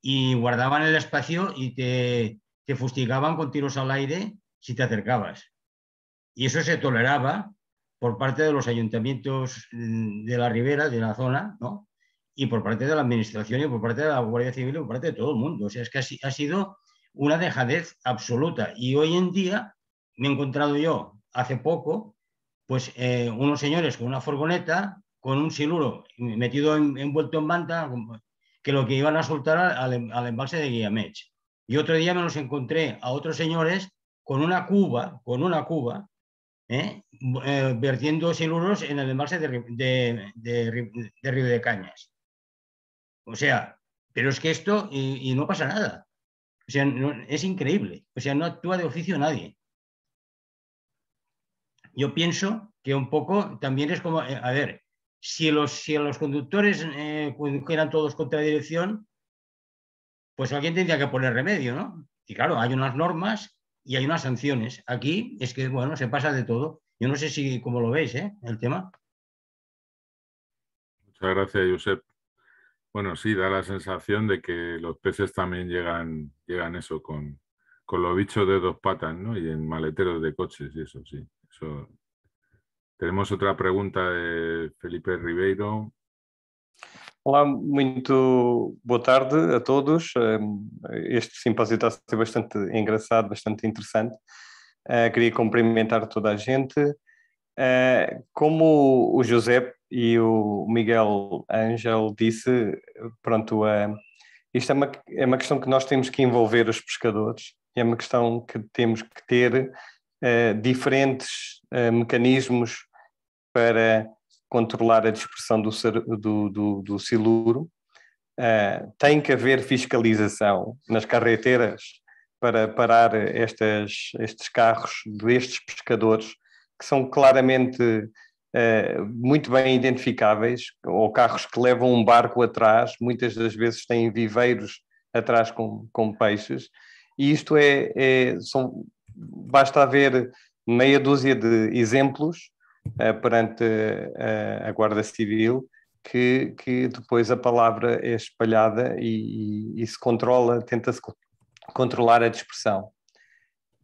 y guardaban el espacio y te, te fustigaban con tiros al aire si te acercabas. Y eso se toleraba por parte de los ayuntamientos mm, de la ribera, de la zona, ¿no? y por parte de la administración y por parte de la Guardia Civil y por parte de todo el mundo. O sea, es que ha, sido una dejadez absoluta. Y hoy en día me he encontrado yo, hace poco, pues eh, unos señores con una furgoneta, con un siluro metido envuelto en manta, que lo que iban a soltar al, em-, embalse de Guillamech. Y otro día me los encontré a otros señores con una cuba, con una cuba, ¿eh? eh, vertiendo siluros en el embalse de, Río de Cañas. O sea, pero es que esto y, no pasa nada. O sea, es increíble. O sea, no actúa de oficio nadie. Yo pienso que un poco también es como, eh, a ver, si los, los conductores eh, todos contra dirección, pues alguien tendría que poner remedio, ¿no? Y claro, hay unas normas y hay unas sanciones. Aquí es que, bueno, se pasa de todo. Yo no sé si, como lo veis, ¿eh? el tema. Muchas gracias, Josep. Bueno, sí, da la sensación de que los peces también llegan, llegan eso, con, con los bichos de dos patas, ¿no? Y en maleteros de coches y eso, sí. Tenemos otra pregunta de Felipe Ribeiro. Olá, muito boa tarde a todos. Hum, este simpósio está a ser bastante engraçado, bastante interessante. Eh, queria cumprimentar toda a gente. Eh, como o José e o Miguel Ângel disse, pronto, eh, isto é uma, é uma questão que nós temos que envolver os pescadores, é uma questão que temos que ter diferentes mecanismos para controlar a dispersão do, do, do, do siluro. Uh, tem que haver fiscalização nas carreteiras para parar estas, estes carros destes pescadores que são claramente uh, muito bem identificáveis, ou carros que levam um barco atrás, muitas das vezes têm viveiros atrás com, com peixes, e isto é, é são, basta haver meia dúzia de exemplos eh, perante eh, a Guarda Civil, que, que, depois a palavra é espalhada e, e, e se controla, tenta-se controlar a dispersão.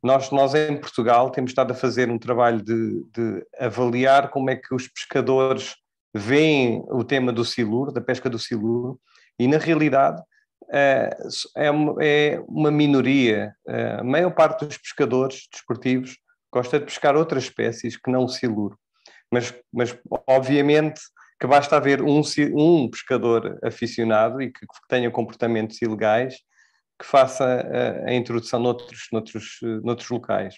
Nós, nós em Portugal temos estado a fazer um trabalho de, de, avaliar como é que os pescadores veem o tema do siluro, da pesca do siluro, e na realidade eh, é, é uma minoria. A maior parte dos pescadores desportivos gosta de pescar outras espécies que não o siluro mas, mas obviamente que basta haver um, um pescador aficionado e que, que tenha comportamentos ilegais que faça a, a introdução noutros, noutros, noutros locais.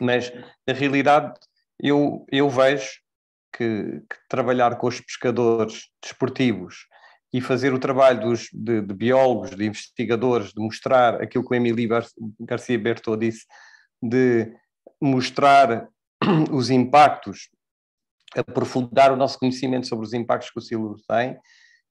Mas, na realidade, eu, eu vejo que, que, trabalhar com os pescadores desportivos e fazer o trabalho dos, de, de biólogos, de investigadores, de mostrar aquilo que o Emily Garcia Bertol disse, de mostrar os impactos aprofundar o nosso conhecimento sobre os impactos que o siluro tem,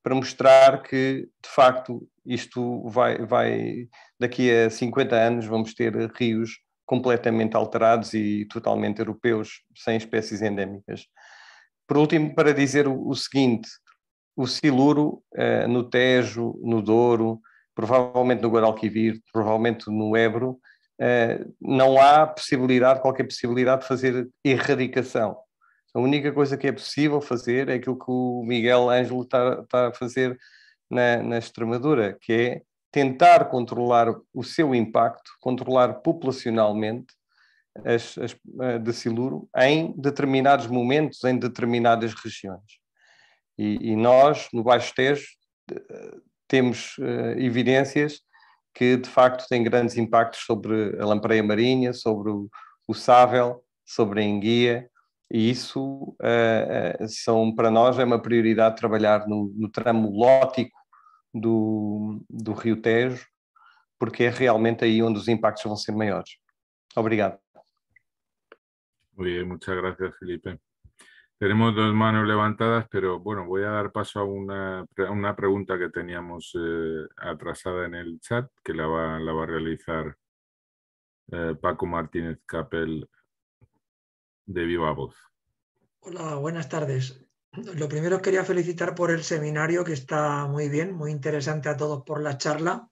para mostrar que, de facto, isto vai, vai, daqui a 50 anos vamos ter rios completamente alterados e totalmente europeus, sem espécies endémicas. Por último, para dizer o, seguinte, o siluro eh, no Tejo, no Douro, provavelmente no Guadalquivir, provavelmente no Ebro, eh, não há possibilidade, qualquer possibilidade de fazer erradicação a única coisa que é possível fazer é aquilo que o Miguel Ângelo está, tá a fazer na, na Extremadura, que é tentar controlar o seu impacto, controlar populacionalmente as, as, eh, de siluro em determinados momentos, em determinadas regiões. E, e nós, no Baixo Tejo, eh, temos uh, evidências que de facto têm grandes impactos sobre a lampreia marinha, sobre o, o sável, sobre a enguia, e isso uh, são, para nós é uma prioridade trabalhar no, no tramo lótico do, do Rio Tejo, porque é realmente aí onde os impactos vão ser maiores. Obrigado. Muito obrigado, muchas gracias, Felipe. Tenemos dos manos levantadas, pero bueno, voy a dar paso a una, a una pregunta que teníamos eh, atrasada en el chat, que la va, la va a realizar eh, Paco Martínez Capel de viva voz. Hola, buenas tardes. Lo primero quería felicitar por el seminario que está muy bien, muy interesante a todos por la charla,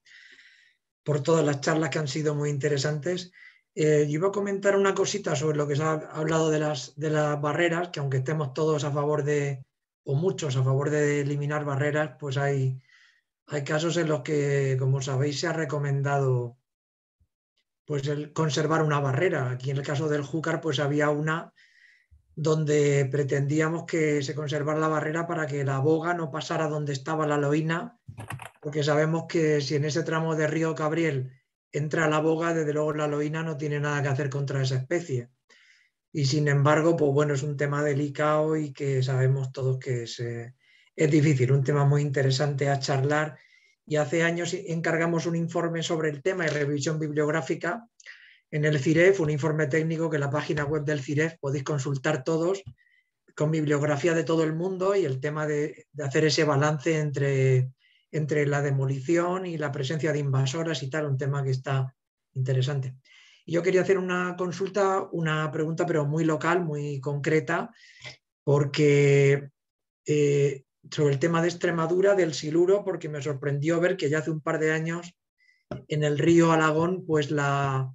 por todas las charlas que han sido muy interesantes. Eh, yo iba a comentar una cosita sobre lo que se ha hablado de las, de las barreras, que aunque estemos todos a favor de, o muchos a favor de eliminar barreras, pues hay, hay casos en los que, como sabéis, se ha recomendado pues el conservar una barrera. Aquí en el caso del Júcar, pues había una donde pretendíamos que se conservara la barrera para que la boga no pasara donde estaba la loína, porque sabemos que si en ese tramo de río Cabriel entra la boga, desde luego la loína no tiene nada que hacer contra esa especie. Y sin embargo, pues bueno, es un tema delicado y que sabemos todos que es, eh, es difícil, un tema muy interesante a charlar y hace años encargamos un informe sobre el tema y revisión bibliográfica en el CIREF, un informe técnico que en la página web del CIREF podéis consultar todos con bibliografía de todo el mundo y el tema de, hacer ese balance entre, entre la demolición y la presencia de invasoras y tal, un tema que está interesante. yo quería hacer una consulta, una pregunta, pero muy local, muy concreta, porque eh, sobre el tema de Extremadura del siluro, porque me sorprendió ver que ya hace un par de años en el río Alagón, pues la,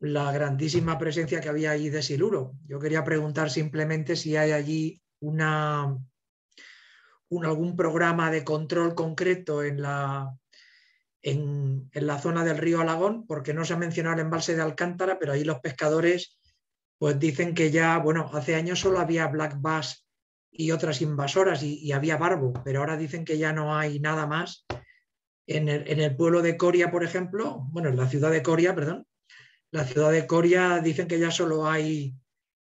la grandísima presencia que había ahí de siluro. Yo quería preguntar simplemente si hay allí una, un, algún programa de control concreto en la, en, en la zona del río Alagón, porque no se ha mencionado el embalse de Alcántara, pero ahí los pescadores pues dicen que ya, bueno, hace años solo había black bass y otras invasoras y, había barbo, pero ahora dicen que ya no hay nada más. En el, en el, pueblo de Coria, por ejemplo, bueno, en la ciudad de Coria, perdón, la ciudad de Coria dicen que ya solo hay,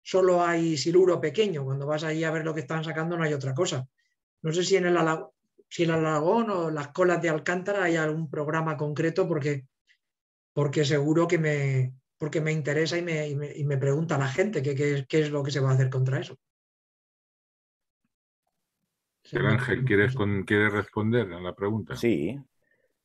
solo hay siluro pequeño. Cuando vas ahí a ver lo que están sacando no hay otra cosa. No sé si en el, si el Alagón o las colas de Alcántara hay algún programa concreto porque, porque seguro que me, porque me interesa y me, y me, y me pregunta la gente qué es lo que se va a hacer contra eso. Ángel, ¿quieres, ¿quieres responder a la pregunta? Sí,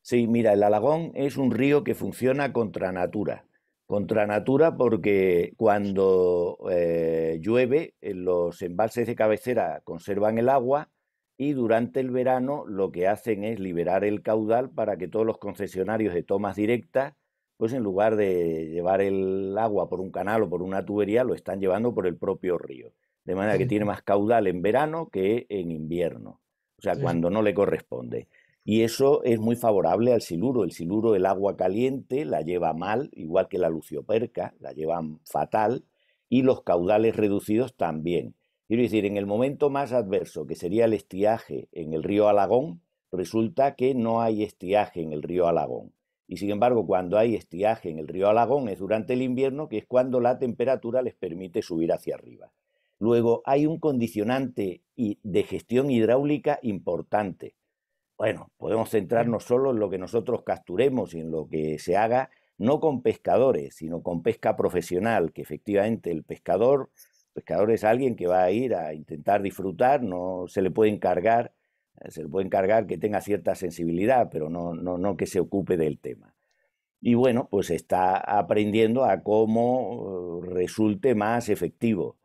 sí, mira, el Alagón es un río que funciona contra natura. Contra natura porque cuando eh, llueve eh, los embalses de cabecera conservan el agua y durante el verano lo que hacen es liberar el caudal para que todos los concesionarios de tomas directas, pues en lugar de llevar el agua por un canal o por una tubería, lo están llevando por el propio río de manera que tiene más caudal en verano que en invierno, o sea, cuando no le corresponde. Y eso es muy favorable al siluro. El siluro, el agua caliente, la lleva mal, igual que la lucioperca, la llevan fatal, y los caudales reducidos también. Quiero decir, en el momento más adverso, que sería el estiaje en el río Alagón, resulta que no hay estiaje en el río Alagón. Y sin embargo, cuando hay estiaje en el río Alagón es durante el invierno, que es cuando la temperatura les permite subir hacia arriba. Luego hay un condicionante de gestión hidráulica importante. Bueno, podemos centrarnos solo en lo que nosotros capturemos y en lo que se haga, no con pescadores, sino con pesca profesional, que efectivamente el pescador, pescador es alguien que va a ir a intentar disfrutar, no se le puede encargar, eh, se le puede que tenga cierta sensibilidad, pero no, no que se ocupe del tema. Y bueno, pues está aprendiendo a cómo eh, resulte más efectivo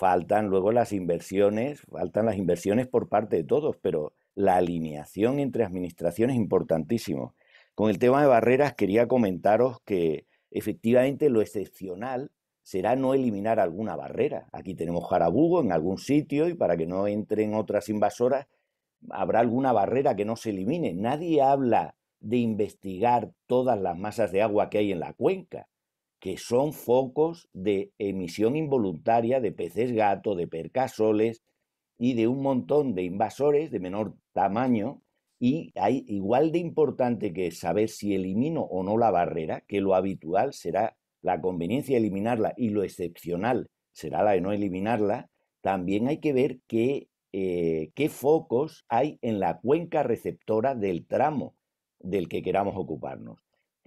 faltan luego las inversiones, faltan las inversiones por parte de todos, pero la alineación entre administraciones es importantísimo. Con el tema de barreras quería comentaros que efectivamente lo excepcional será no eliminar alguna barrera. Aquí tenemos jarabugo en algún sitio y para que no entren otras invasoras habrá alguna barrera que no se elimine. Nadie habla de investigar todas las masas de agua que hay en la cuenca que son focos de emisión involuntaria de peces gato, de percasoles y de un montón de invasores de menor tamaño. Y hay igual de importante que saber si elimino o no la barrera, que lo habitual será la conveniencia de eliminarla y lo excepcional será la de no eliminarla, también hay que ver qué, eh, qué focos hay en la cuenca receptora del tramo del que queramos ocuparnos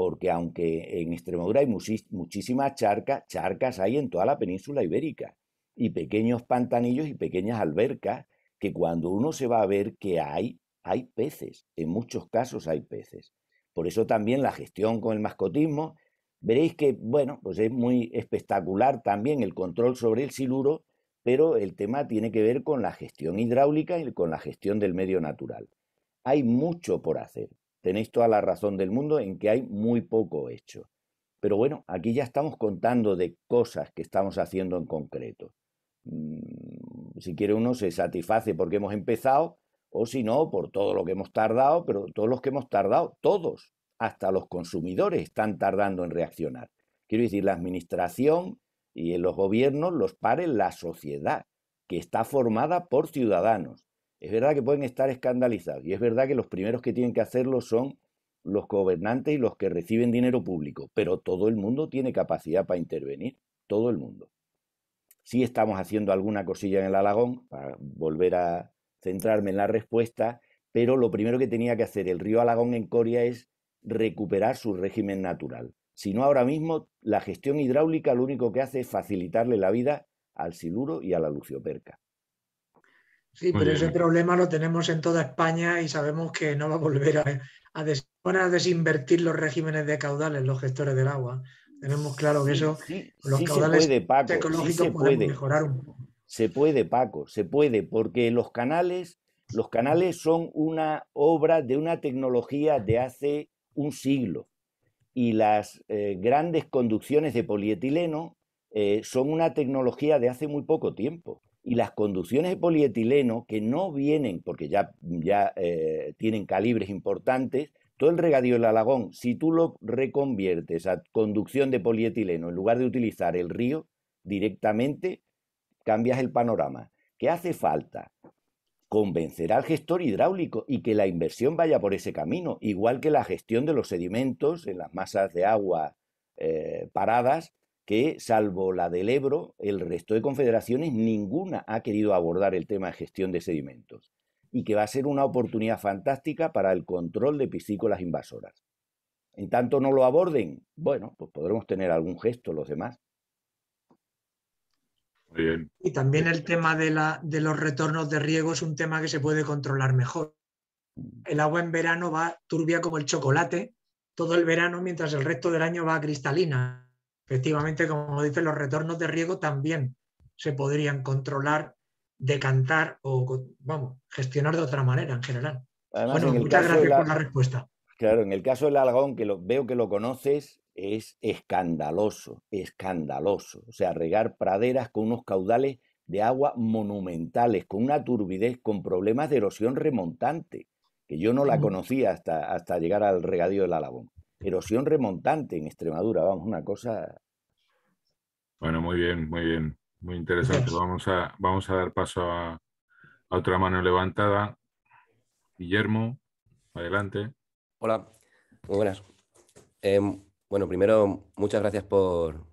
porque aunque en Extremadura hay muchísimas charcas, charcas hay en toda la península ibérica, y pequeños pantanillos y pequeñas albercas, que cuando uno se va a ver que hay, hay peces, en muchos casos hay peces. Por eso también la gestión con el mascotismo, veréis que, bueno, pues es muy espectacular también el control sobre el siluro, pero el tema tiene que ver con la gestión hidráulica y con la gestión del medio natural. Hay mucho por hacer tenéis toda la razón del mundo en que hay muy poco hecho. Pero bueno, aquí ya estamos contando de cosas que estamos haciendo en concreto. Mm, si quiere uno se satisface porque hemos empezado o si no, por todo lo que hemos tardado, pero todos los que hemos tardado, todos, hasta los consumidores están tardando en reaccionar. Quiero decir, la administración y en los gobiernos los paren la sociedad, que está formada por ciudadanos. Es verdad que pueden estar escandalizados y es verdad que los primeros que tienen que hacerlo son los gobernantes y los que reciben dinero público, pero todo el mundo tiene capacidad para intervenir, todo el mundo. Sí estamos haciendo alguna cosilla en el Alagón, para volver a centrarme en la respuesta, pero lo primero que tenía que hacer el río Alagón en Coria es recuperar su régimen natural. Si no, ahora mismo la gestión hidráulica lo único que hace es facilitarle la vida al siluro y a la lucioperca. Sí, pero ese problema lo tenemos en toda España y sabemos que no va a volver a, desinvertir los regímenes de caudales, los gestores del agua. Tenemos claro que eso, los caudales puede, pueden mejorar un poco. Se puede, Paco, se puede, porque los canales, los canales son una obra de una tecnología de hace un siglo. Y las eh, grandes conducciones de polietileno eh, son una tecnología de hace muy poco tiempo y las conducciones de polietileno que no vienen, porque ya, ya eh, tienen calibres importantes, todo el regadío del Alagón, si tú lo reconviertes a conducción de polietileno en lugar de utilizar el río, directamente cambias el panorama. ¿Qué hace falta? Convencer al gestor hidráulico y que la inversión vaya por ese camino, igual que la gestión de los sedimentos en las masas de agua eh, paradas, que, salvo la del Ebro, el resto de confederaciones, ninguna ha querido abordar el tema de gestión de sedimentos y que va a ser una oportunidad fantástica para el control de piscícolas invasoras. En tanto no lo aborden, bueno, pues podremos tener algún gesto los demás. Bien. Y también el tema de, la, de los retornos de riego es un tema que se puede controlar mejor. Mm. El agua en verano va turbia como el chocolate todo el verano, mientras el resto del año va cristalina. Efectivamente, como dice los retornos de riego también se podrían controlar, decantar o, vamos, gestionar de otra manera en general. bueno, muchas gracias por la respuesta. Claro, en el caso del Alagón, que lo, veo que lo conoces, es escandaloso, escandaloso. O sea, regar praderas con unos caudales de agua monumentales, con una turbidez, con problemas de erosión remontante, que yo no la conocía hasta, hasta llegar al regadío del Alagón erosión remontante en Extremadura, vamos, una cosa... Bueno, muy bien, muy bien, muy interesante. Vamos a, vamos a dar paso a, otra mano levantada. Guillermo, adelante. Hola, muy buenas. Em, bueno, primero, muchas gracias por,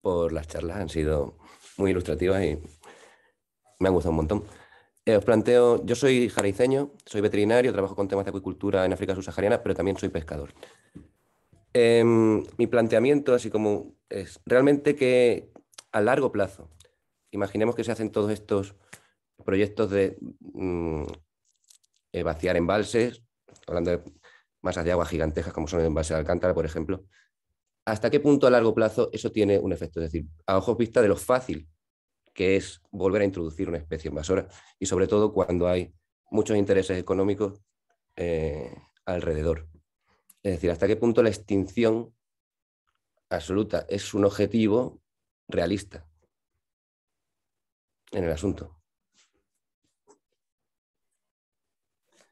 por las charlas, han sido muy ilustrativas y me han gustado un montón. Eh, os planteo, yo soy jariceño, soy veterinario, trabajo con temas de acuicultura en África subsahariana, pero también soy pescador. Em, mi planteamiento, así como es realmente que a largo plazo, imaginemos que se hacen todos estos proyectos de mm, vaciar embalses, hablando de masas de agua gigantescas como son el embalse de Alcántara, por ejemplo, ¿hasta qué punto a largo plazo eso tiene un efecto? Es decir, a ojos vista de lo fácil que es volver a introducir una especie invasora y sobre todo cuando hay muchos intereses económicos eh, alrededor. Es decir, hasta qué punto la extinción absoluta es un objetivo realista en el asunto.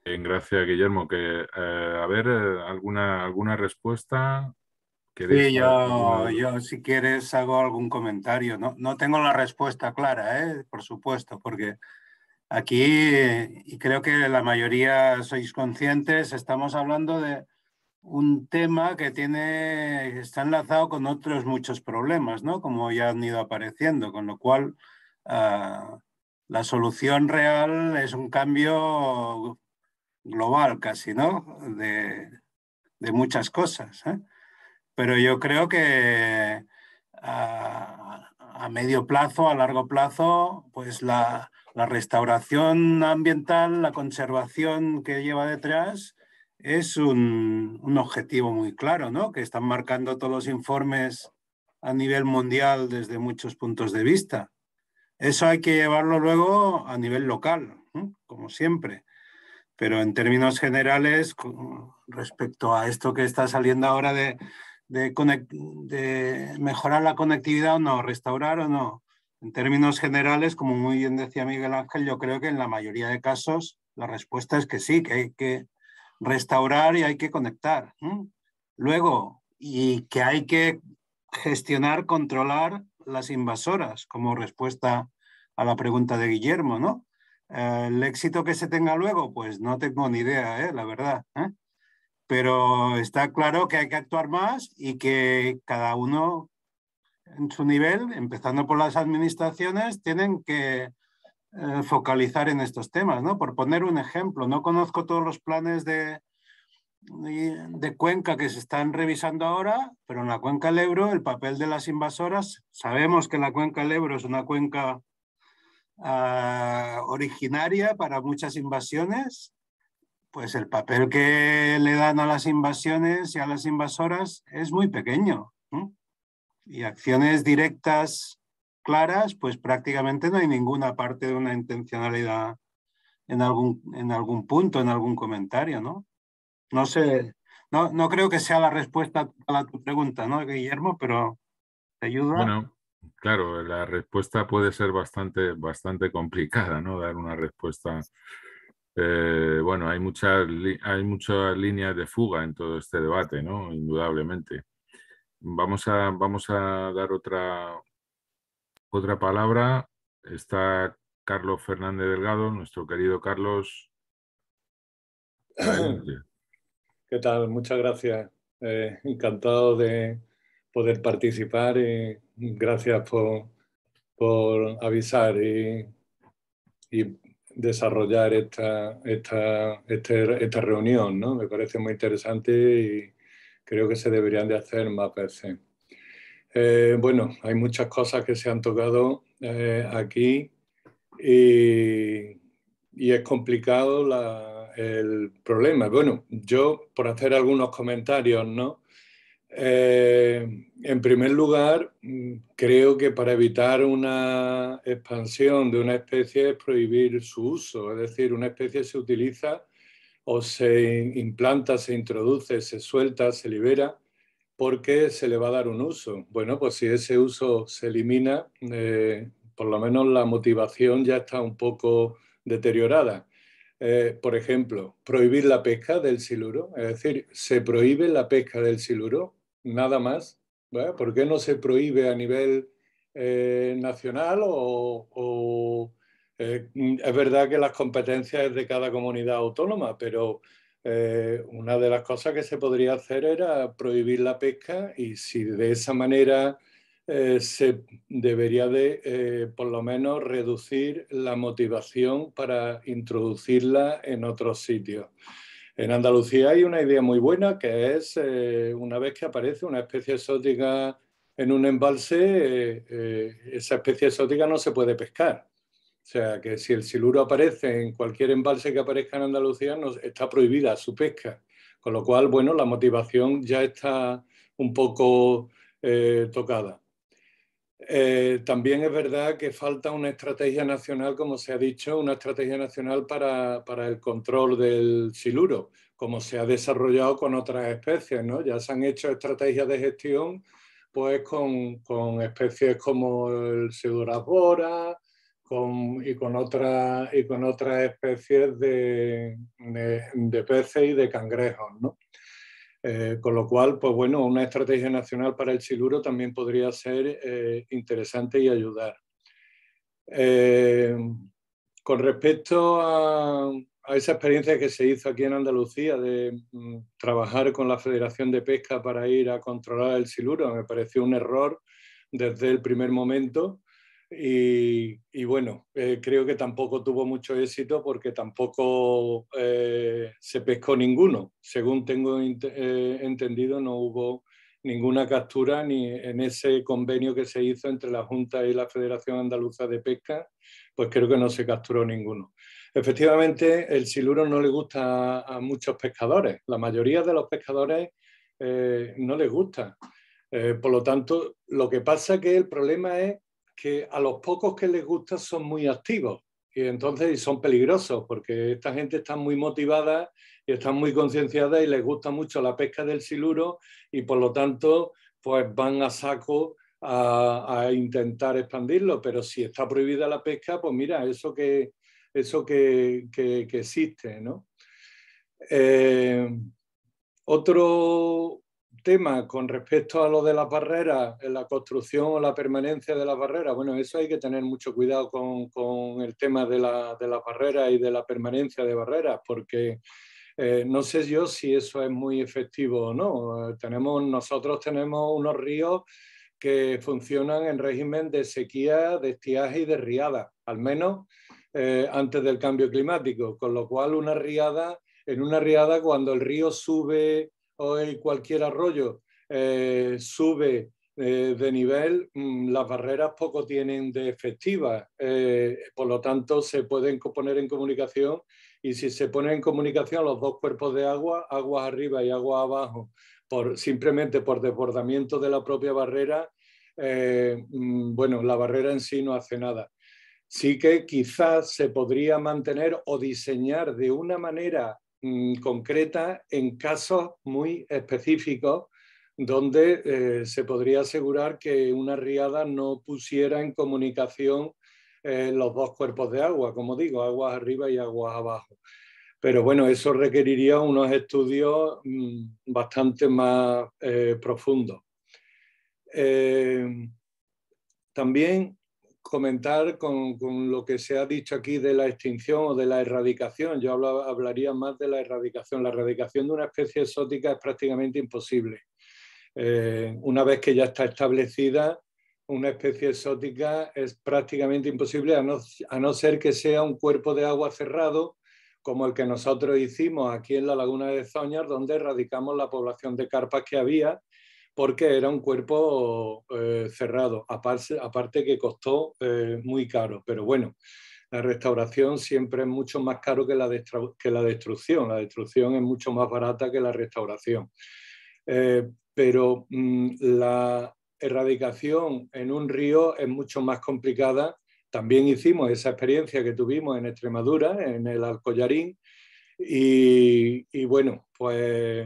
Bien, gracias, Guillermo. Que, eh, a ver, eh, alguna, alguna respuesta. Sí, yo, yo, si quieres hago algún comentario. No, tengo la respuesta clara, ¿eh? por supuesto, porque aquí, y creo que la mayoría sois conscientes, estamos hablando de, un tema que tiene, está enlazado con otros muchos problemas, ¿no? Como ya han ido apareciendo, con lo cual ah, la solución real es un cambio global casi, ¿no? De, muchas cosas. ¿eh? Pero yo creo que ah, a, medio plazo, a largo plazo, pues la, restauración ambiental, la conservación que lleva detrás, es un, objetivo muy claro, ¿no? Que están marcando todos los informes a nivel mundial desde muchos puntos de vista. Eso hay que llevarlo luego a nivel local, como siempre. Pero en términos generales, respecto a esto que está saliendo ahora de, de, de mejorar la conectividad o no, restaurar o no, en términos generales, como muy bien decía Miguel Ángel, yo creo que en la mayoría de casos la respuesta es que sí, que hay que restaurar y hay que conectar. Luego, y que hay que gestionar, controlar las invasoras, como respuesta a la pregunta de Guillermo, ¿no? Eh, el éxito que se tenga luego, pues no tengo ni idea, ¿eh? la verdad. ¿eh? Pero está claro que hay que actuar más y que cada uno en su nivel, empezando por las administraciones, tienen que eh, focalizar en estos temas, ¿no? Por poner un ejemplo, no conozco todos los planes de, de, cuenca que se están revisando ahora, pero en la cuenca del Ebro el papel de las invasoras, sabemos que la cuenca del Ebro es una cuenca ah, originaria para muchas invasiones, pues el papel que le dan a las invasiones y a las invasoras es muy pequeño. Y acciones directas claras, pues prácticamente no hay ninguna parte de una intencionalidad en algún, en algún punto, en algún comentario, ¿no? No sé, no, creo que sea la respuesta a tu pregunta, ¿no, Guillermo? Pero te ayuda. Bueno, claro, la respuesta puede ser bastante, bastante complicada, ¿no? Dar una respuesta. Eh, bueno, hay muchas, hay muchas líneas de fuga en todo este debate, ¿no? Indudablemente. Vamos a, vamos a dar otra, otra palabra está Carlos Fernández Delgado, nuestro querido Carlos. ¿Qué tal? Muchas gracias. Eh, encantado de poder participar y gracias por, por avisar y, desarrollar esta, esta, este, esta reunión. ¿no? Me parece muy interesante y creo que se deberían de hacer más veces. Eh, bueno, hay muchas cosas que se han tocado eh, aquí y, es complicado el problema. Bueno, yo por hacer algunos comentarios, ¿no? Eh, en primer lugar, mm, creo que para evitar una expansión de una especie es prohibir su uso, es decir, una especie se utiliza o se implanta, se introduce, se suelta, se libera ¿Por qué se le va a dar un uso. Bueno, pues si ese uso se elimina, eh, por lo menos la motivación ya está un poco deteriorada. Eh, por ejemplo, prohibir la pesca del siluro, es decir, se prohíbe la pesca del siluro, nada más. ¿Por qué no se prohíbe a nivel eh, nacional o, es verdad que las competencias de cada comunidad autónoma, pero eh, una de las cosas que se podría hacer era prohibir la pesca y si de esa manera eh, se debería de eh, por lo menos reducir la motivación para introducirla en otros sitios. En Andalucía hay una idea muy buena que es una vez que aparece una especie exótica en un embalse, esa especie exótica no se puede pescar. O sea, que si el siluro aparece en cualquier embalse que aparezca en Andalucía, está prohibida su pesca. Con lo cual, bueno, la motivación ya está un poco eh, tocada. Eh, también es verdad que falta una estrategia nacional, como se ha dicho, una estrategia nacional para, el control del siluro, como se ha desarrollado con otras especies, ¿no? Ya se han hecho estrategias de gestión, pues con, especies como el silurasbora, y, con y con otras especies de, peces y de cangrejos. ¿no? Eh, con lo cual, pues bueno, una estrategia nacional para el siluro también podría ser eh, interesante y ayudar. Eh, con respecto a, esa experiencia que se hizo aquí en Andalucía de mm, trabajar con la Federación de Pesca para ir a controlar el siluro, me pareció un error desde el primer momento. Y, bueno, eh, creo que tampoco tuvo mucho éxito porque tampoco eh, se pescó ninguno. Según tengo eh, entendido, no hubo ninguna captura ni en ese convenio que se hizo entre la Junta y la Federación Andaluza de Pesca, pues creo que no se capturó ninguno. Efectivamente, el siluro no le gusta a, muchos pescadores. La mayoría de los pescadores no les gusta. por lo tanto, lo que pasa que el problema es que a los pocos que les gusta son muy activos y entonces son peligrosos porque esta gente está muy motivada y está muy concienciada y les gusta mucho la pesca del siluro y por lo tanto pues van a saco a, intentar expandirlo, pero si está prohibida la pesca, pues mira, eso que, eso que, existe, ¿no? Eh, otro, tema con respecto a lo de las barreras, la construcción o la permanencia de las barreras, bueno, eso hay que tener mucho cuidado con, el tema de, las barreras y de la permanencia de barreras, porque eh, no sé yo si eso es muy efectivo o no. Tenemos, nosotros tenemos unos ríos que funcionan en régimen de sequía, de estiaje y de riada, al menos eh, antes del cambio climático, con lo cual una riada, en una riada cuando el río sube o cualquier arroyo eh, sube eh, de nivel, mm, las barreras poco tienen de efectiva. Eh, por lo tanto se pueden poner en comunicación y si se ponen en comunicación los dos cuerpos de agua, aguas arriba y aguas abajo, por, simplemente por desbordamiento de la propia barrera, mm, bueno, la barrera en sí no hace nada sí que quizás se podría mantener o diseñar de una manera Mm, concreta en casos muy específicos donde eh, se podría asegurar que una riada no pusiera en comunicación eh, los dos cuerpos de agua, como digo, aguas arriba y aguas abajo. Pero bueno, eso requeriría unos estudios mm, bastante más eh, profundos. también comentar con, lo que se ha dicho aquí de la extinción o de la erradicación. Yo hablaría más de la erradicación. La erradicación de una especie exótica es prácticamente imposible. Eh, una vez que ya está establecida, una especie exótica es prácticamente imposible, a no, ser que sea un cuerpo de agua cerrado, como el que nosotros hicimos aquí en la laguna de Zoñas donde erradicamos la población de carpas que había porque era un cuerpo eh, cerrado, aparte, que costó eh, muy caro, pero bueno, la restauración siempre es mucho más caro que la, destrucción, la destrucción es mucho más barata que la restauración. Eh, pero mm, la erradicación en un río es mucho más complicada. También hicimos esa experiencia que tuvimos en Extremadura, en el Alcollarín. Y, bueno, pues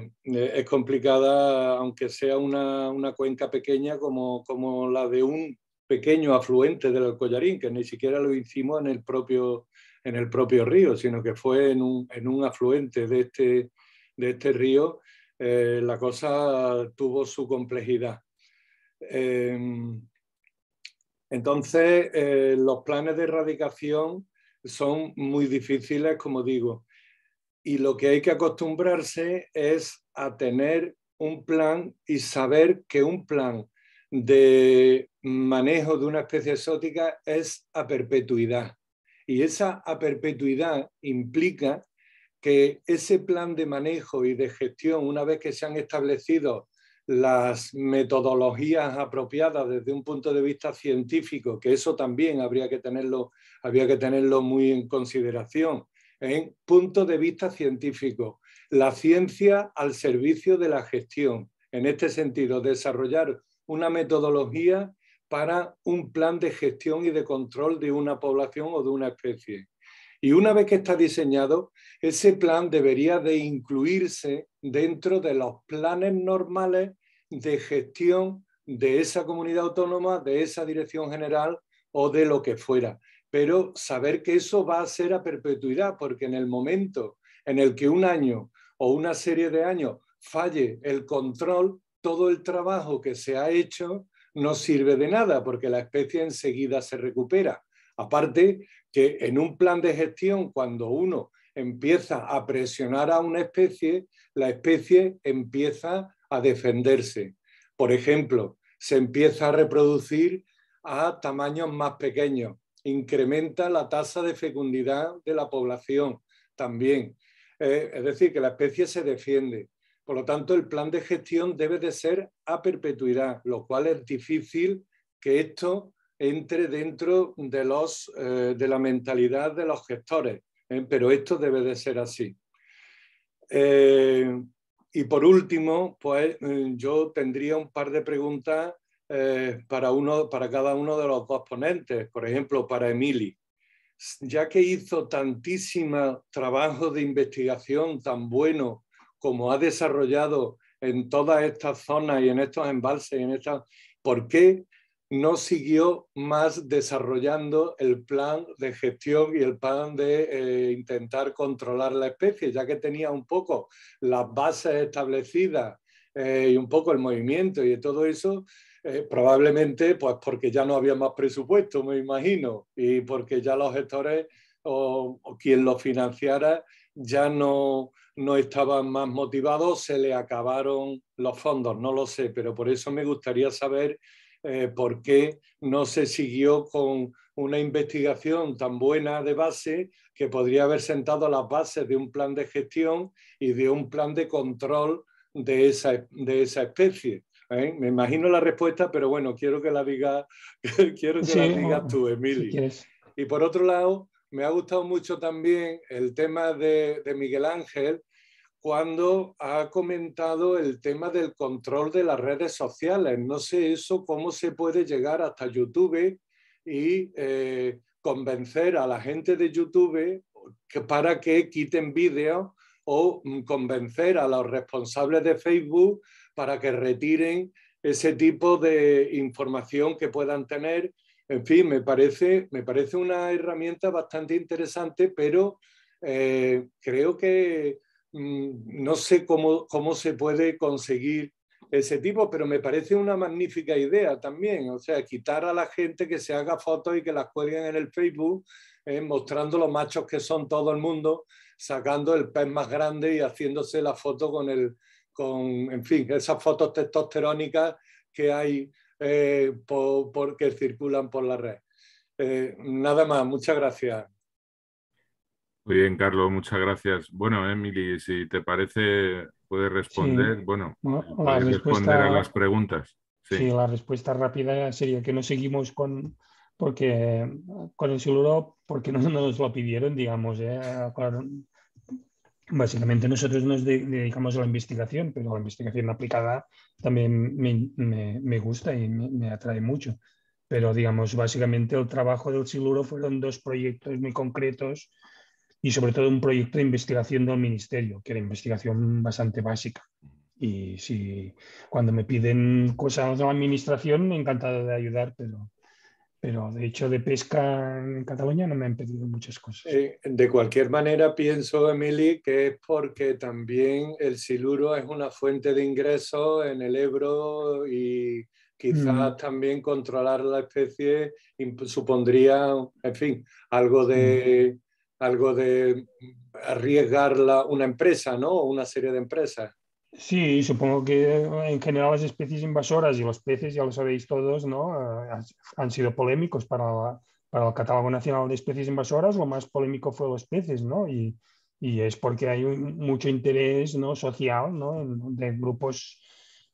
eh, es complicada, aunque sea una, una, cuenca pequeña como, la de un pequeño afluente del Collarín, que ni siquiera lo hicimos en el propio, río, sino que fue en un, afluente de este, este río, eh, la cosa tuvo su complejidad. Em, entonces, eh, los planes de erradicación son muy difíciles, como digo y lo que hay que acostumbrarse es a tener un plan y saber que un plan de manejo de una especie exótica es a perpetuidad. Y esa a perpetuidad implica que ese plan de manejo y de gestión, una vez que se han establecido las metodologías apropiadas desde un punto de vista científico, que eso también habría que tenerlo, habría que tenerlo muy en consideración, en punto de vista científico, la ciencia al servicio de la gestión. En este sentido, desarrollar una metodología para un plan de gestión y de control de una población o de una especie. Y una vez que está diseñado, ese plan debería de incluirse dentro de los planes normales de gestión de esa comunidad autónoma, de esa dirección general o de lo que fuera pero saber que eso va a ser a perpetuidad, porque en el momento en el que un año o una serie de años falle el control, todo el trabajo que se ha hecho no sirve de nada, porque la especie enseguida se recupera. Aparte que en un plan de gestión, cuando uno empieza a presionar a una especie, la especie empieza a defenderse. Por ejemplo, se empieza a reproducir a tamaños más pequeños, incrementa la tasa de fecundidad de la población también. Eh, es decir, que la especie se defiende. Por lo tanto, el plan de gestión debe de ser a perpetuidad, lo cual es difícil que esto entre dentro de, los, eh, de la mentalidad de los gestores, ¿eh? pero esto debe de ser así. y por último, pues yo tendría un par de preguntas eh, para, uno, para cada uno de los dos ponentes, por ejemplo, para Emily, ya que hizo tantísimo trabajo de investigación tan bueno como ha desarrollado en todas estas zonas y en estos embalses en esta ¿por qué no siguió más desarrollando el plan de gestión y el plan de eh, intentar controlar la especie, ya que tenía un poco las bases establecidas eh, y un poco el movimiento y todo eso, eh, probablemente pues porque ya no había más presupuesto, me imagino, y porque ya los gestores o, quien los financiara ya no, estaban más motivados, se le acabaron los fondos, no lo sé, pero por eso me gustaría saber eh, por qué no se siguió con una investigación tan buena de base que podría haber sentado las bases de un plan de gestión y de un plan de control de esa, de esa especie. ¿eh? Me imagino la respuesta, pero bueno, quiero que la digas tú, Emilio. y por otro lado, me ha gustado mucho también el tema de, Miguel Ángel cuando ha comentado el tema del control de las redes sociales. No sé eso, cómo se puede llegar hasta YouTube y eh, convencer a la gente de YouTube para que quiten vídeos o mm, convencer a los responsables de Facebook para que retiren ese tipo de información que puedan tener. En fin, me parece, me parece una herramienta bastante interesante, pero eh, creo que mm, no sé cómo, se puede conseguir ese tipo, pero me parece una magnífica idea también, o sea, quitar a la gente que se haga fotos y que las cuelguen en el Facebook, eh, mostrando los machos que son todo el mundo, sacando el pez más grande y haciéndose la foto con el, con, en fin, esas fotos testosterónicas que hay eh, porque circulan por la red. Eh, nada más, muchas gracias. Muy bien, Carlos, muchas gracias. Bueno, Emily, si te parece, puedes responder, bueno, responder a las preguntas. Sí. la respuesta rápida sería que no seguimos con, porque, con el seguro porque no nos lo pidieron, digamos, ¿eh? Básicamente nosotros nos dedicamos a la investigación, pero la investigación aplicada también me, gusta y me, atrae mucho. Pero digamos, básicamente el trabajo del Siluro fueron dos proyectos muy concretos y sobre todo un proyecto de investigación del ministerio, que era investigación bastante básica. Y si cuando me piden cosas de la administración, encantado de ayudar, pero pero de hecho de pesca en Cataluña no me han pedido muchas cosas. de cualquier manera, pienso, Emily, que es porque también el siluro es una fuente de ingresos en el Ebro y quizás mm. también controlar la especie supondría, en fin, algo de, mm. algo de arriesgarla una empresa, ¿no? Una serie de empresas. Sí, supongo que eh, en general las especies invasoras y los peces, ya lo sabéis todos, ¿no? Eh, han sido polémicos para, el Catálogo Nacional de Especies Invasoras, lo más polémico fue los peces, ¿no? Y, es porque hay mucho interés ¿no? social ¿no? de grupos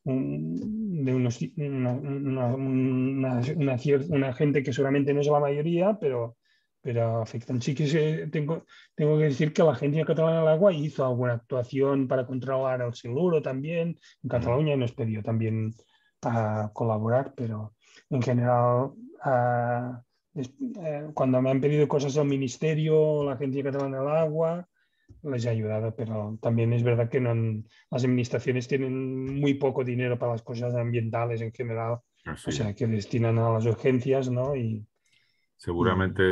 mm, de una, una, gente que seguramente no es la mayoría, pero pero afectan. Sí que tengo, tengo que decir que la Agencia Catalana del Agua hizo alguna actuación para controlar el siluro también. En Cataluña nos pidió también a ah, colaborar, pero en general, ah, eh, cuando me han pedido cosas al Ministerio, la Agencia Catalana del Agua, les he ayudado, pero también es verdad que no las administraciones tienen muy poco dinero para las cosas ambientales en general, o sea, que destinan a las urgencias, ¿no? Y, Seguramente,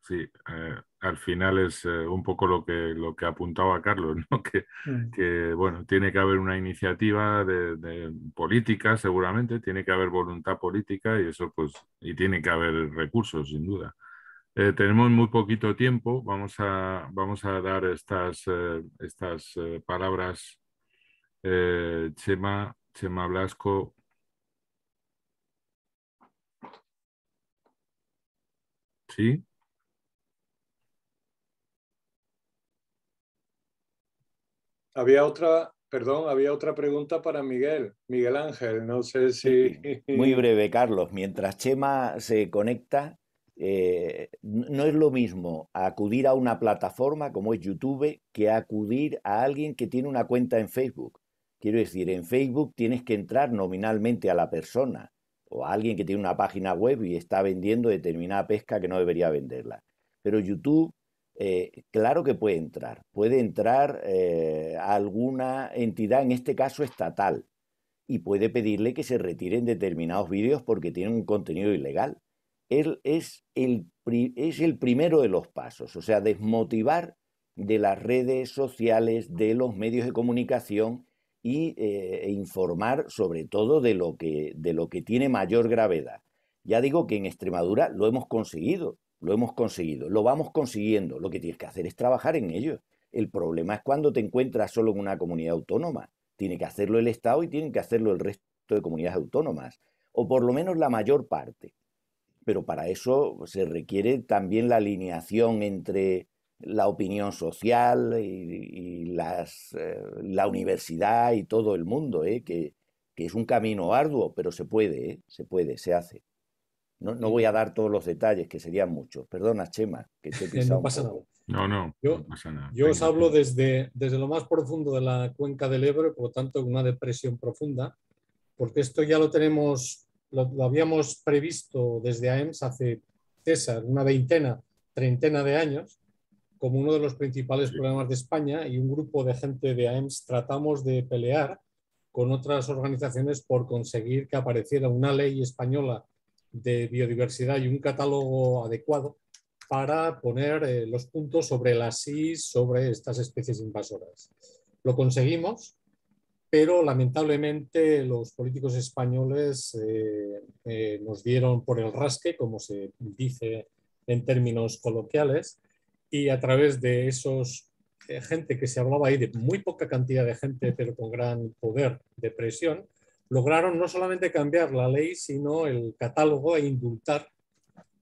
sí, eh, al final es eh, un poco lo que, lo que apuntaba Carlos, que, mm. que, bueno, tiene que haber una iniciativa de, política, seguramente, tiene que haber voluntad política y eso, pues, y tiene que haber recursos, sin duda. Eh, tenemos muy poquito tiempo, vamos a, vamos a dar estas, estas palabras, Chema, Chema Blasco, ¿Sí? Había otra, perdón, había otra pregunta para Miguel, Miguel Ángel, no sé si... Muy breve, Carlos, mientras Chema se conecta, eh, no es lo mismo acudir a una plataforma como es YouTube que acudir a alguien que tiene una cuenta en Facebook. Quiero decir, en Facebook tienes que entrar nominalmente a la persona o alguien que tiene una página web y está vendiendo determinada pesca que no debería venderla. Pero YouTube, eh, claro que puede entrar, puede entrar a eh, alguna entidad, en este caso estatal, y puede pedirle que se retiren determinados vídeos porque tienen un contenido ilegal. es el, es el primero de los pasos, o sea, desmotivar de las redes sociales, de los medios de comunicación, y, eh, e informar sobre todo de lo, que, de lo que tiene mayor gravedad. Ya digo que en Extremadura lo hemos conseguido, lo hemos conseguido, lo vamos consiguiendo. Lo que tienes que hacer es trabajar en ello. El problema es cuando te encuentras solo en una comunidad autónoma. Tiene que hacerlo el Estado y tiene que hacerlo el resto de comunidades autónomas, o por lo menos la mayor parte. Pero para eso se requiere también la alineación entre la opinión social y, las, eh, la universidad y todo el mundo, eh, que, es un camino arduo, pero se puede, eh, se puede, se hace. No, voy a dar todos los detalles, que serían muchos. Perdona, Chema, que te he pisado. no pasa nada. No, yo, os hablo desde, desde lo más profundo de la cuenca del Ebro, por lo tanto, una depresión profunda, porque esto ya lo tenemos, lo, habíamos previsto desde AEMS hace, César, una veintena, treintena de años, como uno de los principales problemas de España y un grupo de gente de AEMS tratamos de pelear con otras organizaciones por conseguir que apareciera una ley española de biodiversidad y un catálogo adecuado para poner eh, los puntos sobre las SI sobre estas especies invasoras. Lo conseguimos, pero lamentablemente los políticos españoles eh, eh, nos dieron por el rasque, como se dice en términos coloquiales, y a través de esos eh, gente que se hablaba ahí de muy poca cantidad de gente, pero con gran poder de presión, lograron no solamente cambiar la ley, sino el catálogo e indultar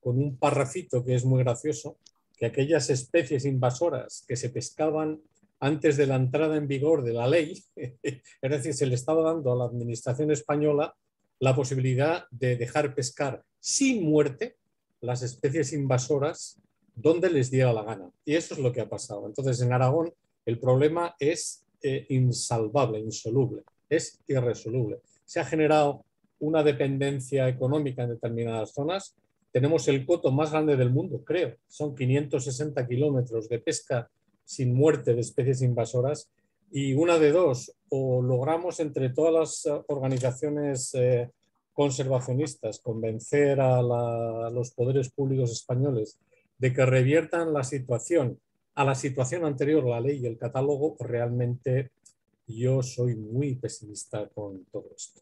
con un parrafito que es muy gracioso, que aquellas especies invasoras que se pescaban antes de la entrada en vigor de la ley, es decir, se le estaba dando a la administración española la posibilidad de dejar pescar sin muerte las especies invasoras donde les diera la gana. Y eso es lo que ha pasado. Entonces, en Aragón el problema es eh, insalvable, insoluble, es irresoluble. Se ha generado una dependencia económica en determinadas zonas. Tenemos el coto más grande del mundo, creo. Son 560 kilómetros de pesca sin muerte de especies invasoras. Y una de dos, o logramos entre todas las organizaciones eh, conservacionistas convencer a los poderes públicos españoles de que reviertan la situación a la situación anterior, la ley y el catálogo, realmente yo soy muy pesimista con todo esto.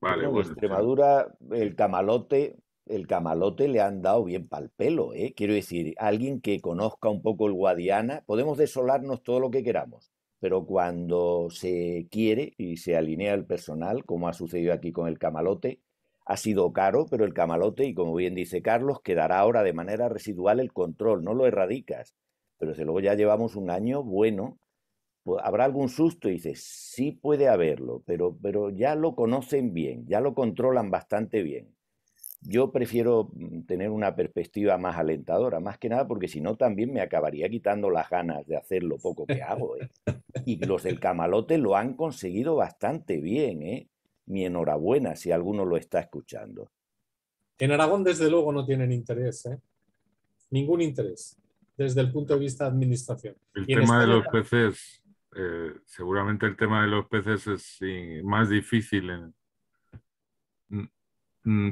Vale, Extremadura, el camalote, el camalote le han dado bien pal pelo, ¿eh? Quiero decir, alguien que conozca un poco el Guadiana, podemos desolarnos todo lo que queramos, pero cuando se quiere y se alinea el personal, como ha sucedido aquí con el camalote, ha sido caro, pero el camalote, y como bien dice Carlos, quedará ahora de manera residual el control, no lo erradicas. Pero desde luego ya llevamos un año bueno. ¿Habrá algún susto? Y dices, sí puede haberlo, pero, pero ya lo conocen bien, ya lo controlan bastante bien. Yo prefiero mm, tener una perspectiva más alentadora, más que nada porque si no también me acabaría quitando las ganas de hacer lo poco que hago. ¿eh? Y los del camalote lo han conseguido bastante bien. ¿eh? mi enhorabuena si alguno lo está escuchando. En Aragón, desde luego, no tienen interés, ¿eh? ningún interés, desde el punto de vista de administración. El tema de los peces, eh, seguramente el tema de los peces es más difícil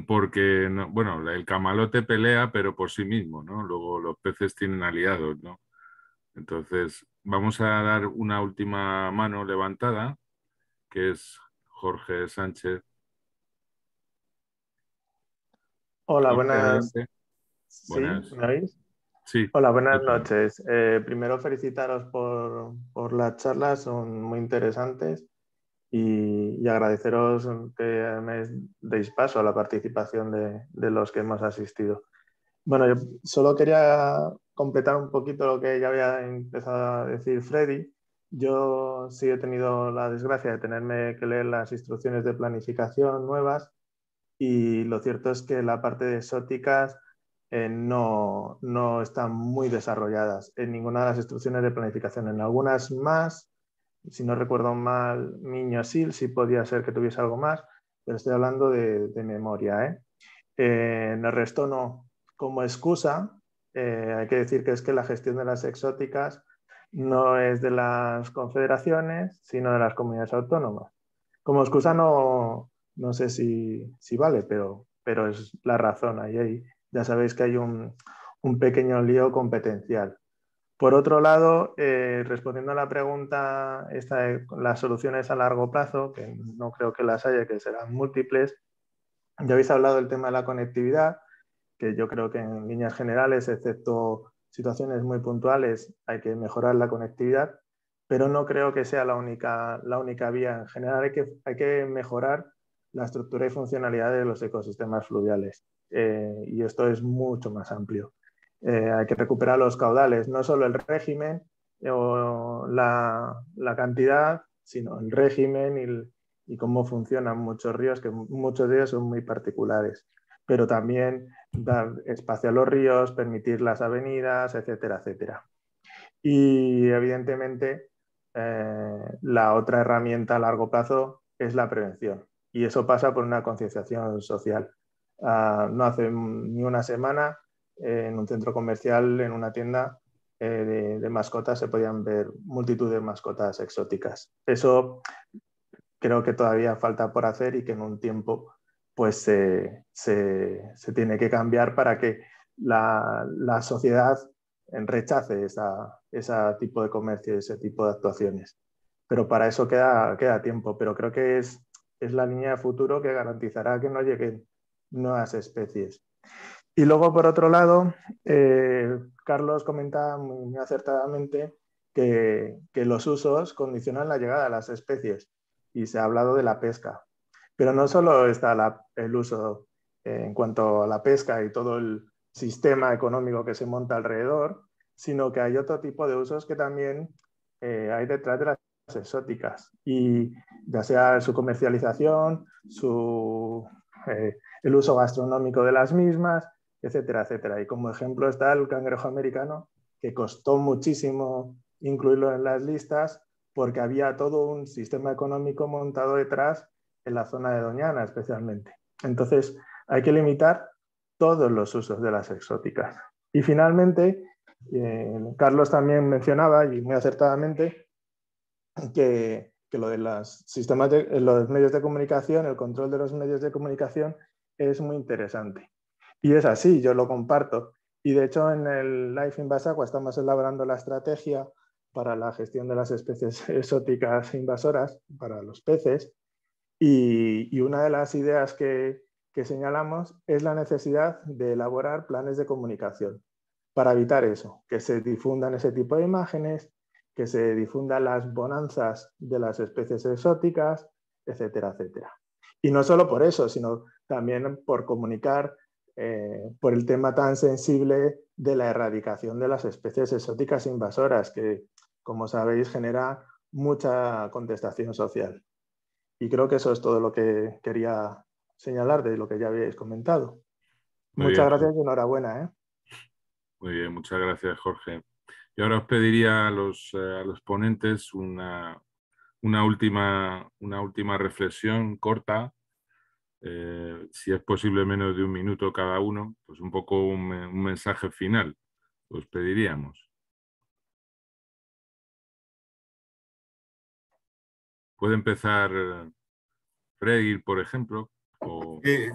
porque, bueno, el camalote pelea, pero por sí mismo, ¿no? Luego los peces tienen aliados, ¿no? Entonces, vamos a dar una última mano levantada, que es Jorge Sánchez. Hola, buenas. ¿Sí? Sí. Hola, buenas noches. Eh, primero felicitaros por, las charlas, son muy interesantes y, agradeceros que me deis paso a la participación de, de, los que hemos asistido. Bueno, yo solo quería completar un poquito lo que ya había empezado a decir Freddy yo sí he tenido la desgracia de tenerme que leer las instrucciones de planificación nuevas y lo cierto es que la parte de exóticas eh, no, no están muy desarrolladas en ninguna de las instrucciones de planificación. En algunas más, si no recuerdo mal, Miño Sil sí podía ser que tuviese algo más, pero estoy hablando de, memoria. ¿eh? ¿eh? en el resto no. Como excusa, eh, hay que decir que es que la gestión de las exóticas no es de las confederaciones, sino de las comunidades autónomas. Como excusa no, no sé si, vale, pero, pero es la razón. Ahí, ahí. Ya sabéis que hay un, pequeño lío competencial. Por otro lado, eh, respondiendo a la pregunta, esta de las soluciones a largo plazo, que no creo que las haya, que serán múltiples, ya habéis hablado del tema de la conectividad, que yo creo que en líneas generales, excepto situaciones muy puntuales hay que mejorar la conectividad, pero no creo que sea la única, vía. En general hay que, mejorar la estructura y funcionalidad de los ecosistemas fluviales. Eh, y esto es mucho más amplio. Eh, hay que recuperar los caudales, no solo el régimen eh, o la, cantidad, sino el régimen y, y, cómo funcionan muchos ríos, que muchos de ellos son muy particulares pero también dar espacio a los ríos, permitir las avenidas, etcétera, etcétera. Y evidentemente eh, la otra herramienta a largo plazo es la prevención y eso pasa por una concienciación social. Ah, no hace ni una semana en un centro comercial, en una tienda eh, de, de, mascotas, se podían ver multitud de mascotas exóticas. Eso creo que todavía falta por hacer y que en un tiempo pues se, tiene que cambiar para que la, sociedad rechace esa, ese tipo de comercio, ese tipo de actuaciones. Pero para eso queda, queda tiempo, pero creo que es, es la línea de futuro que garantizará que no lleguen nuevas especies. Y luego, por otro lado, eh, Carlos comenta muy acertadamente que, que, los usos condicionan la llegada de las especies y se ha hablado de la pesca. Pero no solo está el uso eh, en cuanto a la pesca y todo el sistema económico que se monta alrededor, sino que hay otro tipo de usos que también eh, hay detrás de las exóticas y ya sea su comercialización, su, eh, el uso gastronómico de las mismas, etcétera, etcétera. Y como ejemplo está el cangrejo americano, que costó muchísimo incluirlo en las listas porque había todo un sistema económico montado detrás en la zona de Doñana especialmente. Entonces, hay que limitar todos los usos de las exóticas. Y finalmente, eh, Carlos también mencionaba, y muy acertadamente, que, lo de sistemas eh, los medios de comunicación, el control de los medios de comunicación es muy interesante. Y es así, yo lo comparto. Y de hecho, en el Life Invasa estamos elaborando la estrategia para la gestión de las especies exóticas invasoras, para los peces, y, una de las ideas que, señalamos es la necesidad de elaborar planes de comunicación para evitar eso, que se difundan ese tipo de imágenes, que se difundan las bonanzas de las especies exóticas, etcétera, etcétera. Y no solo por eso, sino también por comunicar eh, por el tema tan sensible de la erradicación de las especies exóticas invasoras, que, como sabéis, genera mucha contestación social. Y creo que eso es todo lo que quería señalar de lo que ya habéis comentado. muchas gracias y enhorabuena. ¿eh? Muy bien, muchas gracias, Jorge. Y ahora os pediría a los, eh, ponentes una, una, última, una última reflexión corta, eh, si es posible menos de un minuto cada uno, pues un poco un mensaje final, os pediríamos. Puede empezar Freddy, por ejemplo. Eh,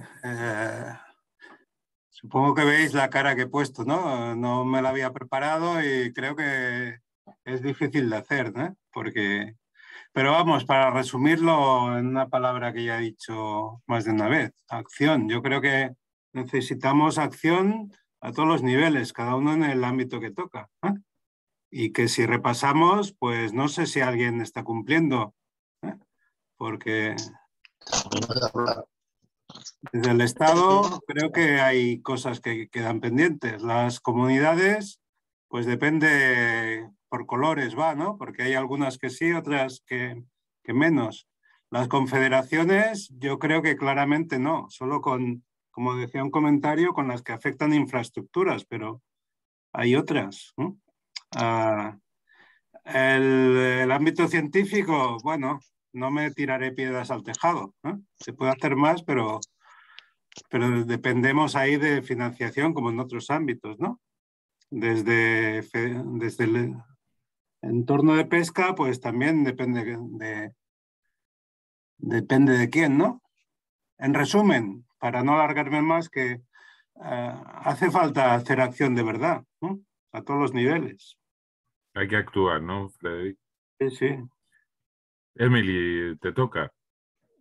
supongo que veis la cara que he puesto, ¿no? No me la había preparado y creo que es difícil de hacer, ¿no? Porque, pero vamos, para resumirlo en una palabra que ya he dicho más de una vez, acción. Yo creo que necesitamos acción a todos los niveles, cada uno en el ámbito que toca. Y que si repasamos, pues no sé si alguien está cumpliendo porque desde el Estado creo que hay cosas que quedan pendientes. Las comunidades, pues depende por colores va, ¿no? Porque hay algunas que sí, otras que, menos. Las confederaciones yo creo que claramente no, solo con, como decía un comentario, con las que afectan infraestructuras, pero hay otras. Ah, el, ámbito científico, bueno, no me tiraré piedras al tejado. Se puede hacer más, pero, pero dependemos ahí de financiación como en otros ámbitos, ¿no? Desde, desde el entorno de pesca, pues también depende de, depende de quién, ¿no? En resumen, para no alargarme más, que eh, hace falta hacer acción de verdad, A todos los niveles. Hay que actuar, ¿no, Freddy? Sí, sí. Emily, te toca.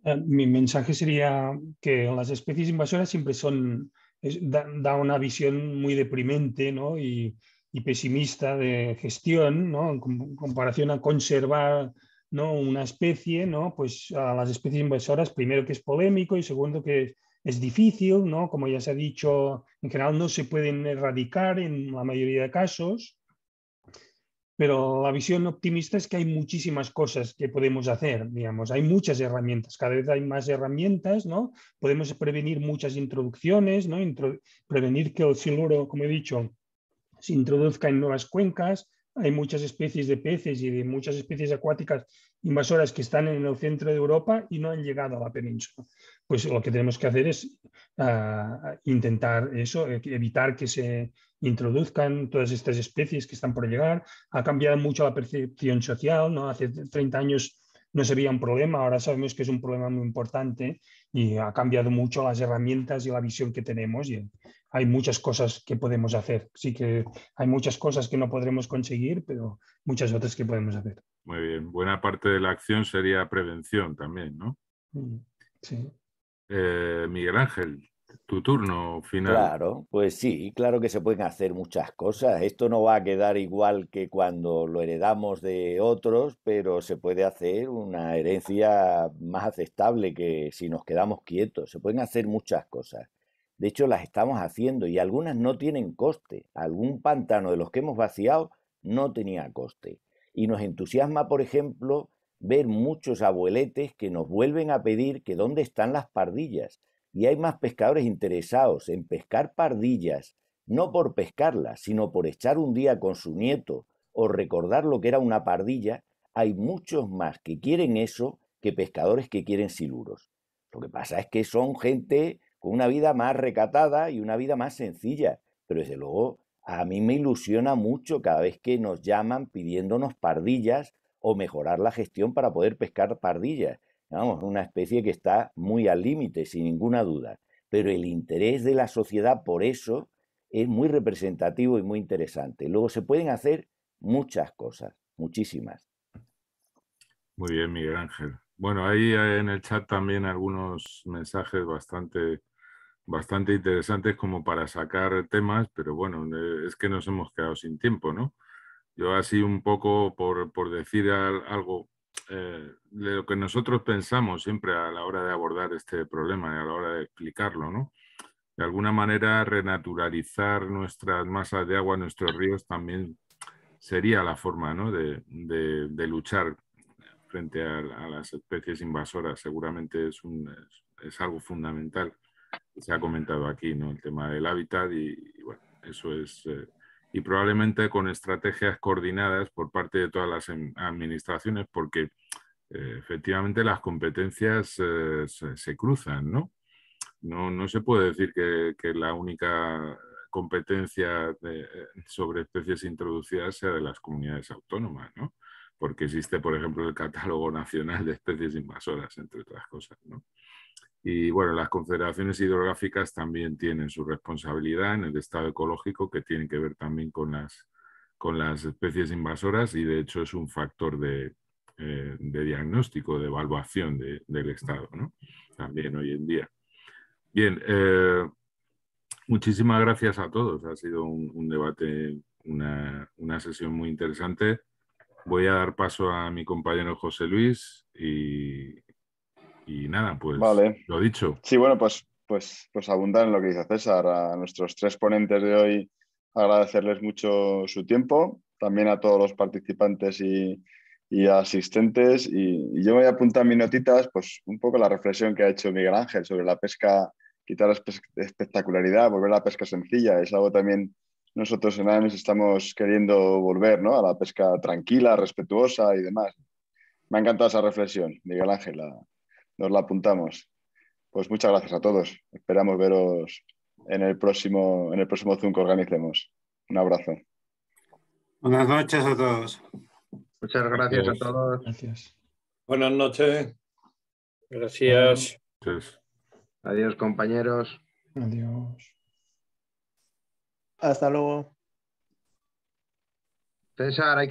Eh, mi mensaje sería que las especies invasoras siempre son, da, una visión muy deprimente ¿no? y, y, pesimista de gestión, ¿no? en comparación a conservar ¿no? una especie, ¿no? pues a las especies invasoras, primero que es polémico y segundo que es difícil, ¿no? como ya se ha dicho, en general no se pueden erradicar en la mayoría de casos. Pero la visión optimista es que hay muchísimas cosas que podemos hacer, digamos, hay muchas herramientas, cada vez hay más herramientas, ¿no? Podemos prevenir muchas introducciones, ¿no? prevenir que el siluro, como he dicho, se introduzca en nuevas cuencas, hay muchas especies de peces y de muchas especies acuáticas invasoras que están en el centro de Europa y no han llegado a la península. Pues lo que tenemos que hacer es ah, intentar eso, evitar que se, introduzcan todas estas especies que están por llegar. Ha cambiado mucho la percepción social, ¿no? Hace 30 años no se veía un problema, ahora sabemos que es un problema muy importante y ha cambiado mucho las herramientas y la visión que tenemos y hay muchas cosas que podemos hacer. Sí que hay muchas cosas que no podremos conseguir, pero muchas otras que podemos hacer. Muy bien, buena parte de la acción sería prevención también, ¿no? Mm, sí. Eh, Miguel Ángel, tu turno final. Claro, pues sí, claro que se pueden hacer muchas cosas. Esto no va a quedar igual que cuando lo heredamos de otros, pero se puede hacer una herencia más aceptable que si nos quedamos quietos. Se pueden hacer muchas cosas. De hecho, las estamos haciendo y algunas no tienen coste. Algún pantano de los que hemos vaciado no tenía coste. Y nos entusiasma, por ejemplo, ver muchos abueletes que nos vuelven a pedir que dónde están las pardillas y hay más pescadores interesados en pescar pardillas, no por pescarlas, sino por echar un día con su nieto o recordar lo que era una pardilla, hay muchos más que quieren eso que pescadores que quieren siluros. Lo que pasa es que son gente con una vida más recatada y una vida más sencilla, pero desde luego a mí me ilusiona mucho cada vez que nos llaman pidiéndonos pardillas o mejorar la gestión para poder pescar pardillas vamos, una especie que está muy al límite, sin ninguna duda. Pero el interés de la sociedad por eso es muy representativo y muy interesante. Luego se pueden hacer muchas cosas, muchísimas. Muy bien, Miguel Ángel. Bueno, ahí eh, en el chat también algunos mensajes bastante, bastante interesantes como para sacar temas, pero bueno, eh, es que nos hemos quedado sin tiempo, ¿no? Yo así un poco por, por decir algo eh, de lo que nosotros pensamos siempre a la hora de abordar este problema y a la hora de explicarlo, ¿no? De alguna manera, renaturalizar nuestras masas de agua, nuestros ríos, también sería la forma ¿no? de, de, luchar frente a, las especies invasoras. Seguramente es, un, es, algo fundamental. Se ha comentado aquí ¿no? el tema del hábitat y, eso es... Eh, y probablemente con estrategias coordinadas por parte de todas las em, administraciones, porque eh, efectivamente las competencias eh, se, cruzan, ¿no? ¿no? se puede decir que, la única competencia eh, sobre especies introducidas sea de las comunidades autónomas, ¿no? Porque existe, por ejemplo, el catálogo nacional de especies invasoras, entre otras cosas, ¿no? Y bueno, las confederaciones hidrográficas también tienen su responsabilidad en el estado ecológico, que tiene que ver también con las, con las especies invasoras y de hecho es un factor de, eh, diagnóstico, de evaluación del estado, ¿no? también hoy en día. Bien, eh, muchísimas gracias a todos. Ha sido un, debate, una, una sesión muy interesante voy a dar paso a mi compañero José Luis y, y nada, pues lo dicho. Sí, bueno, pues, pues, pues abundar en lo que dice César. A nuestros tres ponentes de hoy agradecerles mucho su tiempo, también a todos los participantes y, asistentes. Y, yo voy a apuntar mis notitas, pues un poco la reflexión que ha hecho Miguel Ángel sobre la pesca, quitar la espectacularidad, volver a la pesca sencilla. Es algo también nosotros en AMES estamos queriendo volver a la pesca tranquila, respetuosa y demás. Me ha encantado esa reflexión, Miguel Ángel. Os la apuntamos. Pues muchas gracias a todos. Esperamos veros en el próximo, en el próximo Zoom que organicemos. Un abrazo. Buenas noches a todos. Muchas gracias a todos. Buenas noches. Gracias. Adiós, compañeros. Adiós. Hasta luego.